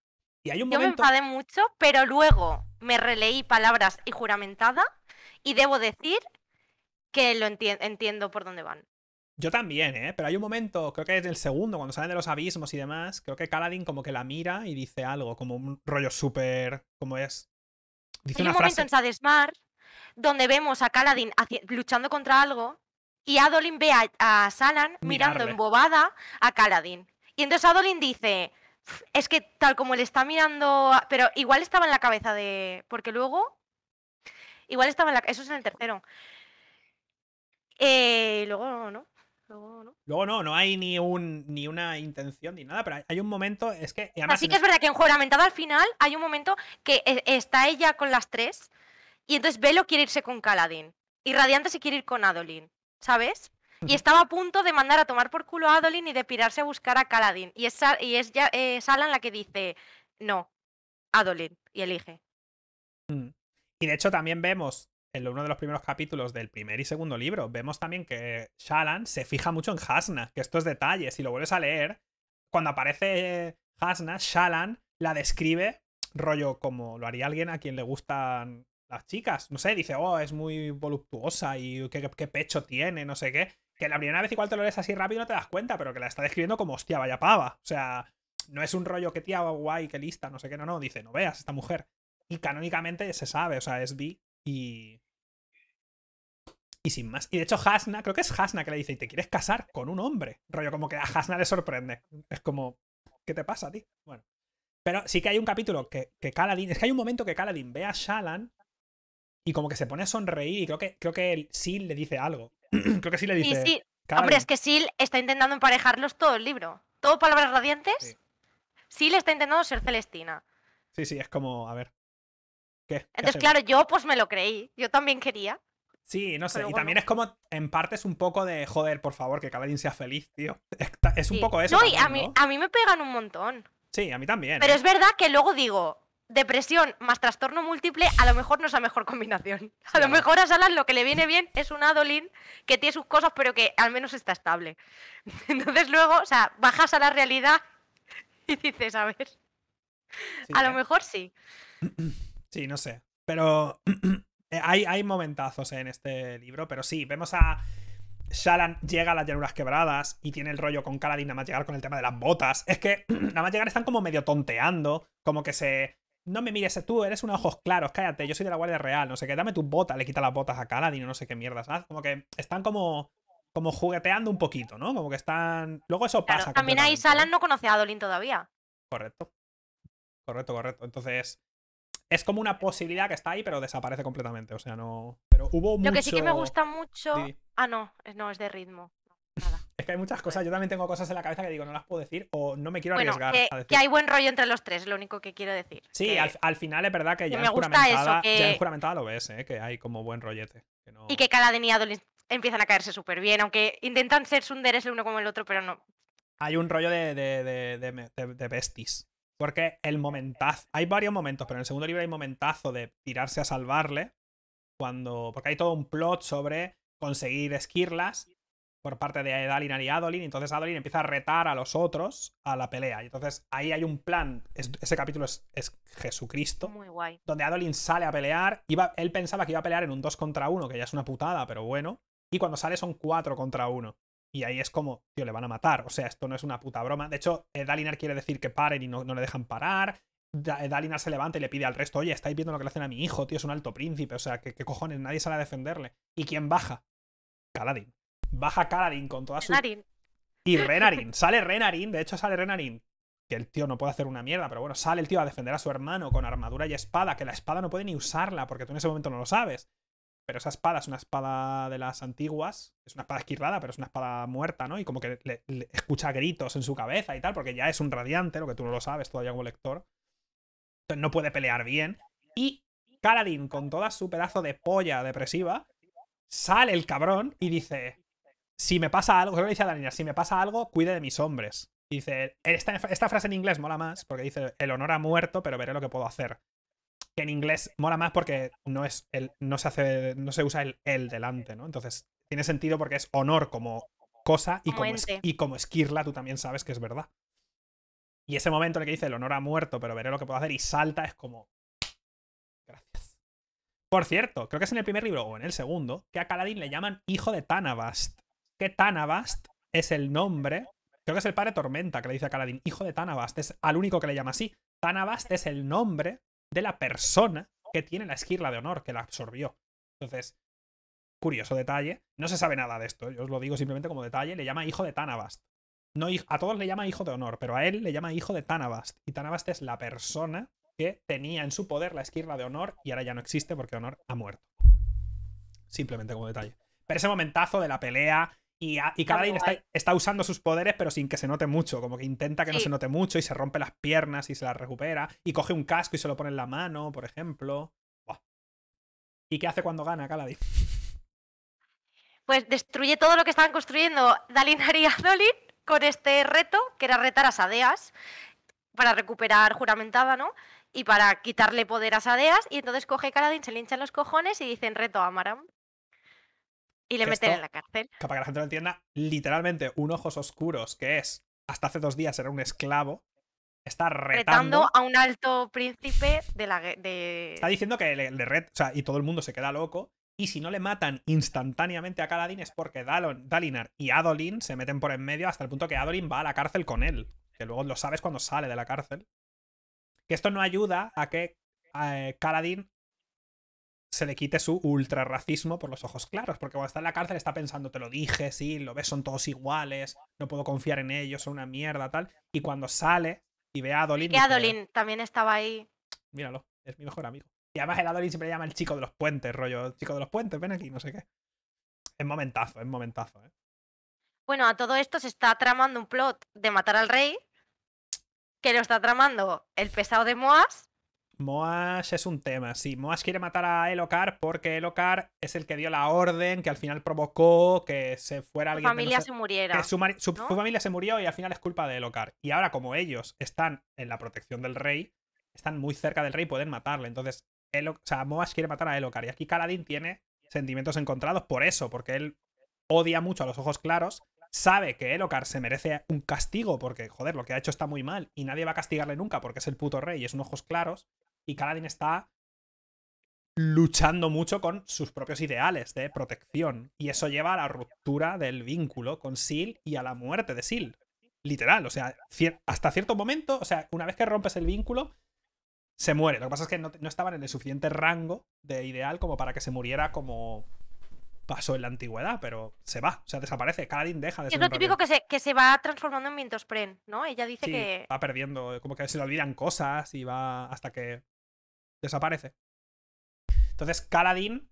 Y hay un Yo me enfadé mucho, pero luego me releí palabras y juramentada. Y debo decir que lo entiendo por dónde van. Yo también, ¿eh? Pero hay un momento, creo que es el segundo, cuando salen de los abismos y demás, creo que Kaladin como que la mira y dice algo, como un rollo súper... como es? Dice hay un momento en Sadesmar donde vemos a Kaladin luchando contra algo y Adolin ve a, Salan mirando embobada a Kaladin. Y entonces Adolin dice, es que tal como le está mirando, pero igual estaba en la cabeza de... porque luego... Igual estaba en la... Eso es en el tercero. Eh, luego no. Luego no. Luego no, no hay ni, un, ni una intención ni nada, pero hay un momento, es que... Así que es verdad que en lamentado al final hay un momento que eh, está ella con las tres y entonces Velo quiere irse con Caladín y Radiante se quiere ir con Adolin, ¿sabes? Y estaba a punto de mandar a tomar por culo a Adolin y de pirarse a buscar a Caladín. Y es, y es eh, la que dice, no, Adolin, y elige. Mm. Y de hecho también vemos en uno de los primeros capítulos del primer y segundo libro, vemos también que Shalan se fija mucho en Hasna, que estos detalles, si lo vuelves a leer, cuando aparece Hasna, Shalan la describe rollo como lo haría alguien a quien le gustan las chicas. No sé, dice, oh, es muy voluptuosa y qué, pecho tiene, no sé qué. Que la primera vez igual te lo lees así rápido no te das cuenta, pero que la está describiendo como, hostia, vaya pava. O sea, no es un rollo que tía, guay, que lista, no sé qué, no, no. Dice, no veas esta mujer. Y canónicamente se sabe, o sea, es Vi y, y sin más. Y de hecho, Hasna, creo que es Hasna que le dice, ¿y te quieres casar con un hombre? Rollo como que a Hasna le sorprende. Es como, ¿qué te pasa a ti? Bueno. Pero sí que hay un capítulo que, que Kaladin, es que hay un momento que Kaladin ve a Shalan y como que se pone a sonreír y creo que, creo que Sil le dice algo. creo que sí le dice... Hombre, es que Sil está intentando emparejarlos todo el libro. Todo palabras radiantes. Sí. Sil está intentando ser Celestina. Sí, sí, es como, a ver. Entonces, claro, yo pues me lo creí. Yo también quería. Sí, no sé. y también es como, en parte es un poco de, joder, por favor, que Kaladin sea feliz, tío. Es un poco eso. No, a, mí, a mí me pegan un montón. Sí, a mí también. Pero ¿eh? es verdad que luego digo, depresión más trastorno múltiple, a lo mejor no es la mejor combinación. A lo mejor a Salas lo que le viene bien es un Adolin que tiene sus cosas, pero que al menos está estable. Entonces luego, o sea, bajas a la realidad y dices, a ver. a lo ¿eh? mejor sí. Sí, no sé. Pero Eh, hay, momentazos eh, en este libro, pero sí, vemos a. Shalan llega a las llanuras quebradas y tiene el rollo con Kaladin nada más llegar con el tema de las botas. Es que nada más llegar están como medio tonteando, como que se... No me mires, tú eres un ojos claros, cállate, yo soy de la Guardia Real, no sé qué, dame tus botas, le quita las botas a Kaladin o no sé qué mierdas. ¿sabes? Como que están como como jugueteando un poquito, ¿no? Como que están... Luego eso pasa. también ahí Shalan no conoce a Dolin todavía. Correcto. Correcto, correcto. Entonces, es como una posibilidad que está ahí, pero desaparece completamente. O sea, no. Pero hubo Lo que sí que me gusta mucho. Ah, no, no, es de ritmo. Nada. es que hay muchas cosas. Pues yo también tengo cosas en la cabeza que digo, no las puedo decir o no me quiero arriesgar. Que, a decir. que, hay buen rollo entre los tres, lo único que quiero decir. Sí, al, final es verdad que, ya, me en ya, juramentada, lo ves, ¿eh? que hay como buen rollete. Y que cada de empiezan a caerse súper bien, aunque intentan ser sunderes el uno como el otro, pero no. Hay un rollo de, de, de, de besties porque el momentazo. Hay varios momentos, pero en el segundo libro hay momentazo de tirarse a salvarle. Cuando. Porque hay todo un plot sobre conseguir esquirlas por parte de Dalinar y Adolin. Y entonces Adolin empieza a retar a los otros a la pelea. Y entonces ahí hay un plan. ese capítulo es, Jesucristo. Muy guay. Donde Adolin sale a pelear. Iba, él pensaba que iba a pelear en un 2 contra 1, que ya es una putada, pero bueno. Y cuando sale son 4 contra 1. Y ahí es como, tío, le van a matar. O sea, esto no es una puta broma. De hecho, Dalinar quiere decir que paren y no, le dejan parar. Dalinar se levanta y le pide al resto, oye, estáis viendo lo que le hacen a mi hijo, tío, es un alto príncipe. O sea, que qué cojones? Nadie sale a defenderle. ¿Y quién baja? Caladín. Baja Caladín con toda su... Y Renarin. sale Renarin, de hecho sale Renarin. Que el tío no puede hacer una mierda, pero bueno, sale el tío a defender a su hermano con armadura y espada, que la espada no puede ni usarla porque tú en ese momento no lo sabes. Pero esa espada es una espada de las antiguas, es una espada esquirrada, pero es una espada muerta, ¿no? Y como que le, escucha gritos en su cabeza y tal, porque ya es un radiante, lo que tú no lo sabes todavía algún lector. Entonces no puede pelear bien. Y Karadin, con toda su pedazo de polla depresiva, sale el cabrón y dice: Si me pasa algo, creo que dice a la niña, si me pasa algo, cuide de mis hombres. dice: esta, esta frase en inglés mola más, porque dice: El honor ha muerto, pero veré lo que puedo hacer que en inglés mola más porque no es el, no se hace, no se usa el el delante, ¿no? Entonces tiene sentido porque es honor como cosa y como, y como esquirla tú también sabes que es verdad. Y ese momento en el que dice el honor ha muerto, pero veré lo que puedo hacer y salta es como gracias. Por cierto, creo que es en el primer libro o en el segundo que a Caladín le llaman hijo de Tanabast. Que Tanabast es el nombre, creo que es el padre Tormenta que le dice a Caladín, hijo de Tanabast, es al único que le llama así. Tanabast es el nombre de la persona que tiene la esquirla de honor, que la absorbió. Entonces, curioso detalle. No se sabe nada de esto, yo os lo digo simplemente como detalle. Le llama hijo de Tanabast. No, a todos le llama hijo de honor, pero a él le llama hijo de Tanabast. Y Tanabast es la persona que tenía en su poder la esquirla de honor y ahora ya no existe porque honor ha muerto. Simplemente como detalle. Pero ese momentazo de la pelea y, a, está, usando sus poderes, pero sin que se note mucho. Como que intenta que no se note mucho y se rompe las piernas y se las recupera. Y coge un casco y se lo pone en la mano, por ejemplo. ¿Y qué hace cuando gana Caladín? Pues destruye todo lo que estaban construyendo Dalinar y Adolin con este reto, que era retar a Sadeas para recuperar juramentada, ¿no? Y para quitarle poder a Sadeas. Y entonces coge Caladín, se le hinchan los cojones y dicen reto a Amaram. Y le meten en la cárcel. para que la gente lo entienda, literalmente un ojos oscuros, que es hasta hace dos días era un esclavo, está retando, a un alto príncipe de la. Está diciendo que le, le o sea, y todo el mundo se queda loco. Y si no le matan instantáneamente a Kaladin es porque Dalinar y Adolin se meten por en medio hasta el punto que Adolin va a la cárcel con él. Que luego lo sabes cuando sale de la cárcel. Que esto no ayuda a que a eh, Kaladin se le quite su ultra por los ojos claros, porque cuando está en la cárcel está pensando, te lo dije, sí, lo ves, son todos iguales, no puedo confiar en ellos, son una mierda, tal. Y cuando sale y ve a Adolin. Y Adolin también estaba ahí. Míralo, es mi mejor amigo. Y además el Adolin siempre le llama el chico de los puentes, rollo, chico de los puentes, ven aquí, no sé qué. Es momentazo, es momentazo, ¿eh? Bueno, a todo esto se está tramando un plot de matar al rey, que lo está tramando el pesado de Moas Moash es un tema, sí. Moash quiere matar a Elocar porque Elocar es el que dio la orden que al final provocó que se fuera alguien. Su familia se... muriera. su, familia se murió y al final es culpa de Elocar. Y ahora, como ellos están en la protección del rey, están muy cerca del rey y pueden matarle. Entonces, el Moash quiere matar a Elocar. Y aquí Kaladin tiene sentimientos encontrados por eso, porque él odia mucho a los ojos claros. Sabe que Elocar se merece un castigo porque, joder, lo que ha hecho está muy mal y nadie va a castigarle nunca porque es el puto rey y es un ojos claros. Y Kaladin está luchando mucho con sus propios ideales de protección. Y eso lleva a la ruptura del vínculo con Sil y a la muerte de Sil. Literal, o sea, hasta cierto momento, o sea, una vez que rompes el vínculo, se muere. Lo que pasa es que no, estaban en el suficiente rango de ideal como para que se muriera como pasó en la antigüedad, pero se va, o sea, desaparece. Kaladin deja de ser. Es lo típico que se, va transformando en Vintosprem, ¿no? Ella dice que. Va perdiendo, como que se le olvidan cosas y va hasta que desaparece. Entonces, Kaladin,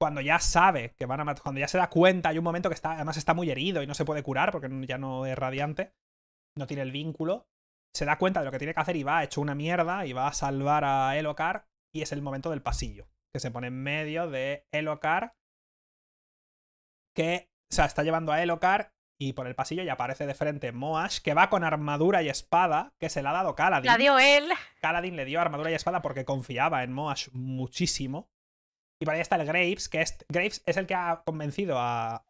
cuando ya sabe que van a matar, cuando ya se da cuenta, hay un momento que está, además está muy herido y no se puede curar porque ya no es radiante, no tiene el vínculo, se da cuenta de lo que tiene que hacer y va hecho una mierda y va a salvar a Elocar y es el momento del pasillo, que se pone en medio de Elocar que se está llevando a Elocar y por el pasillo ya aparece de frente Moash, que va con armadura y espada, que se la ha dado Kaladin. La dio él. Kaladin le dio armadura y espada porque confiaba en Moash muchísimo. Y por ahí está el Graves, que es, Graves es el que ha convencido a,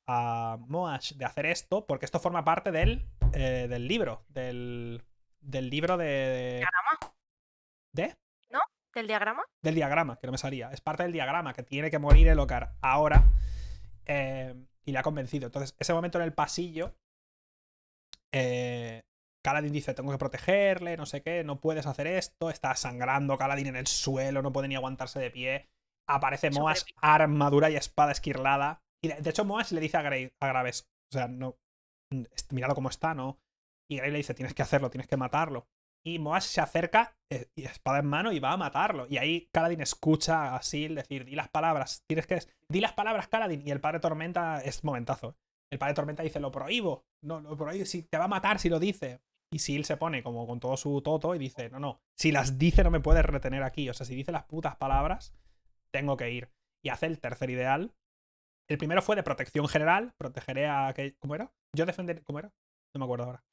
Moash de hacer esto, porque esto forma parte del, eh, del libro, del, del libro de... de... ¿De? ¿No? ¿Del diagrama? Del diagrama, que no me salía. Es parte del diagrama, que tiene que morir el Ocar ahora. Eh, y le ha convencido. Entonces, ese momento en el pasillo, eh, dice, tengo que protegerle, no sé qué, no puedes hacer esto, está sangrando Caladín en el suelo, no puede ni aguantarse de pie. Aparece Moas, armadura y espada esquirlada. Y de, hecho, Moas le dice a, Grey, a Graves, o sea, no, mm, este, míralo cómo está, ¿no? Y Grey le dice, tienes que hacerlo, tienes que matarlo. Y Moas se acerca, eh, y espada en mano, y va a matarlo. Y ahí Kaladin escucha a Sil decir, di las palabras, tienes que... Di las palabras, Kaladin. Y el padre Tormenta es momentazo. ¿eh? El padre Tormenta dice, lo prohíbo. No, lo prohíbo. Si te va a matar si lo dice. Y Sil se pone como con todo su toto y dice, no, no, si las dice no me puedes retener aquí. O sea, si dice las putas palabras, tengo que ir. Y hace el tercer ideal. El primero fue de protección general, protegeré a... ¿Cómo era? Yo defenderé... ¿Cómo era? No me acuerdo ahora.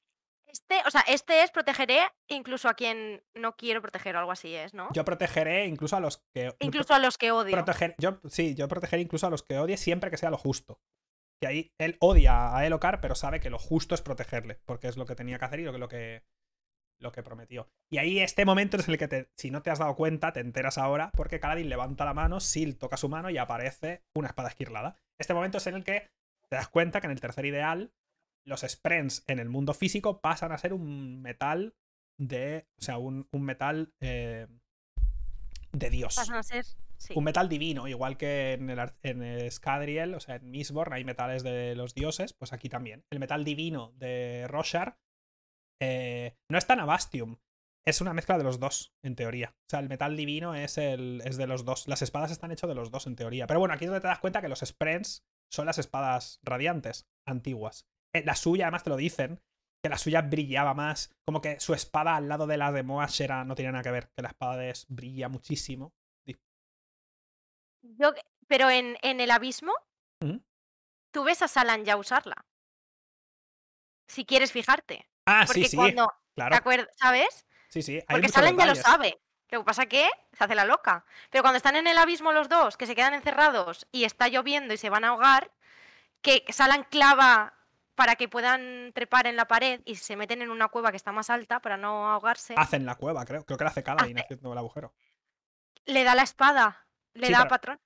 Este, o sea, este es protegeré incluso a quien no quiero proteger o algo así es, ¿no? Yo protegeré incluso a los que incluso a los que odio. Proteger, yo sí, yo protegeré incluso a los que odie siempre que sea lo justo. Y ahí él odia a Elocar, pero sabe que lo justo es protegerle, porque es lo que tenía que hacer y lo que, lo que lo que prometió. Y ahí este momento es el que si no te has dado cuenta, te enteras ahora, porque Kaladin levanta la mano, Sil toca su mano y aparece una espada esquirlada. Este momento es en el que te das cuenta que en el tercer ideal los sprints en el mundo físico pasan a ser un metal de. O sea, un, metal eh, de Dios. Pasan a ser. Sí. Un metal divino, igual que en, el, Scadriel, o sea, en Misborn hay metales de los dioses, pues aquí también. El metal divino de Roshar eh, no es tan Abastium, es una mezcla de los dos, en teoría. O sea, el metal divino es, el, es de los dos. Las espadas están hechas de los dos, en teoría. Pero bueno, aquí es donde te das cuenta que los sprints son las espadas radiantes antiguas. Eh, la suya, además te lo dicen, que la suya brillaba más. Como que su espada al lado de la de Moash era, no tenía nada que ver, que la espada Es brilla muchísimo. Yo, pero en, en el abismo, tú ves a Salan ya usarla. Si quieres fijarte. Ah, sí, sí. claro. ¿Te acuerdas? ¿Sabes? Sí, sí. Porque Salan ya lo sabe. Lo que pasa que se hace la loca. Pero cuando están en el abismo los dos, que se quedan encerrados y está lloviendo y se van a ahogar, que Salan clava para que puedan trepar en la pared y se meten en una cueva que está más alta para no ahogarse. Hacen la cueva, creo. Creo que la hace Caladín haciendo el agujero. Le da la espada, le da patrón.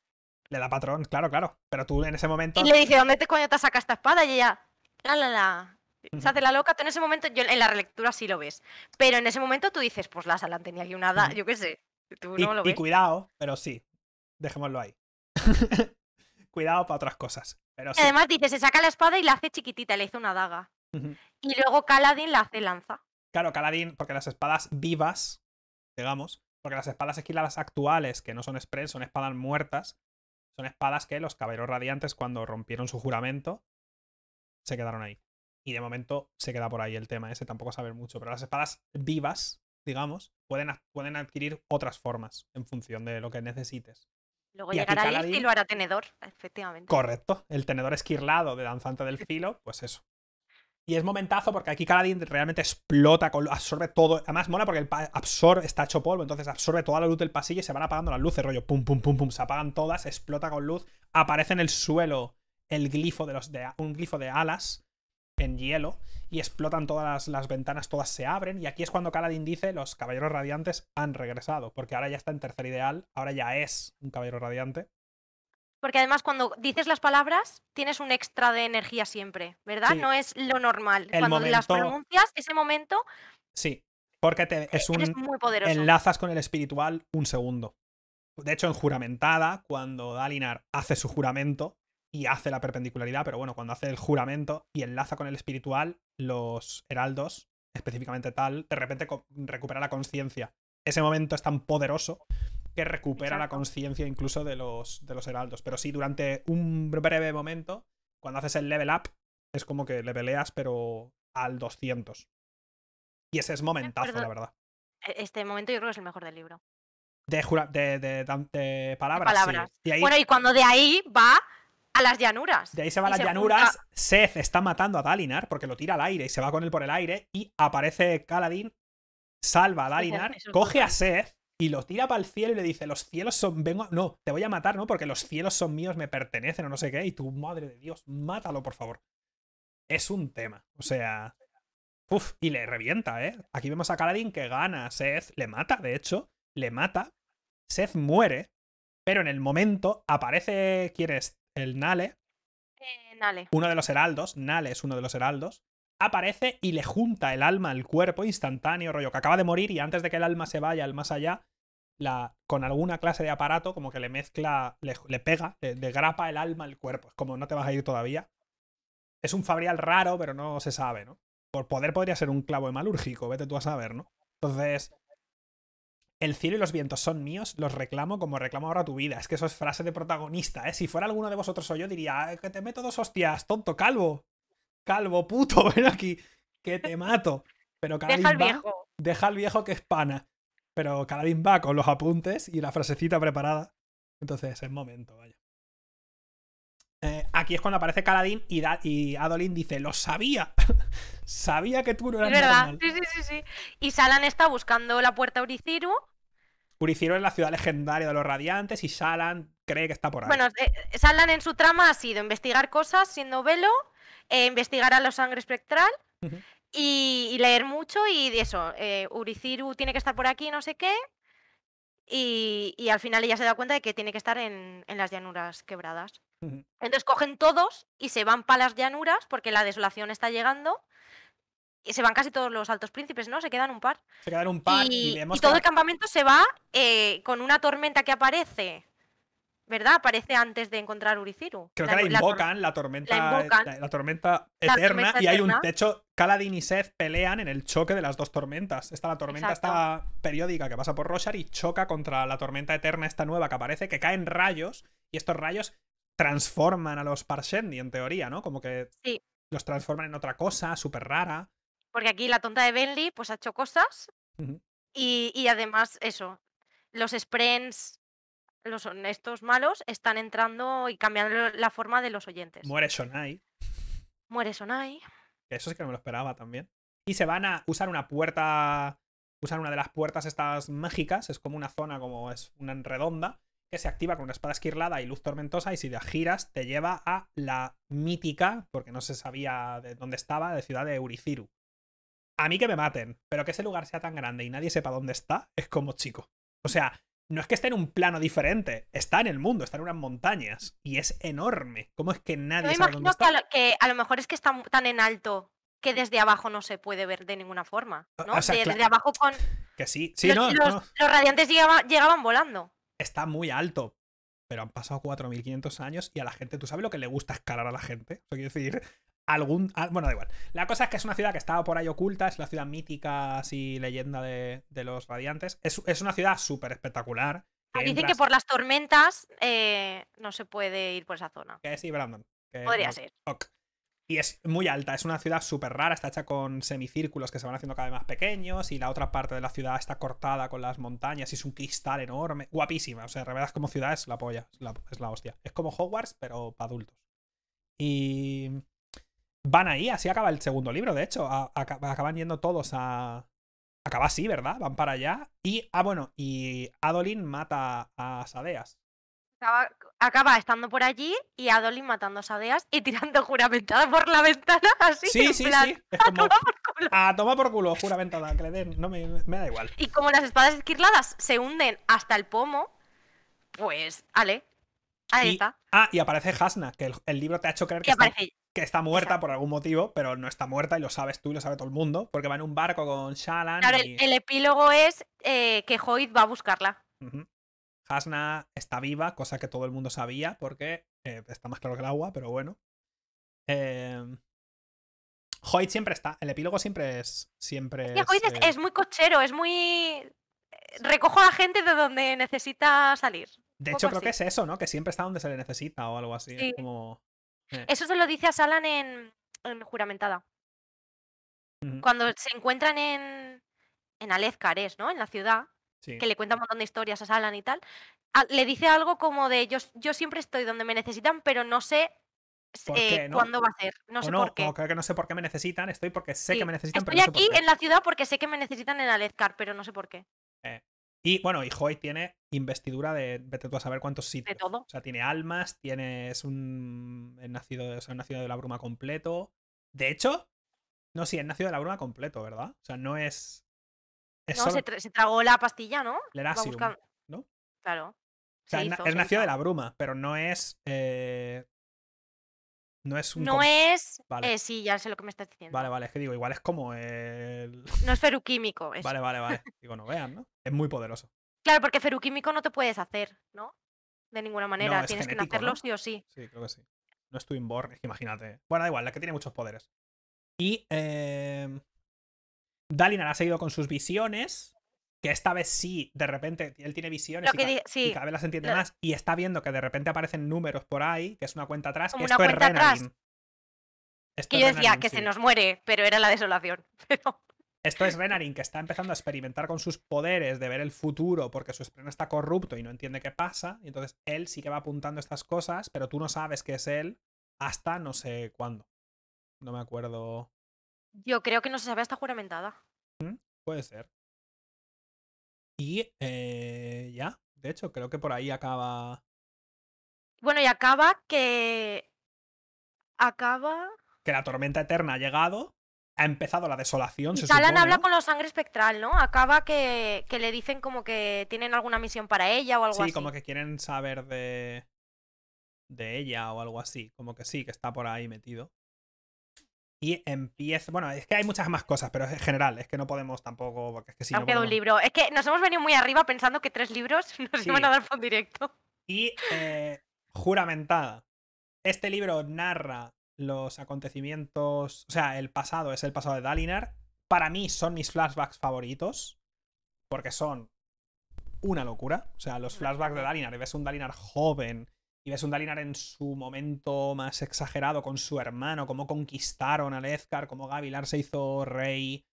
Le da patrón, claro, claro. Pero tú en ese momento. Y le dice, ¿dónde te coño te saca esta espada? Y ella. La la la. Se hace la loca, en ese momento, yo en la relectura sí lo ves, pero en ese momento tú dices, pues la Salan tenía aquí una da, yo qué sé, Y cuidado, pero sí, dejémoslo ahí. cuidado para otras cosas. Pero Además dice, se saca la espada y la hace chiquitita, le hizo una daga. Y luego Caladín la hace lanza. Claro, Caladín, porque las espadas vivas, digamos, porque las espadas esquiladas actuales, que no son spreads, son espadas muertas, son espadas que los caballeros radiantes, cuando rompieron su juramento, se quedaron ahí. Y de momento se queda por ahí el tema ese, tampoco saber mucho. Pero las espadas vivas, digamos, pueden, pueden adquirir otras formas en función de lo que necesites. Luego llegará el y lo hará tenedor, efectivamente. Correcto, el tenedor esquirlado de Danzante del Filo, pues eso. Y es momentazo porque aquí Caladín realmente explota, absorbe todo. Además, mola porque el absorbe, está hecho polvo, entonces absorbe toda la luz del pasillo y se van apagando las luces, rollo pum, pum, pum, pum, se apagan todas, explota con luz. Aparece en el suelo el glifo de los de, un glifo de alas en hielo y explotan todas las, ventanas, todas se abren. Y aquí es cuando Caladín dice: Los caballeros radiantes han regresado, porque ahora ya está en tercer ideal, ahora ya es un caballero radiante. Porque además, cuando dices las palabras, tienes un extra de energía siempre, ¿verdad? No es lo normal. cuando las pronuncias, ese momento. Sí, porque te, es un. Muy enlazas con el espiritual un segundo. De hecho, en juramentada, cuando Dalinar hace su juramento, y hace la perpendicularidad, pero bueno, cuando hace el juramento y enlaza con el espiritual, los heraldos, específicamente tal, de repente recupera la conciencia. Ese momento es tan poderoso que recupera la conciencia incluso de los, de los heraldos. Pero sí, durante un breve momento, cuando haces el level up, es como que le peleas, pero al 200. Y ese es momentazo, la verdad. E-, este momento yo creo que es el mejor del libro. De, de, de, palabras. Bueno, y cuando de ahí va a las llanuras. De ahí se va a las llanuras. Seth está matando a Dalinar porque lo tira al aire y se va con él por el aire. Y aparece Kaladin, salva a Dalinar, coge a Seth y lo tira para el cielo y le dice: Los cielos son. Vengo. No, te voy a matar, ¿no? Porque los cielos son míos, me pertenecen o no sé qué. Y tu madre de Dios, mátalo, por favor. Es un tema. O sea. Uf, y le revienta, ¿eh? Aquí vemos a Kaladin que gana, Seth le mata, de hecho, le mata. Seth muere, pero en el momento aparece, ¿quién es? el Nale, eh, Nale, uno de los heraldos, Nale es uno de los heraldos, aparece y le junta el alma al cuerpo instantáneo, rollo, que acaba de morir y antes de que el alma se vaya al más allá, la, con alguna clase de aparato como que le mezcla, le, pega, le, le, grapa el alma al cuerpo. Es como no te vas a ir todavía. Es un fabrial raro, pero no se sabe, ¿no? Por poder podría ser un clavo hemalúrgico, vete tú a saber, ¿no? Entonces, el cielo y los vientos son míos, los reclamo como reclamo ahora tu vida. Es que eso es frase de protagonista, ¿eh? Si fuera alguno de vosotros o yo, diría, ah, que te meto dos hostias, tonto, calvo. Calvo, puto, ven aquí, que te mato. Pero Deja al viejo. deja al viejo que es pana. Pero Caladín va con los apuntes y la frasecita preparada. Entonces, es momento, vaya. Eh, aquí es cuando aparece Caladín y, Adolin dice, lo sabía. sabía que tú no eras es verdad, sí, sí, sí, sí. Y Salan está buscando la puerta Uriciru Uriciru es la ciudad legendaria de los radiantes y Salan cree que está por ahí. Bueno, eh, Salan en su trama ha sido investigar cosas siendo velo, eh, investigar a los sangre espectral y, leer mucho y de eso, eh, Uriciru tiene que estar por aquí, no sé qué, y, al final ella se da cuenta de que tiene que estar en, las llanuras quebradas. Entonces cogen todos y se van para las llanuras porque la desolación está llegando se van casi todos los altos príncipes, ¿no? Se quedan un par. Se quedan un par y, y y todo el campamento se va eh, con una tormenta que aparece. ¿Verdad? Aparece antes de encontrar Uriciru. Creo que la invocan, la, tormenta, la, tormenta eterna, y hay un techo. caladin y Seth pelean en el choque de las dos tormentas. Está la tormenta esta periódica que pasa por Roshar y choca contra la tormenta eterna esta nueva que aparece, que caen rayos, y estos rayos transforman a los Parshendi, en teoría, ¿no? Como que los transforman en otra cosa súper rara. Porque aquí la tonta de Bentley pues ha hecho cosas y, además eso, los sprints, los honestos malos, están entrando y cambiando la forma de los oyentes. Muere Sonai. Muere Sonai. Eso es que no me lo esperaba también. Y se van a usar una puerta, usar una de las puertas estas mágicas, es como una zona, como es una redonda, que se activa con una espada esquirlada y luz tormentosa y si la giras te lleva a la mítica, porque no se sabía de dónde estaba, de ciudad de Uriciru a mí que me maten, pero que ese lugar sea tan grande y nadie sepa dónde está, es como chico. O sea, no es que esté en un plano diferente, está en el mundo, está en unas montañas y es enorme. ¿Cómo es que nadie sabe dónde está? Que a, lo, mejor es que está tan en alto que desde abajo no se puede ver de ninguna forma, ¿no? desde abajo con... Que sí, sí, los, no, radiantes llegaban, volando. Está muy alto, pero han pasado 4.500 años y a la gente, ¿tú sabes lo que le gusta escalar a la gente? decir, algún. Ah, bueno, da igual. La cosa es que es una ciudad que estaba por ahí oculta, es la ciudad mítica, así, leyenda de, los radiantes. Es, una ciudad súper espectacular. dicen que por las tormentas eh, no se puede ir por esa zona. Que sí, Brandon. Podría ser. Y es muy alta, es una ciudad súper rara, está hecha con semicírculos que se van haciendo cada vez más pequeños y la otra parte de la ciudad está cortada con las montañas y es un cristal enorme, guapísima, o sea, revelas como ciudad es la polla, es la hostia. Es como Hogwarts, pero para adultos. Y van ahí, así acaba el segundo libro, de hecho, acaban yendo todos a... Acaba así, ¿verdad? Van para allá. Y, ah, bueno, y Adolin mata a Sadeas. Acaba, estando por allí y Adolin matando a Sadeas y tirando juramentada por la ventana, así. Sí, sí. como, a por culo. A tomar juramentada, que le den. No me, da igual. Y como las espadas esquirladas se hunden hasta el pomo, pues, ale, Ahí está. Ah, y aparece Hasna, que el, libro te ha hecho creer que, aparece que está muerta por algún motivo, pero no está muerta y lo sabes tú y lo sabe todo el mundo, porque va en un barco con Shalan. Claro, el, epílogo es eh, que Hoyt va a buscarla. Hasna está viva, cosa que todo el mundo sabía, porque eh, está más claro que el agua, pero bueno. Eh... siempre está, el epílogo siempre es. Siempre es, eh, es, muy cochero, es muy. Recojo a la gente de donde necesita salir. De hecho, creo que es eso, ¿no? Que siempre está donde se le necesita o algo así. como eso se lo dice a Salan en, Juramentada. Cuando se encuentran en, en Alezcar, ¿no? En la ciudad, que le cuenta un montón de historias a Salan y tal, le dice algo como de yo, yo siempre estoy donde me necesitan, pero no sé eh, cuándo va a ser. No sé por qué. creo que no sé por qué me necesitan, estoy porque sé que me necesitan. Estoy aquí en la ciudad porque sé que me necesitan en Alezcar, pero no sé por qué. Eh, y bueno, y Hoy tiene investidura de vete tú a saber cuántos sitios. De todo. O sea, tiene almas, tiene, es un es nacido, de la bruma completo. De hecho, no, sí, es nacido de la bruma completo, ¿verdad? O sea, no es. no, se, tragó la pastilla, ¿no? Le buscar... ¿no? Claro. O sea, es, nacido de la bruma, pero no es. Eh, no es No es. Eh, sí, ya sé lo que me estás diciendo. Vale, vale, es que digo, igual es como el. No es feruquímico. Vale, vale, vale. Digo, no vean, ¿no? Es muy poderoso. Claro, porque feruquímico no te puedes hacer, ¿no? De ninguna manera. Tienes que hacerlo sí o sí. Sí, creo que sí. No es tu inborn, imagínate. Bueno, da igual, la que tiene muchos poderes. Y. Eh... Em, Dalinar ha seguido con sus visiones que esta vez sí, de repente, él tiene visiones y, cada vez las entiende más y está viendo que de repente aparecen números por ahí, que es una cuenta atrás, esto es Renarin. que yo decía que se nos muere, pero era la desolación. Esto es Renarin, que está empezando a experimentar con sus poderes de ver el futuro porque su estreno está corrupto y no entiende qué pasa. Y entonces él sí que va apuntando estas cosas, pero tú no sabes que es él hasta no sé cuándo. No me acuerdo. Yo creo que no se sabe hasta juramentada. Mm, puede ser. Y eh, ya, de hecho, creo que por ahí acaba. Bueno, y acaba que. Acaba. Que la tormenta eterna ha llegado, ha empezado la desolación. Y habla con la sangre espectral, ¿no? Acaba que, que, le dicen como que tienen alguna misión para ella o algo así. Sí, como que quieren saber de. de ella o algo así. Como que sí, que está por ahí metido y empieza. Bueno, es que hay muchas más cosas, pero en general, es que no podemos tampoco. Porque es que si no no un libro. Es que nos hemos venido muy arriba pensando que tres libros nos iban a dar por directo. Y eh, juramentada. Este libro narra los acontecimientos. O sea, el pasado es el pasado de Dalinar. Para mí son mis flashbacks favoritos. Porque son una locura. O sea, los flashbacks de Dalinar. Ves un Dalinar joven y ves un Dalinar en su momento más exagerado con su hermano, cómo conquistaron a Lezcar, cómo Gavilar se hizo rey.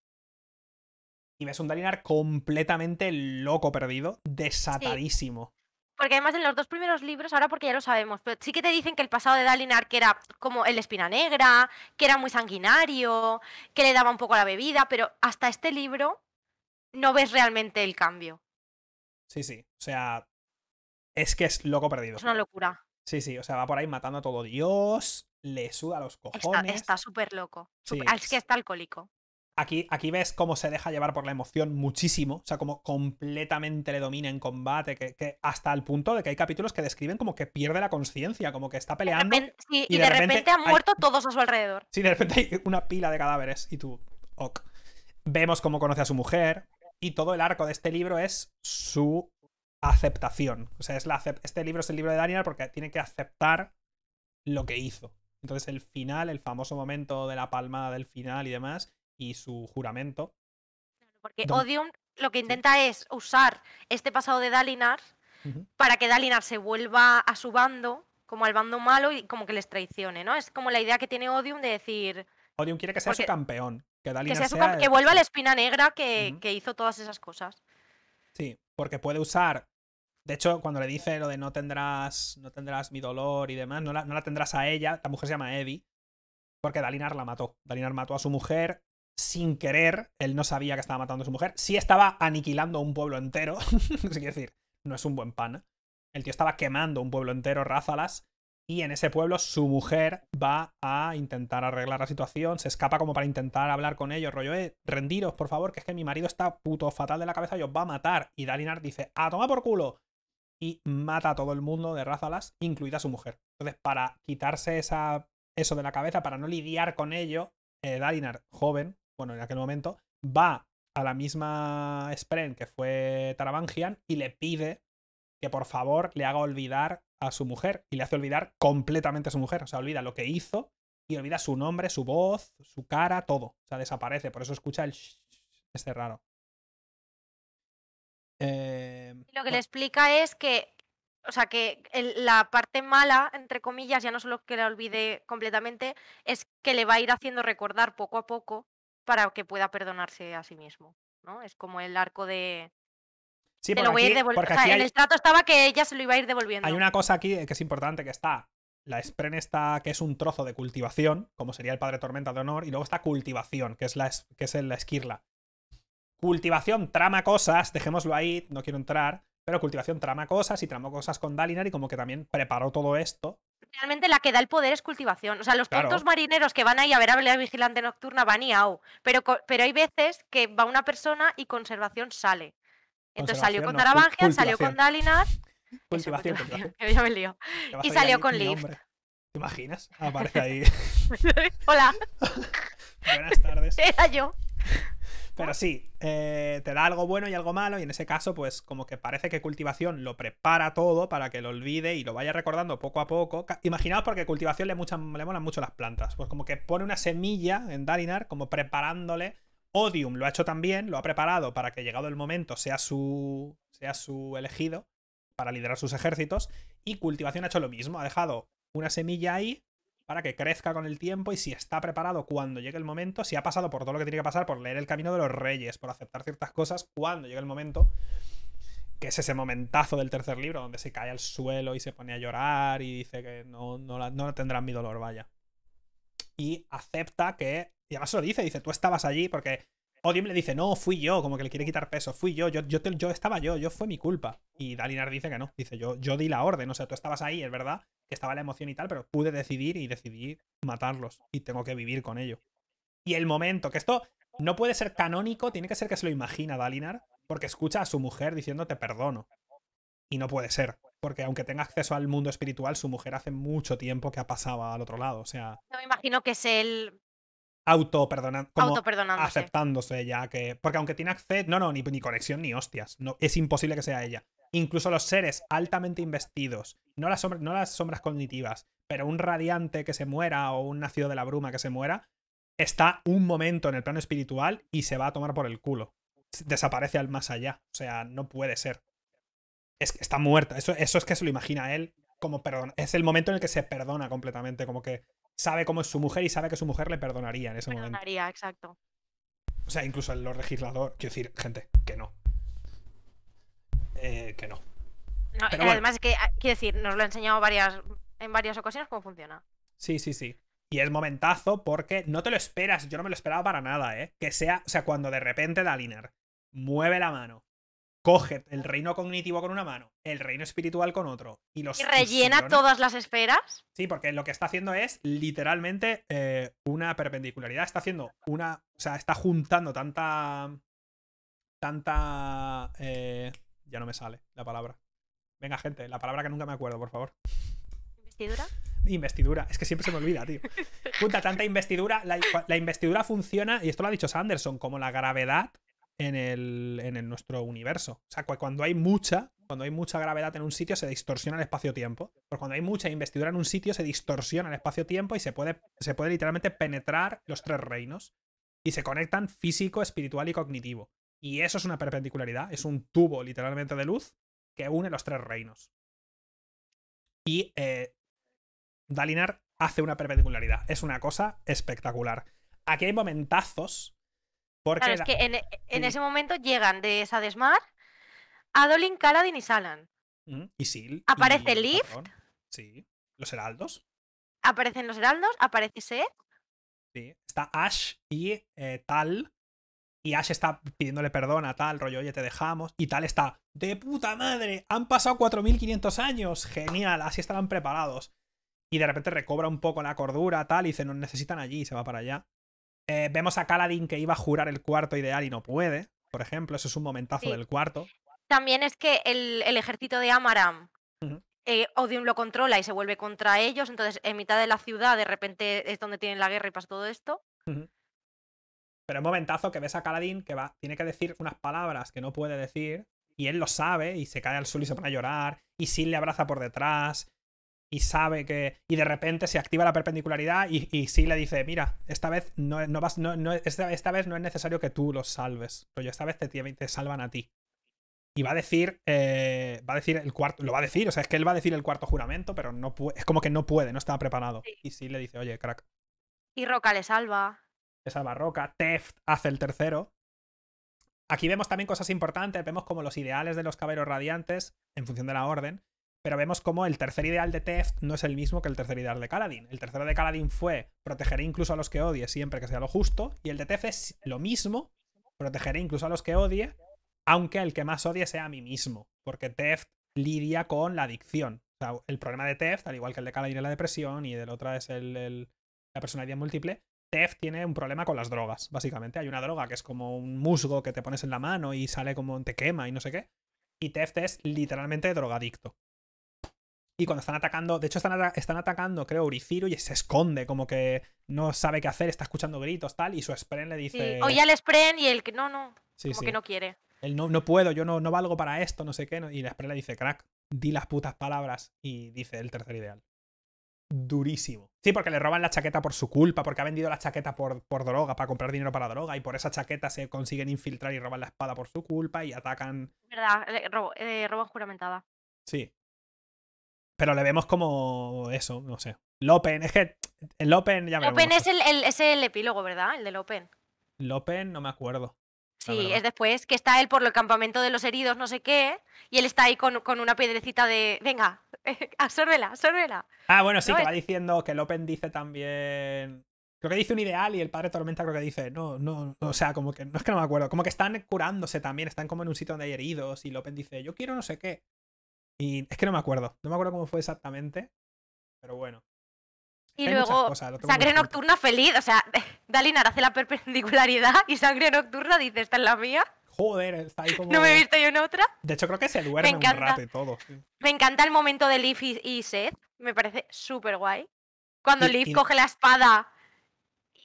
Y ves un Dalinar completamente loco perdido, desatadísimo. Porque además en los dos primeros libros, ahora porque ya lo sabemos, pero sí que te dicen que el pasado de Dalinar, que era como el espina negra, que era muy sanguinario, que le daba un poco la bebida, pero hasta este libro no ves realmente el cambio. Sí, sí. O sea, es que es loco perdido. Es una locura. Sí, sí, o sea, va por ahí matando a todo Dios, le suda los cojones. Está súper loco. Ah, es que está alcohólico. Aquí, aquí, ves cómo se deja llevar por la emoción muchísimo, o sea, como completamente le domina en combate, que, hasta el punto de que hay capítulos que describen como que pierde la conciencia, como que está peleando. y, de, repente, ha han muerto todos a su alrededor. Sí, de repente hay una pila de cadáveres y tú, ok. Vemos cómo conoce a su mujer y todo el arco de este libro es su aceptación. O sea, es este libro es el libro de Dalinar porque tiene que aceptar lo que hizo. Entonces el final, el famoso momento de la palmada del final y demás, y su juramento. Porque Odium lo que intenta es usar este pasado de Dalinar para que Dalinar se vuelva a su bando, como al bando malo, y como que les traicione, ¿no? Es como la idea que tiene Odium de decir... Odium quiere que sea su campeón. Que, sea que vuelva a la espina negra que hizo todas esas cosas. Sí, porque puede usar de hecho, cuando le dice lo de no tendrás, no tendrás mi dolor y demás, no la, no la tendrás a ella, la mujer se llama Eddie, porque Dalinar la mató. Dalinar mató a su mujer sin querer, él no sabía que estaba matando a su mujer, sí estaba aniquilando un pueblo entero, es decir, no es un buen pana El tío estaba quemando un pueblo entero, rázalas, y en ese pueblo su mujer va a intentar arreglar la situación, se escapa como para intentar hablar con ellos, rollo, eh, rendiros, por favor, que es que mi marido está puto fatal de la cabeza y os va a matar. Y Dalinar dice, ¡Ah toma por culo, y mata a todo el mundo de Razalas, incluida su mujer. Entonces, para quitarse eso de la cabeza, para no lidiar con ello, eh, Dalinar, joven, bueno, en aquel momento, va a la misma Spren que fue Taravangian y le pide que por favor le haga olvidar a su mujer y le hace olvidar completamente a su mujer. O sea, olvida lo que hizo y olvida su nombre, su voz, su cara, todo. O sea, desaparece. Por eso escucha el este raro. Eh, lo que le explica es que, o sea, que la parte mala, entre comillas, ya no solo que la olvide completamente, es que le va a ir haciendo recordar poco a poco para que pueda perdonarse a sí mismo, ¿no? Es como el arco de, Sí, lo porque el trato estaba que ella se lo iba a ir devolviendo. Hay una cosa aquí que es importante, que está la Spren está, que es un trozo de cultivación, como sería el Padre Tormenta de Honor, y luego está cultivación, que es la, que es la esquirla. Cultivación trama cosas, dejémoslo ahí, no quiero entrar, pero cultivación trama cosas y tramo cosas con Dalinar y como que también preparó todo esto. Realmente la que da el poder es cultivación. O sea, los claro. marineros que van ahí a ver a la vigilante nocturna van y au. Pero, pero hay veces que va una persona y conservación sale. Entonces salió con no, salió con Dalinar. Cultivación, me lío. Y salió con Lift. ¿Te imaginas? Aparece ahí. Hola. Buenas tardes. Era yo. Pero sí, eh, te da algo bueno y algo malo, y en ese caso, pues como que parece que cultivación lo prepara todo para que lo olvide y lo vaya recordando poco a poco. Imaginaos porque cultivación le, mucha, le molan mucho las plantas, pues como que pone una semilla en Darinar como preparándole. Odium lo ha hecho también, lo ha preparado para que llegado el momento sea su, sea su elegido para liderar sus ejércitos. Y cultivación ha hecho lo mismo, ha dejado una semilla ahí para que crezca con el tiempo y si está preparado cuando llegue el momento, si ha pasado por todo lo que tiene que pasar, por leer el camino de los reyes, por aceptar ciertas cosas, cuando llegue el momento, que es ese momentazo del tercer libro donde se cae al suelo y se pone a llorar y dice que no, no, la, tendrán mi dolor, vaya. Y acepta que, y además lo dice, dice, tú estabas allí porque Odium le dice, no, fui yo, como que le quiere quitar peso, fui yo, yo, yo, yo estaba yo, yo fue mi culpa. Y Dalinar dice que no, dice, yo, yo di la orden, o sea, tú estabas ahí, es verdad, que estaba la emoción y tal, pero pude decidir y decidí matarlos y tengo que vivir con ello. Y el momento, que esto no puede ser canónico, tiene que ser que se lo imagina Dalinar, porque escucha a su mujer diciendo te perdono. Y no puede ser, porque aunque tenga acceso al mundo espiritual, su mujer hace mucho tiempo que ha pasado al otro lado, o sea... No me imagino que es el auto, aceptándose ya que. Porque aunque tiene acceso. No, no, ni, conexión ni hostias. No, es imposible que sea ella. Incluso los seres altamente investidos, no las, no las sombras cognitivas, pero un radiante que se muera o un nacido de la bruma que se muera, está un momento en el plano espiritual y se va a tomar por el culo. Desaparece al más allá. O sea, no puede ser. Es, está muerta. Eso, eso es que se lo imagina él como perdón. Es el momento en el que se perdona completamente. Como que sabe cómo es su mujer y sabe que su mujer le perdonaría en ese momento. Perdonaría, exacto. O sea, incluso el legislador, quiero decir, gente, que no. Eh, que no. Pero que, ah, quiero decir, nos lo he enseñado varias, en varias ocasiones cómo funciona. Sí, sí, sí. Y es momentazo porque no te lo esperas, yo no me lo esperaba para nada, ¿eh? Que sea, o sea, cuando de repente Daliner mueve la mano coge el reino cognitivo con una mano, el reino espiritual con otro y los... ¿Y rellena todas las esferas? Sí, porque lo que está haciendo es literalmente eh, una perpendicularidad. Está haciendo una... O sea, está juntando tanta... Tanta... Eh, ya no me sale la palabra. Venga, gente, la palabra que nunca me acuerdo, por favor. ¿Investidura? Investidura, es que siempre se me olvida, tío. Junta tanta investidura. La, la investidura funciona, y esto lo ha dicho Sanderson, como la gravedad en, nuestro universo. O sea, cuando hay mucha, cuando hay mucha gravedad en un sitio, se distorsiona el espacio-tiempo. por cuando hay mucha investidura en un sitio, se distorsiona el espacio-tiempo y se puede, se puede literalmente penetrar los tres reinos. Y se conectan físico, espiritual y cognitivo. Y eso es una perpendicularidad, es un tubo literalmente de luz que une los tres reinos. Y eh, Dalinar hace una perpendicularidad. Es una cosa espectacular. Aquí hay momentazos porque es que en, e, ese momento llegan de Sadesmar desmar Adolin, Kaladin y Salan. Mm, y Sil. Aparece y... Sí. Los heraldos. Aparecen los heraldos, aparece Seth. Sí. Está Ash y eh, Tal. Y Ash está pidiéndole perdón a Tal, rollo, oye, te dejamos. Y Tal está, de puta madre, han pasado 4500 años. Genial, así estaban preparados. Y de repente recobra un poco la cordura, tal, y dice, nos necesitan allí y se va para allá. Eh, vemos a Kaladin que iba a jurar el cuarto ideal y no puede, por ejemplo. Eso es un momentazo del cuarto. También es que el, ejército de Amaram eh, Odium lo controla y se vuelve contra ellos. Entonces, en mitad de la ciudad, de repente es donde tienen la guerra y pasa todo esto. Pero es momentazo que ves a Kaladin que va, tiene que decir unas palabras que no puede decir. Y él lo sabe y se cae al suelo y se pone a llorar. Y Sin le abraza por detrás y sabe que. Y de repente se activa la perpendicularidad y, y sí le dice: Mira, esta vez no, vas. No, esta, vez no es necesario que tú los salves. Pero yo esta vez te, salvan a ti. Y va a decir. Eh, va a decir el cuarto. Lo va a decir. O sea, es que él va a decir el cuarto juramento, pero no Es como que no puede, no estaba preparado. Y sí le dice, oye, crack. Y Roca le salva. Le salva Roca. Teft hace el tercero. Aquí vemos también cosas importantes, vemos como los ideales de los caballeros radiantes, en función de la orden, pero vemos como el tercer ideal de Teft no es el mismo que el tercer ideal de Kaladin. El tercero de Kaladin fue protegeré incluso a los que odie siempre que sea lo justo. Y el de Teft es lo mismo, protegeré incluso a los que odie, aunque el que más odie sea a mí mismo. Porque Teft lidia con la adicción. O sea, el problema de Teft, al igual que el de Kaladin es la depresión y del otra es la personalidad múltiple, Teft tiene un problema con las drogas, básicamente. Hay una droga que es como un musgo que te pones en la mano y sale como te quema y no sé qué. Y Teft es literalmente drogadicto. Y cuando están atacando, de hecho están, están atacando, creo, Urifiro y se esconde, como que no sabe qué hacer, está escuchando gritos, tal, y su spray le dice... Oye al Spren y el que no, no, como que no quiere. Él no, no puedo, yo no, no valgo para esto, no sé qué, y la Spren le dice, crack, di las putas palabras, y dice el tercer ideal. Durísimo. Sí, porque le roban la chaqueta por su culpa, porque ha vendido la chaqueta por, por droga, para comprar dinero para droga, y por esa chaqueta se consiguen infiltrar y roban la espada por su culpa y atacan... Verdad, roban eh, juramentada. Sí, pero le vemos como eso, no sé. Lopen, es que el Lopen ya me Lopen es el, epílogo, ¿verdad? El de Lopen. Lopen, no me acuerdo. Sí, es después que está él por el campamento de los heridos, no sé qué, y él está ahí con, con una piedrecita de, venga, absórbela, absórbela. Ah, bueno, sí, que va diciendo que Lopen dice también... Creo que dice un ideal y el padre Tormenta creo que dice, no, no, no, o sea, como que no es que no me acuerdo, como que están curándose también, están como en un sitio donde hay heridos y Lopen dice, yo quiero no sé qué. Y es que no me acuerdo, no me acuerdo cómo fue exactamente, pero bueno. Y luego, sangre nocturna feliz, o sea, Dalinar hace la perpendicularidad y sangre nocturna dice, esta es la mía. Joder, está ahí como... No me he visto yo en otra. De hecho, creo que se duerme un rato y todo. Me encanta el momento de Leaf y, Seth, me parece súper guay. Cuando Leaf coge la espada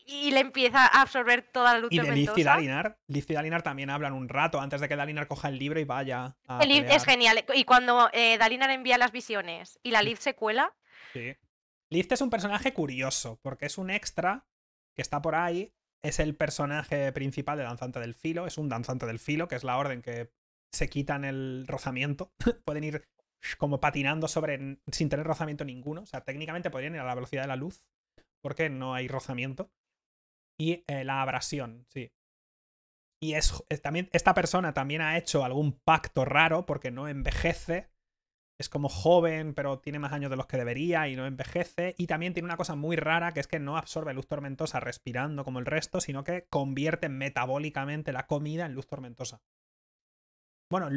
y le empieza a absorber toda la luz y de, y Dalinar y Dalinar también hablan un rato antes de que Dalinar coja el libro y vaya a es genial y cuando eh, Dalinar envía las visiones y la Liz se cuela sí Liz es un personaje curioso porque es un extra que está por ahí es el personaje principal de Danzante del Filo es un Danzante del Filo que es la orden que se quitan el rozamiento pueden ir como patinando sobre sin tener rozamiento ninguno o sea técnicamente podrían ir a la velocidad de la luz porque no hay rozamiento y eh, la abrasión, sí. Y es, eh, también, esta persona también ha hecho algún pacto raro porque no envejece. Es como joven, pero tiene más años de los que debería y no envejece. Y también tiene una cosa muy rara, que es que no absorbe luz tormentosa respirando como el resto, sino que convierte metabólicamente la comida en luz tormentosa. Bueno,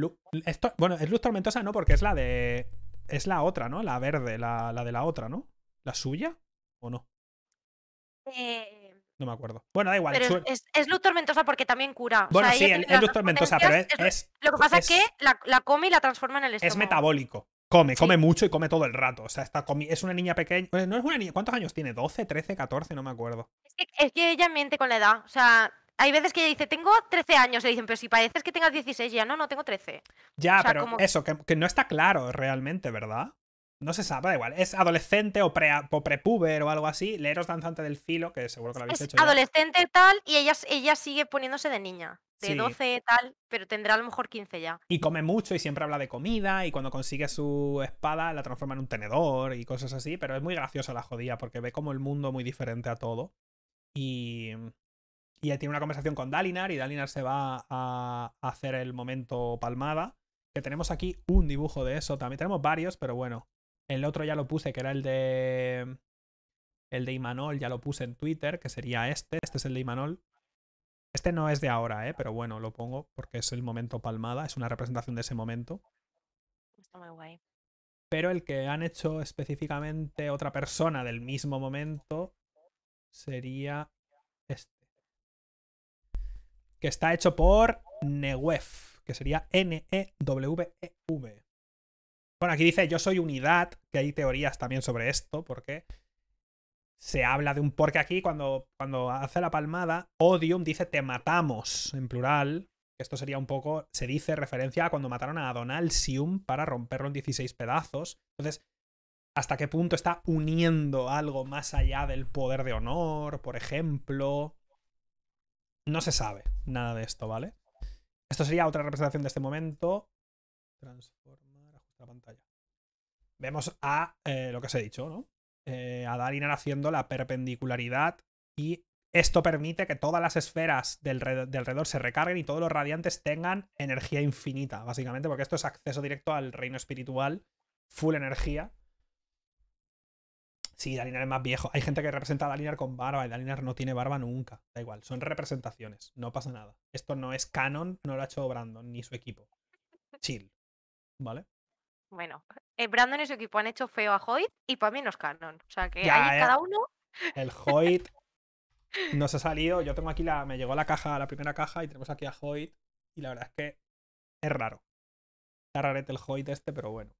bueno, es luz tormentosa no, porque es la de... Es la otra, ¿no? La verde, la, la de la otra, ¿no? ¿La suya? ¿O no? Eh, no me acuerdo. Bueno, da igual. es, luz tormentosa porque también cura. Bueno, sí, es, luz tormentosa, pero es, Lo que pasa es, que la, la, come y la transforma en el estómago. Es metabólico. Come, come mucho y come todo el rato. O sea, está es una niña pequeña. Eh, no es una niña. ¿Cuántos años tiene? ¿12, 13, 14? No me acuerdo. Es que, ella miente con la edad. O sea, hay veces que ella dice, tengo 13 años. Le dicen, pero si pareces que tengas 16, ya no, no tengo 13. Ya, pero eso, que, no está claro realmente, ¿verdad? No se sabe, da igual. Es adolescente o, pre, o prepuber o algo así. Leeros Danzante del Filo, que seguro que lo habéis es Adolescente tal, y ella, ella sigue poniéndose de niña. De 12 12 tal, pero tendrá a lo mejor 15 ya. Y come mucho y siempre habla de comida. Y cuando consigue su espada la transforma en un tenedor y cosas así. Pero es muy graciosa la jodía porque ve como el mundo muy diferente a todo. Y, y tiene una conversación con Dalinar y Dalinar se va a hacer el momento palmada. Que tenemos aquí un dibujo de eso. También tenemos varios, pero bueno. El otro ya lo puse, que era el de. El de Imanol, ya lo puse en Twitter, que sería este. Este es el de Imanol. Este no es de ahora, ¿eh? pero bueno, lo pongo porque es el momento palmada, es una representación de ese momento. guay. Pero el que han hecho específicamente otra persona del mismo momento sería este. Que está hecho por Newef, que sería N-E-W-E-V. e v bueno, aquí dice yo soy unidad, que hay teorías también sobre esto, porque se habla de un porque aquí cuando, cuando hace la palmada, Odium dice te matamos en plural. Esto sería un poco, se dice referencia a cuando mataron a Adonalsium para romperlo en 16 pedazos. Entonces, ¿hasta qué punto está uniendo algo más allá del poder de honor, por ejemplo? No se sabe nada de esto, ¿vale? Esto sería otra representación de este momento. Transforma la pantalla. Vemos a eh, lo que os he dicho, ¿no? Eh, a Dalinar haciendo la perpendicularidad y esto permite que todas las esferas del, alrededor se recarguen y todos los radiantes tengan energía infinita, básicamente, porque esto es acceso directo al reino espiritual, full energía. Sí, Dalinar es más viejo. Hay gente que representa a Dalinar con barba y Dalinar no tiene barba nunca. Da igual, son representaciones, no pasa nada. Esto no es canon, no lo ha hecho Brandon ni su equipo. Chill, ¿vale? Bueno, eh, Brandon y su equipo han hecho feo a Hoyt y para mí no es canon. O sea que ahí cada uno. El Hoyt nos ha salido. Yo tengo aquí la. Me llegó la caja, la primera caja, y tenemos aquí a Hoyt. Y la verdad es que es raro. Está rarete el Hoyt este, pero bueno.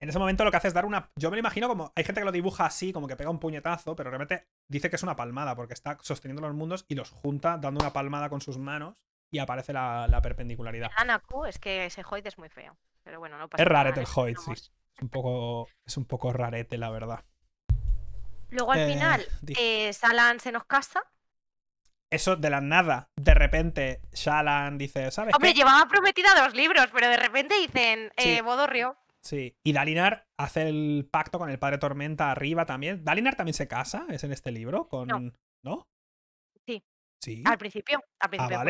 En ese momento lo que hace es dar una. Yo me lo imagino como. Hay gente que lo dibuja así, como que pega un puñetazo, pero realmente dice que es una palmada, porque está sosteniendo los mundos y los junta dando una palmada con sus manos y aparece la, perpendicularidad. es que ese Hoyt es muy feo. es rarete ¿eh? el Hoyt, sí. Es un, poco, es un poco rarete, la verdad. Luego al eh, final, eh, se nos casa. Eso de la nada. De repente, Shalan dice, ¿sabes? Hombre, llevaba prometida dos libros, pero de repente dicen, bodo eh, río Bodorrio. Sí, y Dalinar hace el pacto con el padre Tormenta arriba también. ¿Dalinar también se casa? ¿Es en este libro? Con... ¿No? Al principio, al ah, principio.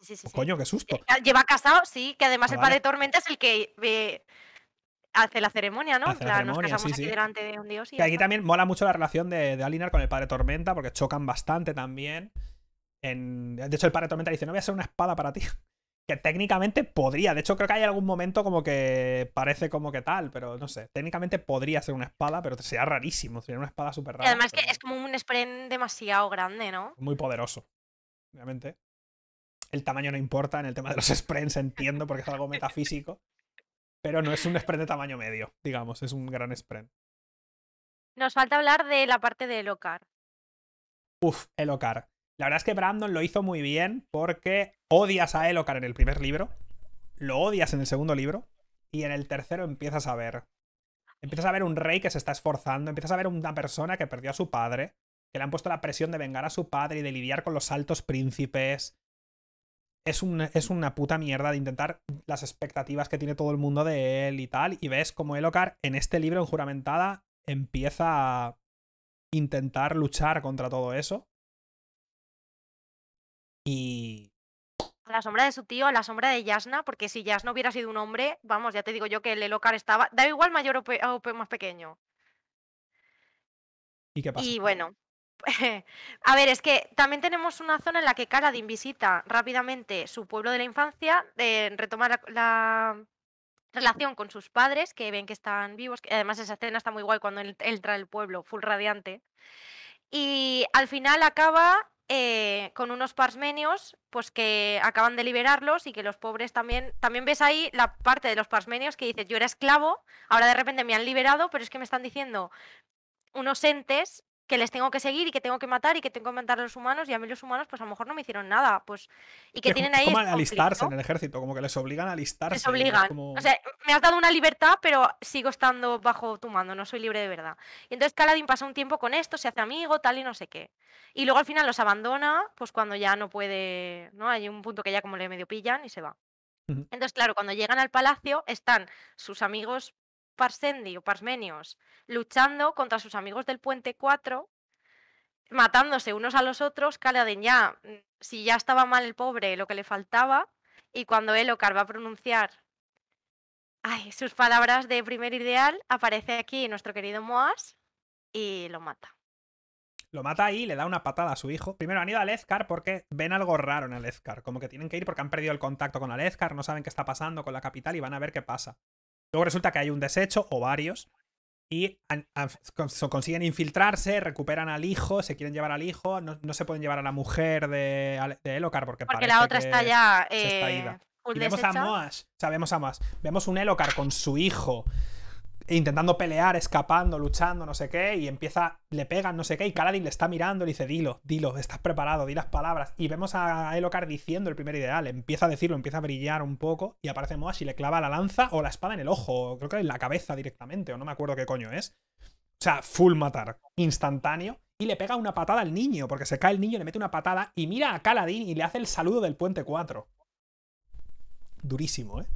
Sí, coño, qué susto. Eh, lleva casado, sí, que además ah, el padre Tormenta es el que eh, hace la ceremonia, ¿no? O nos casamos aquí delante de un dios. que aquí también mola mucho la relación de, Alinar con el padre Tormenta, porque chocan bastante también. De hecho, el padre Tormenta dice: No voy a ser una espada para ti. Que técnicamente podría. De hecho, creo que hay algún momento como que parece como que tal, pero no sé. Técnicamente podría ser una espada, pero sería rarísimo. Sería una espada súper rara. Y además que es como un spren demasiado grande, ¿no? Muy poderoso obviamente. El tamaño no importa, en el tema de los sprints entiendo porque es algo metafísico, pero no es un sprint de tamaño medio, digamos, es un gran sprint. Nos falta hablar de la parte de Elocar. Uff, Elocar. La verdad es que Brandon lo hizo muy bien porque odias a Elocar en el primer libro, lo odias en el segundo libro y en el tercero empiezas a ver. Empiezas a ver un rey que se está esforzando, empiezas a ver una persona que perdió a su padre, que le han puesto la presión de vengar a su padre y de lidiar con los altos príncipes. Es una, es una puta mierda de intentar las expectativas que tiene todo el mundo de él y tal. Y ves como Elokar en este libro, en Juramentada, empieza a intentar luchar contra todo eso. Y. La sombra de su tío, la sombra de Yasna, porque si Yasna hubiera sido un hombre, vamos, ya te digo yo que el Elokar estaba. Da igual mayor o, o más pequeño. ¿Y qué pasa? Y bueno, a ver, es que también tenemos una zona en la que Karadin visita rápidamente su pueblo de la infancia, de eh, retoma la, relación con sus padres, que ven que están vivos, que además esa escena está muy guay cuando él entra el pueblo, full radiante. Y al final acaba eh, con unos parsmenios, pues que acaban de liberarlos y que los pobres también. También ves ahí la parte de los parsmenios que dice: Yo era esclavo, ahora de repente me han liberado, pero es que me están diciendo unos entes que les tengo que seguir y que tengo que matar y que tengo que matar a los humanos y a mí los humanos pues a lo mejor no me hicieron nada pues y que, tienen ahí como alistarse en el ejército como que les obligan a alistarse les obligan o sea me has dado una libertad pero sigo estando bajo tu mando no soy libre de verdad y entonces Caladín pasa un tiempo con esto se hace amigo tal y no sé qué y luego al final los abandona pues cuando ya no puede no hay un punto que ya como le medio pillan y se va entonces, claro, cuando llegan al palacio están sus amigos Parsendi o Parsmenios luchando contra sus amigos del Puente 4, matándose unos a los otros, den ya, mm, si ya estaba mal el pobre, lo que le faltaba, y cuando Elocar va a pronunciar ay, sus palabras de primer ideal, aparece aquí nuestro querido Moas y lo mata. Lo mata y le da una patada a su hijo. Primero han ido al Ezcar porque ven algo raro en el Como que tienen que ir porque han perdido el contacto con el no saben qué está pasando con la capital y van a ver qué pasa. Luego resulta que hay un desecho o varios y consiguen infiltrarse, recuperan al hijo, se quieren llevar al hijo, no, se pueden llevar a la mujer de, de Elocar porque, porque parece la otra está ya eh, vemos a Moash, o vemos a vemos un Elocar con su hijo intentando pelear, escapando, luchando, no sé qué, y empieza, le pegan, no sé qué, y Kaladin le está mirando y le dice, dilo, dilo, estás preparado, di las palabras. Y vemos a Elocar diciendo el primer ideal, empieza a decirlo, empieza a brillar un poco, y aparece Moash y le clava la lanza o la espada en el ojo, creo que en la cabeza directamente, o no me acuerdo qué coño es. O sea, full matar, instantáneo. Y le pega una patada al niño, porque se cae el niño, le mete una patada y mira a Kaladin y le hace el saludo del puente 4. Durísimo, ¿eh?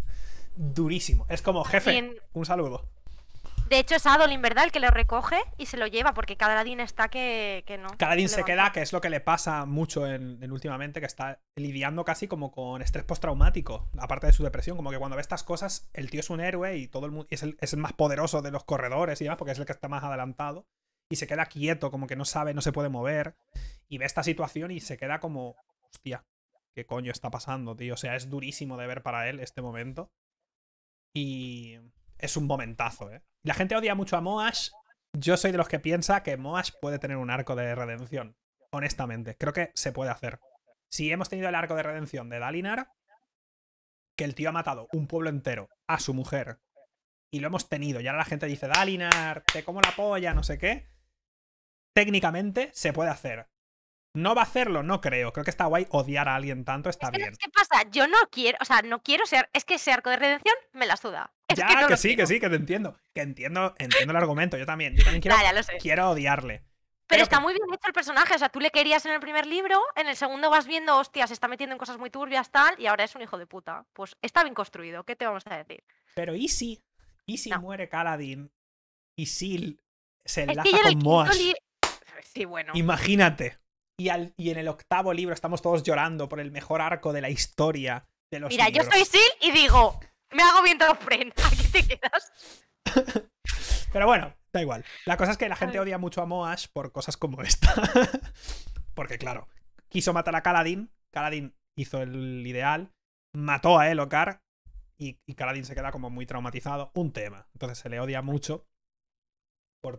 Durísimo. Es como, jefe, un saludo. De hecho, es Adolin, ¿verdad? El que lo recoge y se lo lleva, porque cada Caladín está que, no. cada se, se queda, que es lo que le pasa mucho en, últimamente, que está lidiando casi como con estrés postraumático, aparte de su depresión. Como que cuando ve estas cosas, el tío es un héroe y todo el mundo es el, es el más poderoso de los corredores y demás, porque es el que está más adelantado. Y se queda quieto, como que no sabe, no se puede mover. Y ve esta situación y se queda como, hostia, ¿qué coño está pasando, tío? O sea, es durísimo de ver para él este momento. Y, es un momentazo, ¿eh? La gente odia mucho a Moash. Yo soy de los que piensa que Moash puede tener un arco de redención. Honestamente, creo que se puede hacer. Si hemos tenido el arco de redención de Dalinar, que el tío ha matado un pueblo entero a su mujer y lo hemos tenido, y ahora la gente dice, Dalinar, te como la polla, no sé qué. Técnicamente se puede hacer. No va a hacerlo, no creo. Creo que está guay odiar a alguien tanto, está bien. ¿Qué pasa? Yo no quiero, o sea, no quiero ser. Es que ese arco de redención me la suda. ya, que, sí, que sí, que te entiendo. Que entiendo, entiendo el argumento, yo también. Yo también quiero, quiero odiarle. Pero, está muy bien hecho el personaje, o sea, tú le querías en el primer libro, en el segundo vas viendo, hostia, se está metiendo en cosas muy turbias, tal, y ahora es un hijo de puta. Pues está bien construido, ¿qué te vamos a decir? Pero ¿y si? ¿Y si muere caladín. ¿Y si se enlaza con Moas? Sí, bueno. Imagínate y, en el octavo libro estamos todos llorando por el mejor arco de la historia de los Mira, yo soy Sil y digo, me hago viento todo aquí te quedas. Pero bueno, da igual. La cosa es que la gente odia mucho a Moash por cosas como esta. Porque claro, quiso matar a Kaladin, Kaladin hizo el ideal, mató a Elokar y, y Kaladin se queda como muy traumatizado. Un tema. Entonces se le odia mucho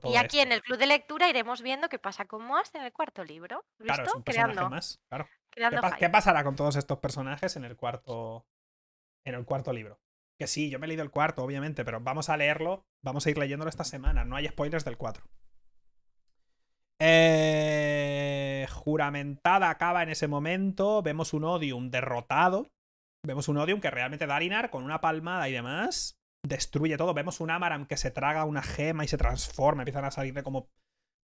y aquí en el club de lectura iremos viendo qué pasa con Moas en el cuarto libro. ¿Listo? creando, más. ¿Qué, pasará con todos estos personajes en el cuarto en el cuarto libro? Que sí, yo me he leído el cuarto, obviamente, pero vamos a leerlo, vamos a ir leyéndolo esta semana. No hay spoilers del cuatro eh, juramentada acaba en ese momento. Vemos un Odium derrotado. Vemos un Odium que realmente Darinar, con una palmada y demás, destruye todo. Vemos un Amaram que se traga una gema y se transforma, empiezan a salirle como,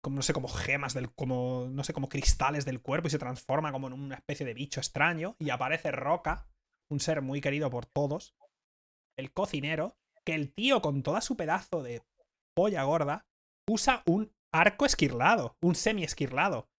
como no sé, como gemas del, como, no sé, como cristales del cuerpo y se transforma como en una especie de bicho extraño y aparece Roca, un ser muy querido por todos, el cocinero, que el tío con toda su pedazo de polla gorda usa un arco esquirlado, un semi esquirlado,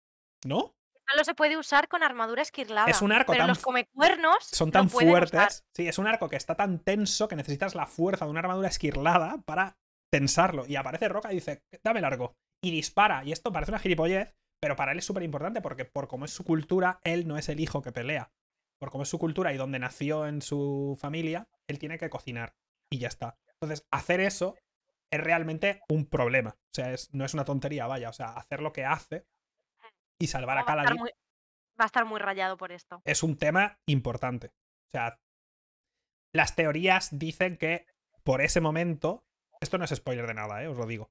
¿no? solo se puede usar con armadura esquirlada. Es un arco pero los cuernos son tan fuertes. Sí, es un arco que está tan tenso que necesitas la fuerza de una armadura esquirlada para tensarlo. Y aparece Roca y dice, dame el arco. Y dispara. Y esto parece una gilipollez, pero para él es súper importante porque por como es su cultura, él no es el hijo que pelea. Por como es su cultura y donde nació en su familia, él tiene que cocinar. Y ya está. Entonces, hacer eso es realmente un problema. O sea, no es una tontería, vaya. O sea, hacer lo que hace y salvar a cada Va, va a estar muy rayado por esto. Es un tema importante. O sea, las teorías dicen que por ese momento, esto no es spoiler de nada, ¿eh? os lo digo,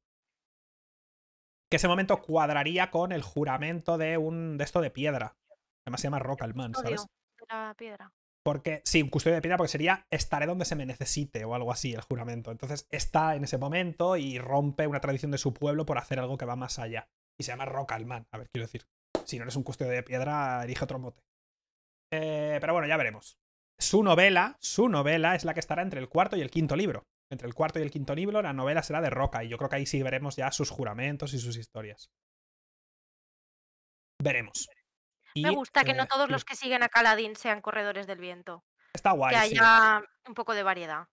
que ese momento cuadraría con el juramento de un de esto de piedra. Además se llama Rock Alman, man, ¿sabes? La piedra. Porque, sí, un custodio de piedra, porque sería estaré donde se me necesite o algo así, el juramento. Entonces está en ese momento y rompe una tradición de su pueblo por hacer algo que va más allá. Y se llama Rock Alman, a ver, quiero decir. Si no eres un custeo de piedra, erige otro mote. Eh, pero bueno, ya veremos. Su novela, su novela es la que estará entre el cuarto y el quinto libro. Entre el cuarto y el quinto libro, la novela será de Roca, y yo creo que ahí sí veremos ya sus juramentos y sus historias. Veremos. Me gusta que no eh, todos los que siguen a Caladín sean corredores del viento. Está guay. Que haya un poco de variedad.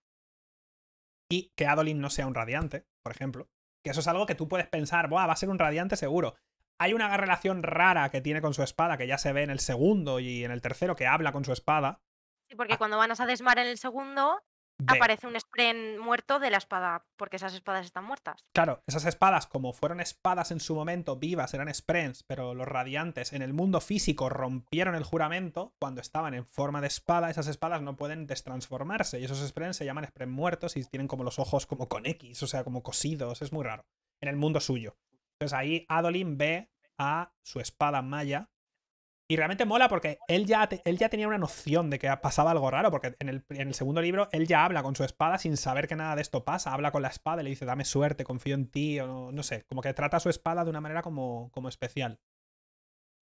Y que Adolin no sea un radiante, por ejemplo. Que eso es algo que tú puedes pensar, va a ser un radiante seguro. Hay una relación rara que tiene con su espada, que ya se ve en el segundo y en el tercero, que habla con su espada. Sí, porque ah. cuando van a desmar en el segundo, aparece un spren muerto de la espada, porque esas espadas están muertas. Claro, esas espadas, como fueron espadas en su momento vivas, eran sprens, pero los radiantes en el mundo físico rompieron el juramento, cuando estaban en forma de espada, esas espadas no pueden destransformarse, y esos sprens se llaman spren muertos y tienen como los ojos como con X, o sea, como cosidos, es muy raro, en el mundo suyo. Entonces ahí Adolin ve a su espada Maya. Y realmente mola porque él ya, él ya tenía una noción de que pasaba algo raro, porque en el, segundo libro él ya habla con su espada sin saber que nada de esto pasa. Habla con la espada y le dice, dame suerte, confío en ti, o no, sé, como que trata su espada de una manera como, como especial.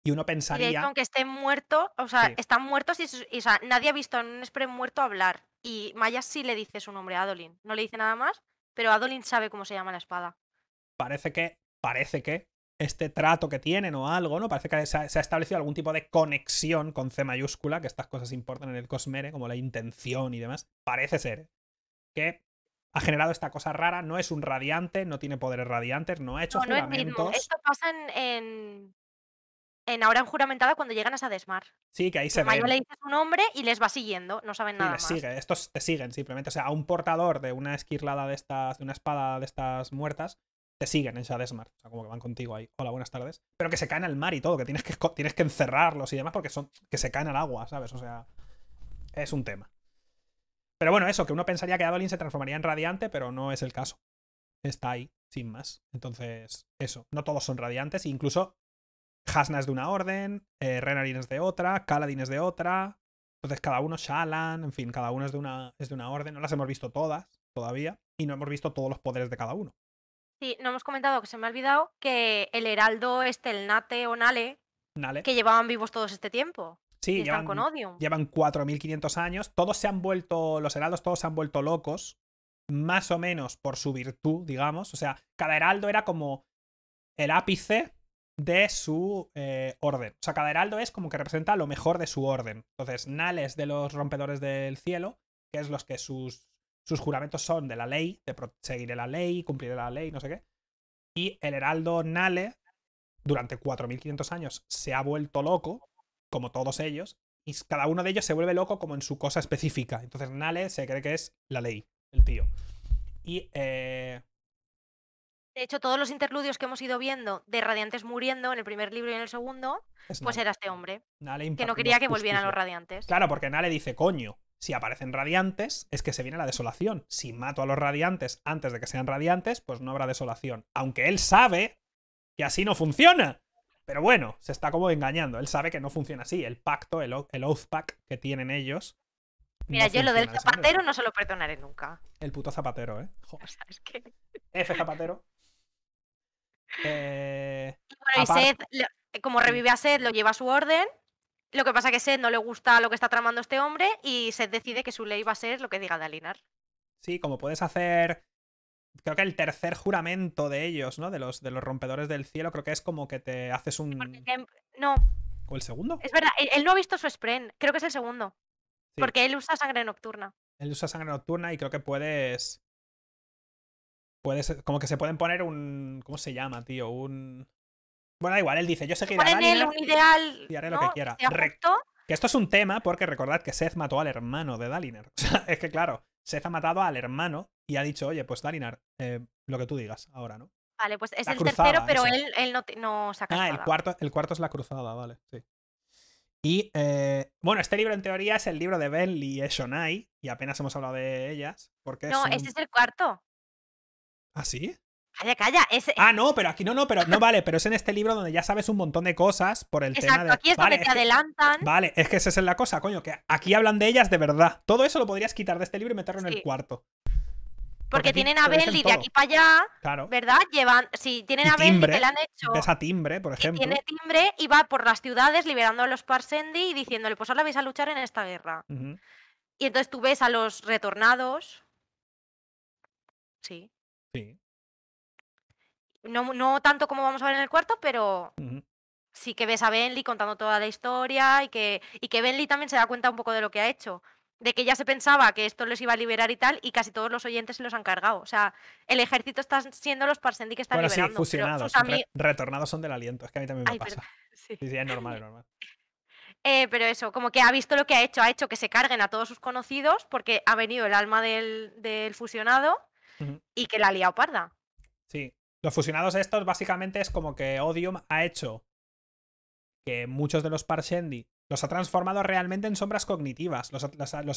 Y uno pensaría... Y aunque esté muerto, o sea, están muertos y, nadie ha visto a un spray muerto hablar. Y Maya sí le dice su nombre a Adolin. No le dice nada más, pero Adolin sabe cómo se llama la espada. Parece que parece que este trato que tienen o algo, ¿no? Parece que se ha, establecido algún tipo de conexión con C mayúscula, que estas cosas importan en el Cosmere, como la intención y demás. Parece ser que ha generado esta cosa rara, no es un radiante, no tiene poderes radiantes, no ha hecho juramentos. Esto pasa en, en, ahora en juramentada cuando llegan a Sadesmar. Sí, que ahí se ve. le dice un nombre y les va siguiendo, no saben nada les Sigue. estos te siguen simplemente. O sea, a un portador de una esquirlada de estas, de una espada de estas muertas, te siguen en Shadesmar, o sea, como que van contigo ahí, hola, buenas tardes, pero que se caen al mar y todo, que tienes que, tienes que encerrarlos y demás porque son, que se caen al agua, ¿sabes? O sea, es un tema. Pero bueno, eso, que uno pensaría que Adolin se transformaría en radiante, pero no es el caso. Está ahí, sin más. Entonces, eso, no todos son radiantes, incluso Hasna es de una orden, eh, Renarin es de otra, Kaladin es de otra, entonces cada uno, Shalan, en fin, cada uno es de, una, es de una orden, no las hemos visto todas todavía y no hemos visto todos los poderes de cada uno. Sí, no hemos comentado que se me ha olvidado que el heraldo este, el Nate o Nale, que llevaban vivos todos este tiempo. Sí, llevan, con odio. llevan 4.500 años. Todos se han vuelto, los heraldos todos se han vuelto locos, más o menos por su virtud, digamos. O sea, cada heraldo era como el ápice de su eh, orden. O sea, cada heraldo es como que representa lo mejor de su orden. Entonces, Nales de los rompedores del cielo, que es los que sus sus juramentos son de la ley, de seguiré la ley, cumplir la ley, no sé qué. Y el heraldo Nale, durante 4.500 años, se ha vuelto loco, como todos ellos, y cada uno de ellos se vuelve loco como en su cosa específica. Entonces Nale se cree que es la ley, el tío. Y... Eh... De hecho, todos los interludios que hemos ido viendo de Radiantes muriendo en el primer libro y en el segundo, pues era este hombre. que no quería que volvieran los Radiantes. Claro, porque Nale dice, coño, si aparecen radiantes, es que se viene la desolación. Si mato a los radiantes antes de que sean radiantes, pues no habrá desolación. Aunque él sabe que así no funciona. Pero bueno, se está como engañando. Él sabe que no funciona así. El pacto, el, oath pack que tienen ellos. Mira, yo lo del zapatero no se lo perdonaré nunca. El puto zapatero, ¿eh? ¿Sabes qué? F zapatero. bueno, eh, como revive a Seth, lo lleva a su orden. Lo que pasa es que Seth no le gusta lo que está tramando este hombre y Seth decide que su ley va a ser lo que diga Dalinar. Sí, como puedes hacer. Creo que el tercer juramento de ellos, ¿no? De los, de los rompedores del cielo, creo que es como que te haces un. Em, no. ¿O el segundo? Es verdad, e-, él, no ha visto su spren. creo que es el segundo. Porque él usa sangre nocturna. Él usa sangre nocturna y creo que puedes. Puedes. Como que se pueden poner un. ¿Cómo se llama, tío? Un. Bueno, da igual, él dice, yo seguiré a Daniel ideal, y haré lo que quiera. que esto es un tema porque recordad que Seth mató al hermano de Daliner. O sea, es que claro, Seth ha matado al hermano y ha dicho, oye, pues Dalinar, eh, lo que tú digas ahora, ¿no? Vale, pues es el tercero, pero él, no, saca. Ah, el cuarto, el cuarto es la cruzada, vale, sí. Y eh, bueno, este libro en teoría es el libro de Ben y Eshonai, y apenas hemos hablado de ellas. Porque no, este es el cuarto. ¿Ah, sí? Calla, calla. Ah, no, pero aquí no, no, pero no vale, pero es en este libro donde ya sabes un montón de cosas por el tema de. Aquí es vale, donde te adelantan. Vale, es que esa es la cosa, coño, que aquí hablan de ellas de verdad. Todo eso lo podrías quitar de este libro y meterlo en el cuarto. Porque, tienen a Belly de aquí para allá, ¿verdad? Llevan, si tienen a Belly que le han hecho. Ves a timbre, por ejemplo. tiene timbre y va por las ciudades liberando a los Parsendi y diciéndole, pues ahora vais a luchar en esta guerra. Y entonces tú ves a los retornados. Sí. Sí. No, tanto como vamos a ver en el cuarto, pero sí que ves a Benly contando toda la historia y que, y que Benly también se da cuenta un poco de lo que ha hecho. De que ya se pensaba que esto les iba a liberar y tal, y casi todos los oyentes se los han cargado. O sea, el ejército está siendo los Parsendi que están Sí, fusionados. retornados son del aliento. Es que a mí también me pasa. Sí. sí, es normal, es normal. Eh, pero eso, como que ha visto lo que ha hecho, ha hecho que se carguen a todos sus conocidos porque ha venido el alma del, fusionado y que la ha liado parda. Sí, los fusionados estos básicamente es como que Odium ha hecho que muchos de los Parshendi los ha transformado realmente en sombras cognitivas. Los,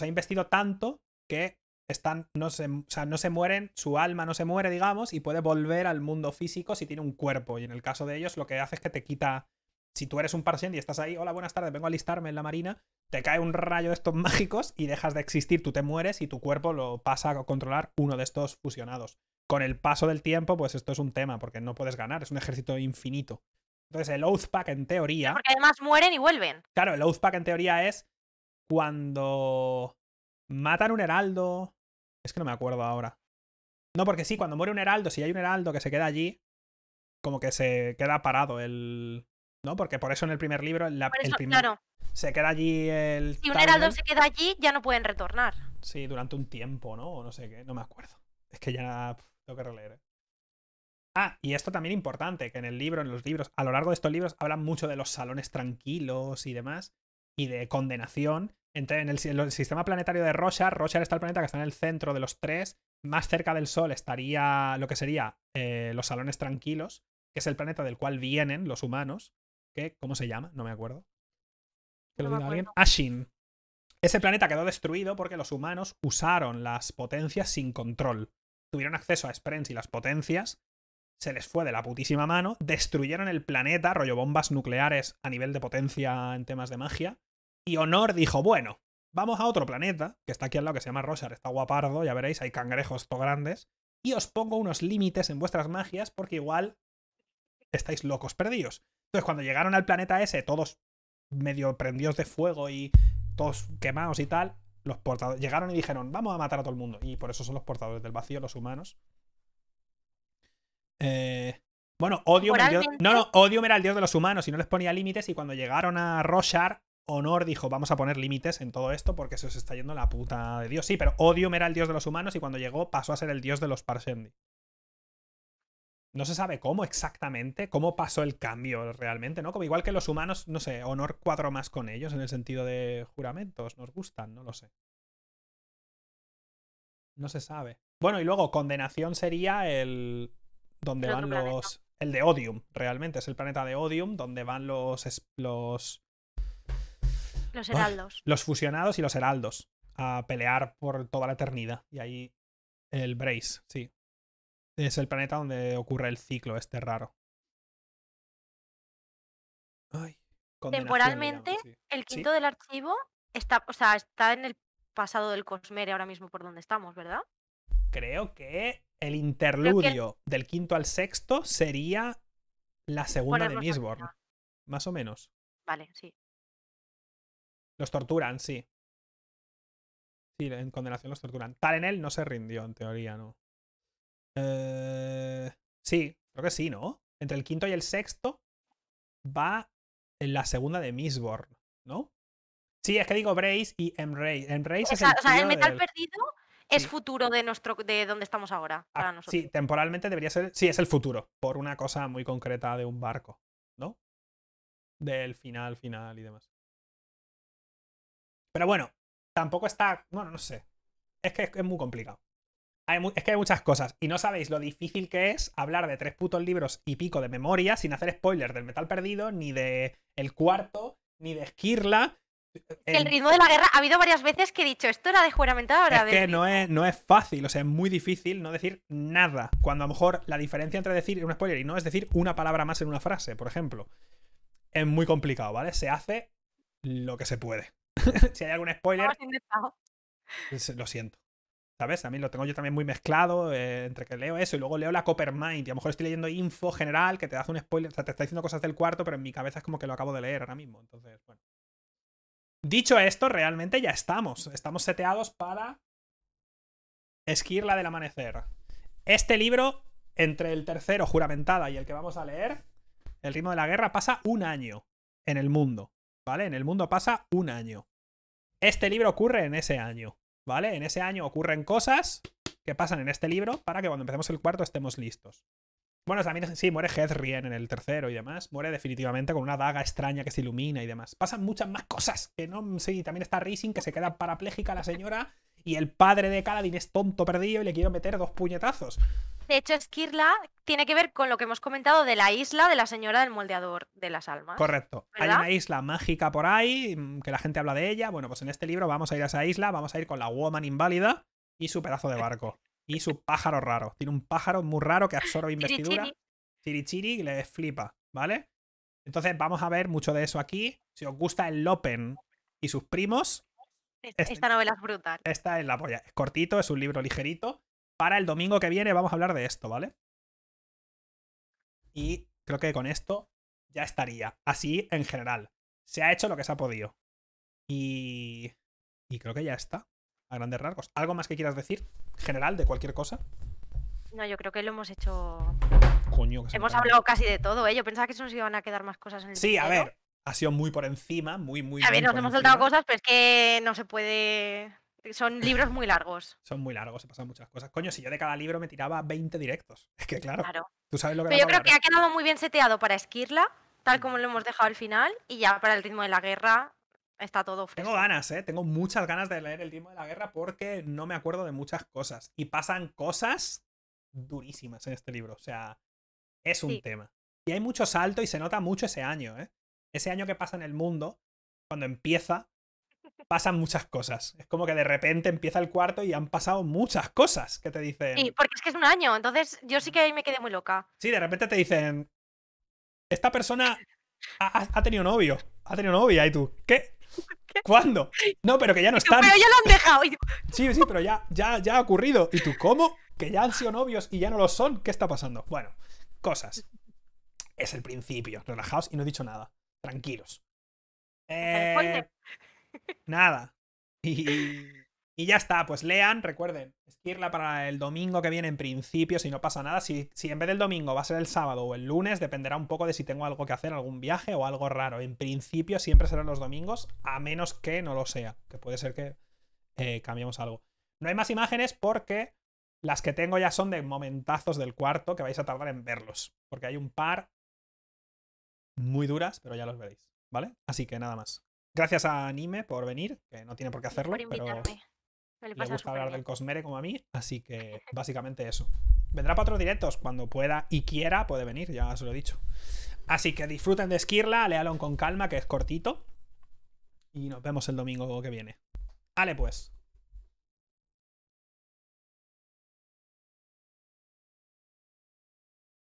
ha investido tanto que están, no, se, o sea, no se mueren, su alma no se muere, digamos, y puede volver al mundo físico si tiene un cuerpo. Y en el caso de ellos, lo que hace es que te quita. Si tú eres un Parshendi y estás ahí, hola, buenas tardes, vengo a alistarme en la marina, te cae un rayo de estos mágicos y dejas de existir, tú te mueres y tu cuerpo lo pasa a controlar uno de estos fusionados con el paso del tiempo, pues esto es un tema, porque no puedes ganar, es un ejército infinito. Entonces, el Oathpack en teoría. Porque además mueren y vuelven. Claro, el Oathpack en teoría es cuando matan un heraldo. Es que no me acuerdo ahora. No, porque sí, cuando muere un heraldo, si hay un heraldo que se queda allí, como que se queda parado el. ¿No? Porque por eso en el primer libro. el primer... Claro. Se queda allí el. Si un heraldo se queda allí, ya no pueden retornar. Sí, durante un tiempo, ¿no? O no sé qué, no me acuerdo. Es que ya. Tengo que releer, ¿eh? Ah, y esto también importante, que en el libro, en los libros, a lo largo de estos libros hablan mucho de los salones tranquilos y demás, y de condenación. entre en el, sistema planetario de Roshar, Roshar está el planeta que está en el centro de los tres, más cerca del Sol estaría lo que sería eh, los salones tranquilos, que es el planeta del cual vienen los humanos, que, ¿cómo se llama? No me acuerdo. ¿Que lo diga alguien? Ashin. Ese planeta quedó destruido porque los humanos usaron las potencias sin control tuvieron acceso a sprints y las potencias, se les fue de la putísima mano, destruyeron el planeta, rollo bombas nucleares a nivel de potencia en temas de magia, y Honor dijo, bueno, vamos a otro planeta, que está aquí al lado, que se llama Rosar, está guapardo, ya veréis, hay cangrejos to grandes, y os pongo unos límites en vuestras magias porque igual estáis locos perdidos. Entonces, cuando llegaron al planeta ese, todos medio prendidos de fuego y todos quemados y tal, los portadores llegaron y dijeron, vamos a matar a todo el mundo. Y por eso son los portadores del vacío, los humanos. Eh, bueno, odio no, no, era el dios de los humanos y no les ponía límites. Y cuando llegaron a Roshar, Honor dijo, vamos a poner límites en todo esto porque se os está yendo la puta de Dios. Sí, pero Odium era el dios de los humanos y cuando llegó pasó a ser el dios de los Parsendi no se sabe cómo exactamente, cómo pasó el cambio realmente, ¿no? Como igual que los humanos, no sé, honor cuadro más con ellos en el sentido de juramentos, nos gustan, no lo sé. No se sabe. Bueno, y luego condenación sería el donde van los el de Odium, realmente es el planeta de Odium donde van los los heraldos. los fusionados y los heraldos a pelear por toda la eternidad y ahí el Brace, sí, es el planeta donde ocurre el ciclo este raro. Temporalmente, el quinto del archivo está, o sea, está en el pasado del Cosmere ahora mismo por donde estamos, ¿verdad? Creo que el interludio del quinto al sexto sería la segunda de misborn Más o menos. Vale, sí. Los torturan, sí. Sí, en condenación los torturan. Tal en él no se rindió, en teoría, ¿no? Eh, sí, creo que sí, ¿no? Entre el quinto y el sexto va en la segunda de Mistborn, ¿no? Sí, es que digo Brace y Embrace. o sea, es el, metal perdido es futuro de nuestro de donde estamos ahora ah, Sí, temporalmente debería ser. Sí, es el futuro. Por una cosa muy concreta de un barco, ¿no? Del final, final y demás. Pero bueno, tampoco está. Bueno, no sé. Es que es muy complicado es que hay muchas cosas. Y no sabéis lo difícil que es hablar de tres putos libros y pico de memoria sin hacer spoilers del Metal Perdido, ni de El Cuarto, ni de Esquirla. El... ritmo de la guerra, ha habido varias veces que he dicho esto era de juramentado ahora. Es que no es, no es fácil, o sea, es muy difícil no decir nada. Cuando a lo mejor la diferencia entre decir un spoiler y no es decir una palabra más en una frase, por ejemplo. Es muy complicado, ¿vale? Se hace lo que se puede. si hay algún spoiler. Lo siento. ¿Sabes? A mí lo tengo yo también muy mezclado eh, entre que leo eso y luego leo la Mind. y a lo mejor estoy leyendo info general que te hace un spoiler, o sea, te está diciendo cosas del cuarto, pero en mi cabeza es como que lo acabo de leer ahora mismo. Entonces, bueno. Dicho esto, realmente ya estamos. Estamos seteados para Esquirla del Amanecer. Este libro, entre el tercero, juramentada, y el que vamos a leer, El ritmo de la guerra, pasa un año en el mundo. ¿Vale? En el mundo pasa un año. Este libro ocurre en ese año. ¿vale? En ese año ocurren cosas que pasan en este libro para que cuando empecemos el cuarto estemos listos. Bueno, también sí, muere Hedrien en el tercero y demás. Muere definitivamente con una daga extraña que se ilumina y demás. Pasan muchas más cosas que no. Sí, también está Racing, que se queda parapléjica la señora y el padre de Caladin es tonto perdido y le quiero meter dos puñetazos. De hecho, Skirla tiene que ver con lo que hemos comentado de la isla de la señora del moldeador de las almas. Correcto. Hay una isla mágica por ahí, mm, que la gente habla de ella. Bueno, pues en este libro vamos a ir a esa isla, vamos a ir con la woman inválida y su pedazo de barco. Y su pájaro raro. Tiene un pájaro muy raro que absorbe investidura. Chirichiri, le flipa, ¿vale? Entonces vamos a ver mucho de eso aquí. Si os gusta el Lopen y sus primos, este esta, novela es brutal. Esta es la polla. cortito, es un libro ligerito. Para el domingo que viene vamos a hablar de esto, ¿vale? Y creo que con esto ya estaría. Así en general. Se ha hecho lo que se ha podido. Y. Y creo que ya está. A grandes rasgos. ¿Algo más que quieras decir? General, de cualquier cosa. No, yo creo que lo hemos hecho. Coño, hemos hablado casi de todo, ¿eh? Yo pensaba que se nos iban a quedar más cosas en el Sí, a ver, ha sido muy por encima, muy, muy. A ver, nos hemos saltado cosas, pero es que no se puede. Son libros muy largos. Son muy largos, se pasan muchas cosas. Coño, si yo de cada libro me tiraba 20 directos. Es que claro. claro. Tú sabes lo que Pero yo creo que ha quedado muy bien seteado para Esquirla, tal como lo hemos dejado al final, y ya para el ritmo de la guerra está todo fresco. Tengo ganas, ¿eh? Tengo muchas ganas de leer el ritmo de la guerra porque no me acuerdo de muchas cosas. Y pasan cosas durísimas en este libro. O sea, es un tema. Y hay mucho salto y se nota mucho ese año, ¿eh? ese año que pasa en el mundo, cuando empieza, pasan muchas cosas. Es como que de repente empieza el cuarto y han pasado muchas cosas que te dicen. porque es que es un año, entonces yo sí que ahí me quedé muy loca. Sí, de repente te dicen. Esta persona ha, tenido novio. Ha tenido novia y tú. ¿Qué? ¿Cuándo? No, pero que ya no están. Pero ya lo han dejado. Sí, sí, pero ya, ya, ya ha ocurrido. ¿Y tú cómo? Que ya han sido novios y ya no lo son. ¿Qué está pasando? Bueno, cosas. Es el principio. Relajaos y no he dicho nada. Tranquilos. Eh, nada. Y, ya está, pues lean, recuerden, esquirla para el domingo que viene en principio, si no pasa nada. Si, si en vez del domingo va a ser el sábado o el lunes, dependerá un poco de si tengo algo que hacer, algún viaje o algo raro. En principio siempre serán los domingos, a menos que no lo sea, que puede ser que eh, cambiemos algo. No hay más imágenes porque las que tengo ya son de momentazos del cuarto que vais a tardar en verlos, porque hay un par muy duras, pero ya los veréis, ¿vale? Así que nada más. Gracias a Anime por venir, que no tiene por qué hacerlo, por pero le gusta hablar del Cosmere como a mí, así que básicamente eso. Vendrá para otros directos, cuando pueda y quiera puede venir, ya os lo he dicho. Así que disfruten de Esquirla, lealón con calma, que es cortito. Y nos vemos el domingo que viene. Vale, pues.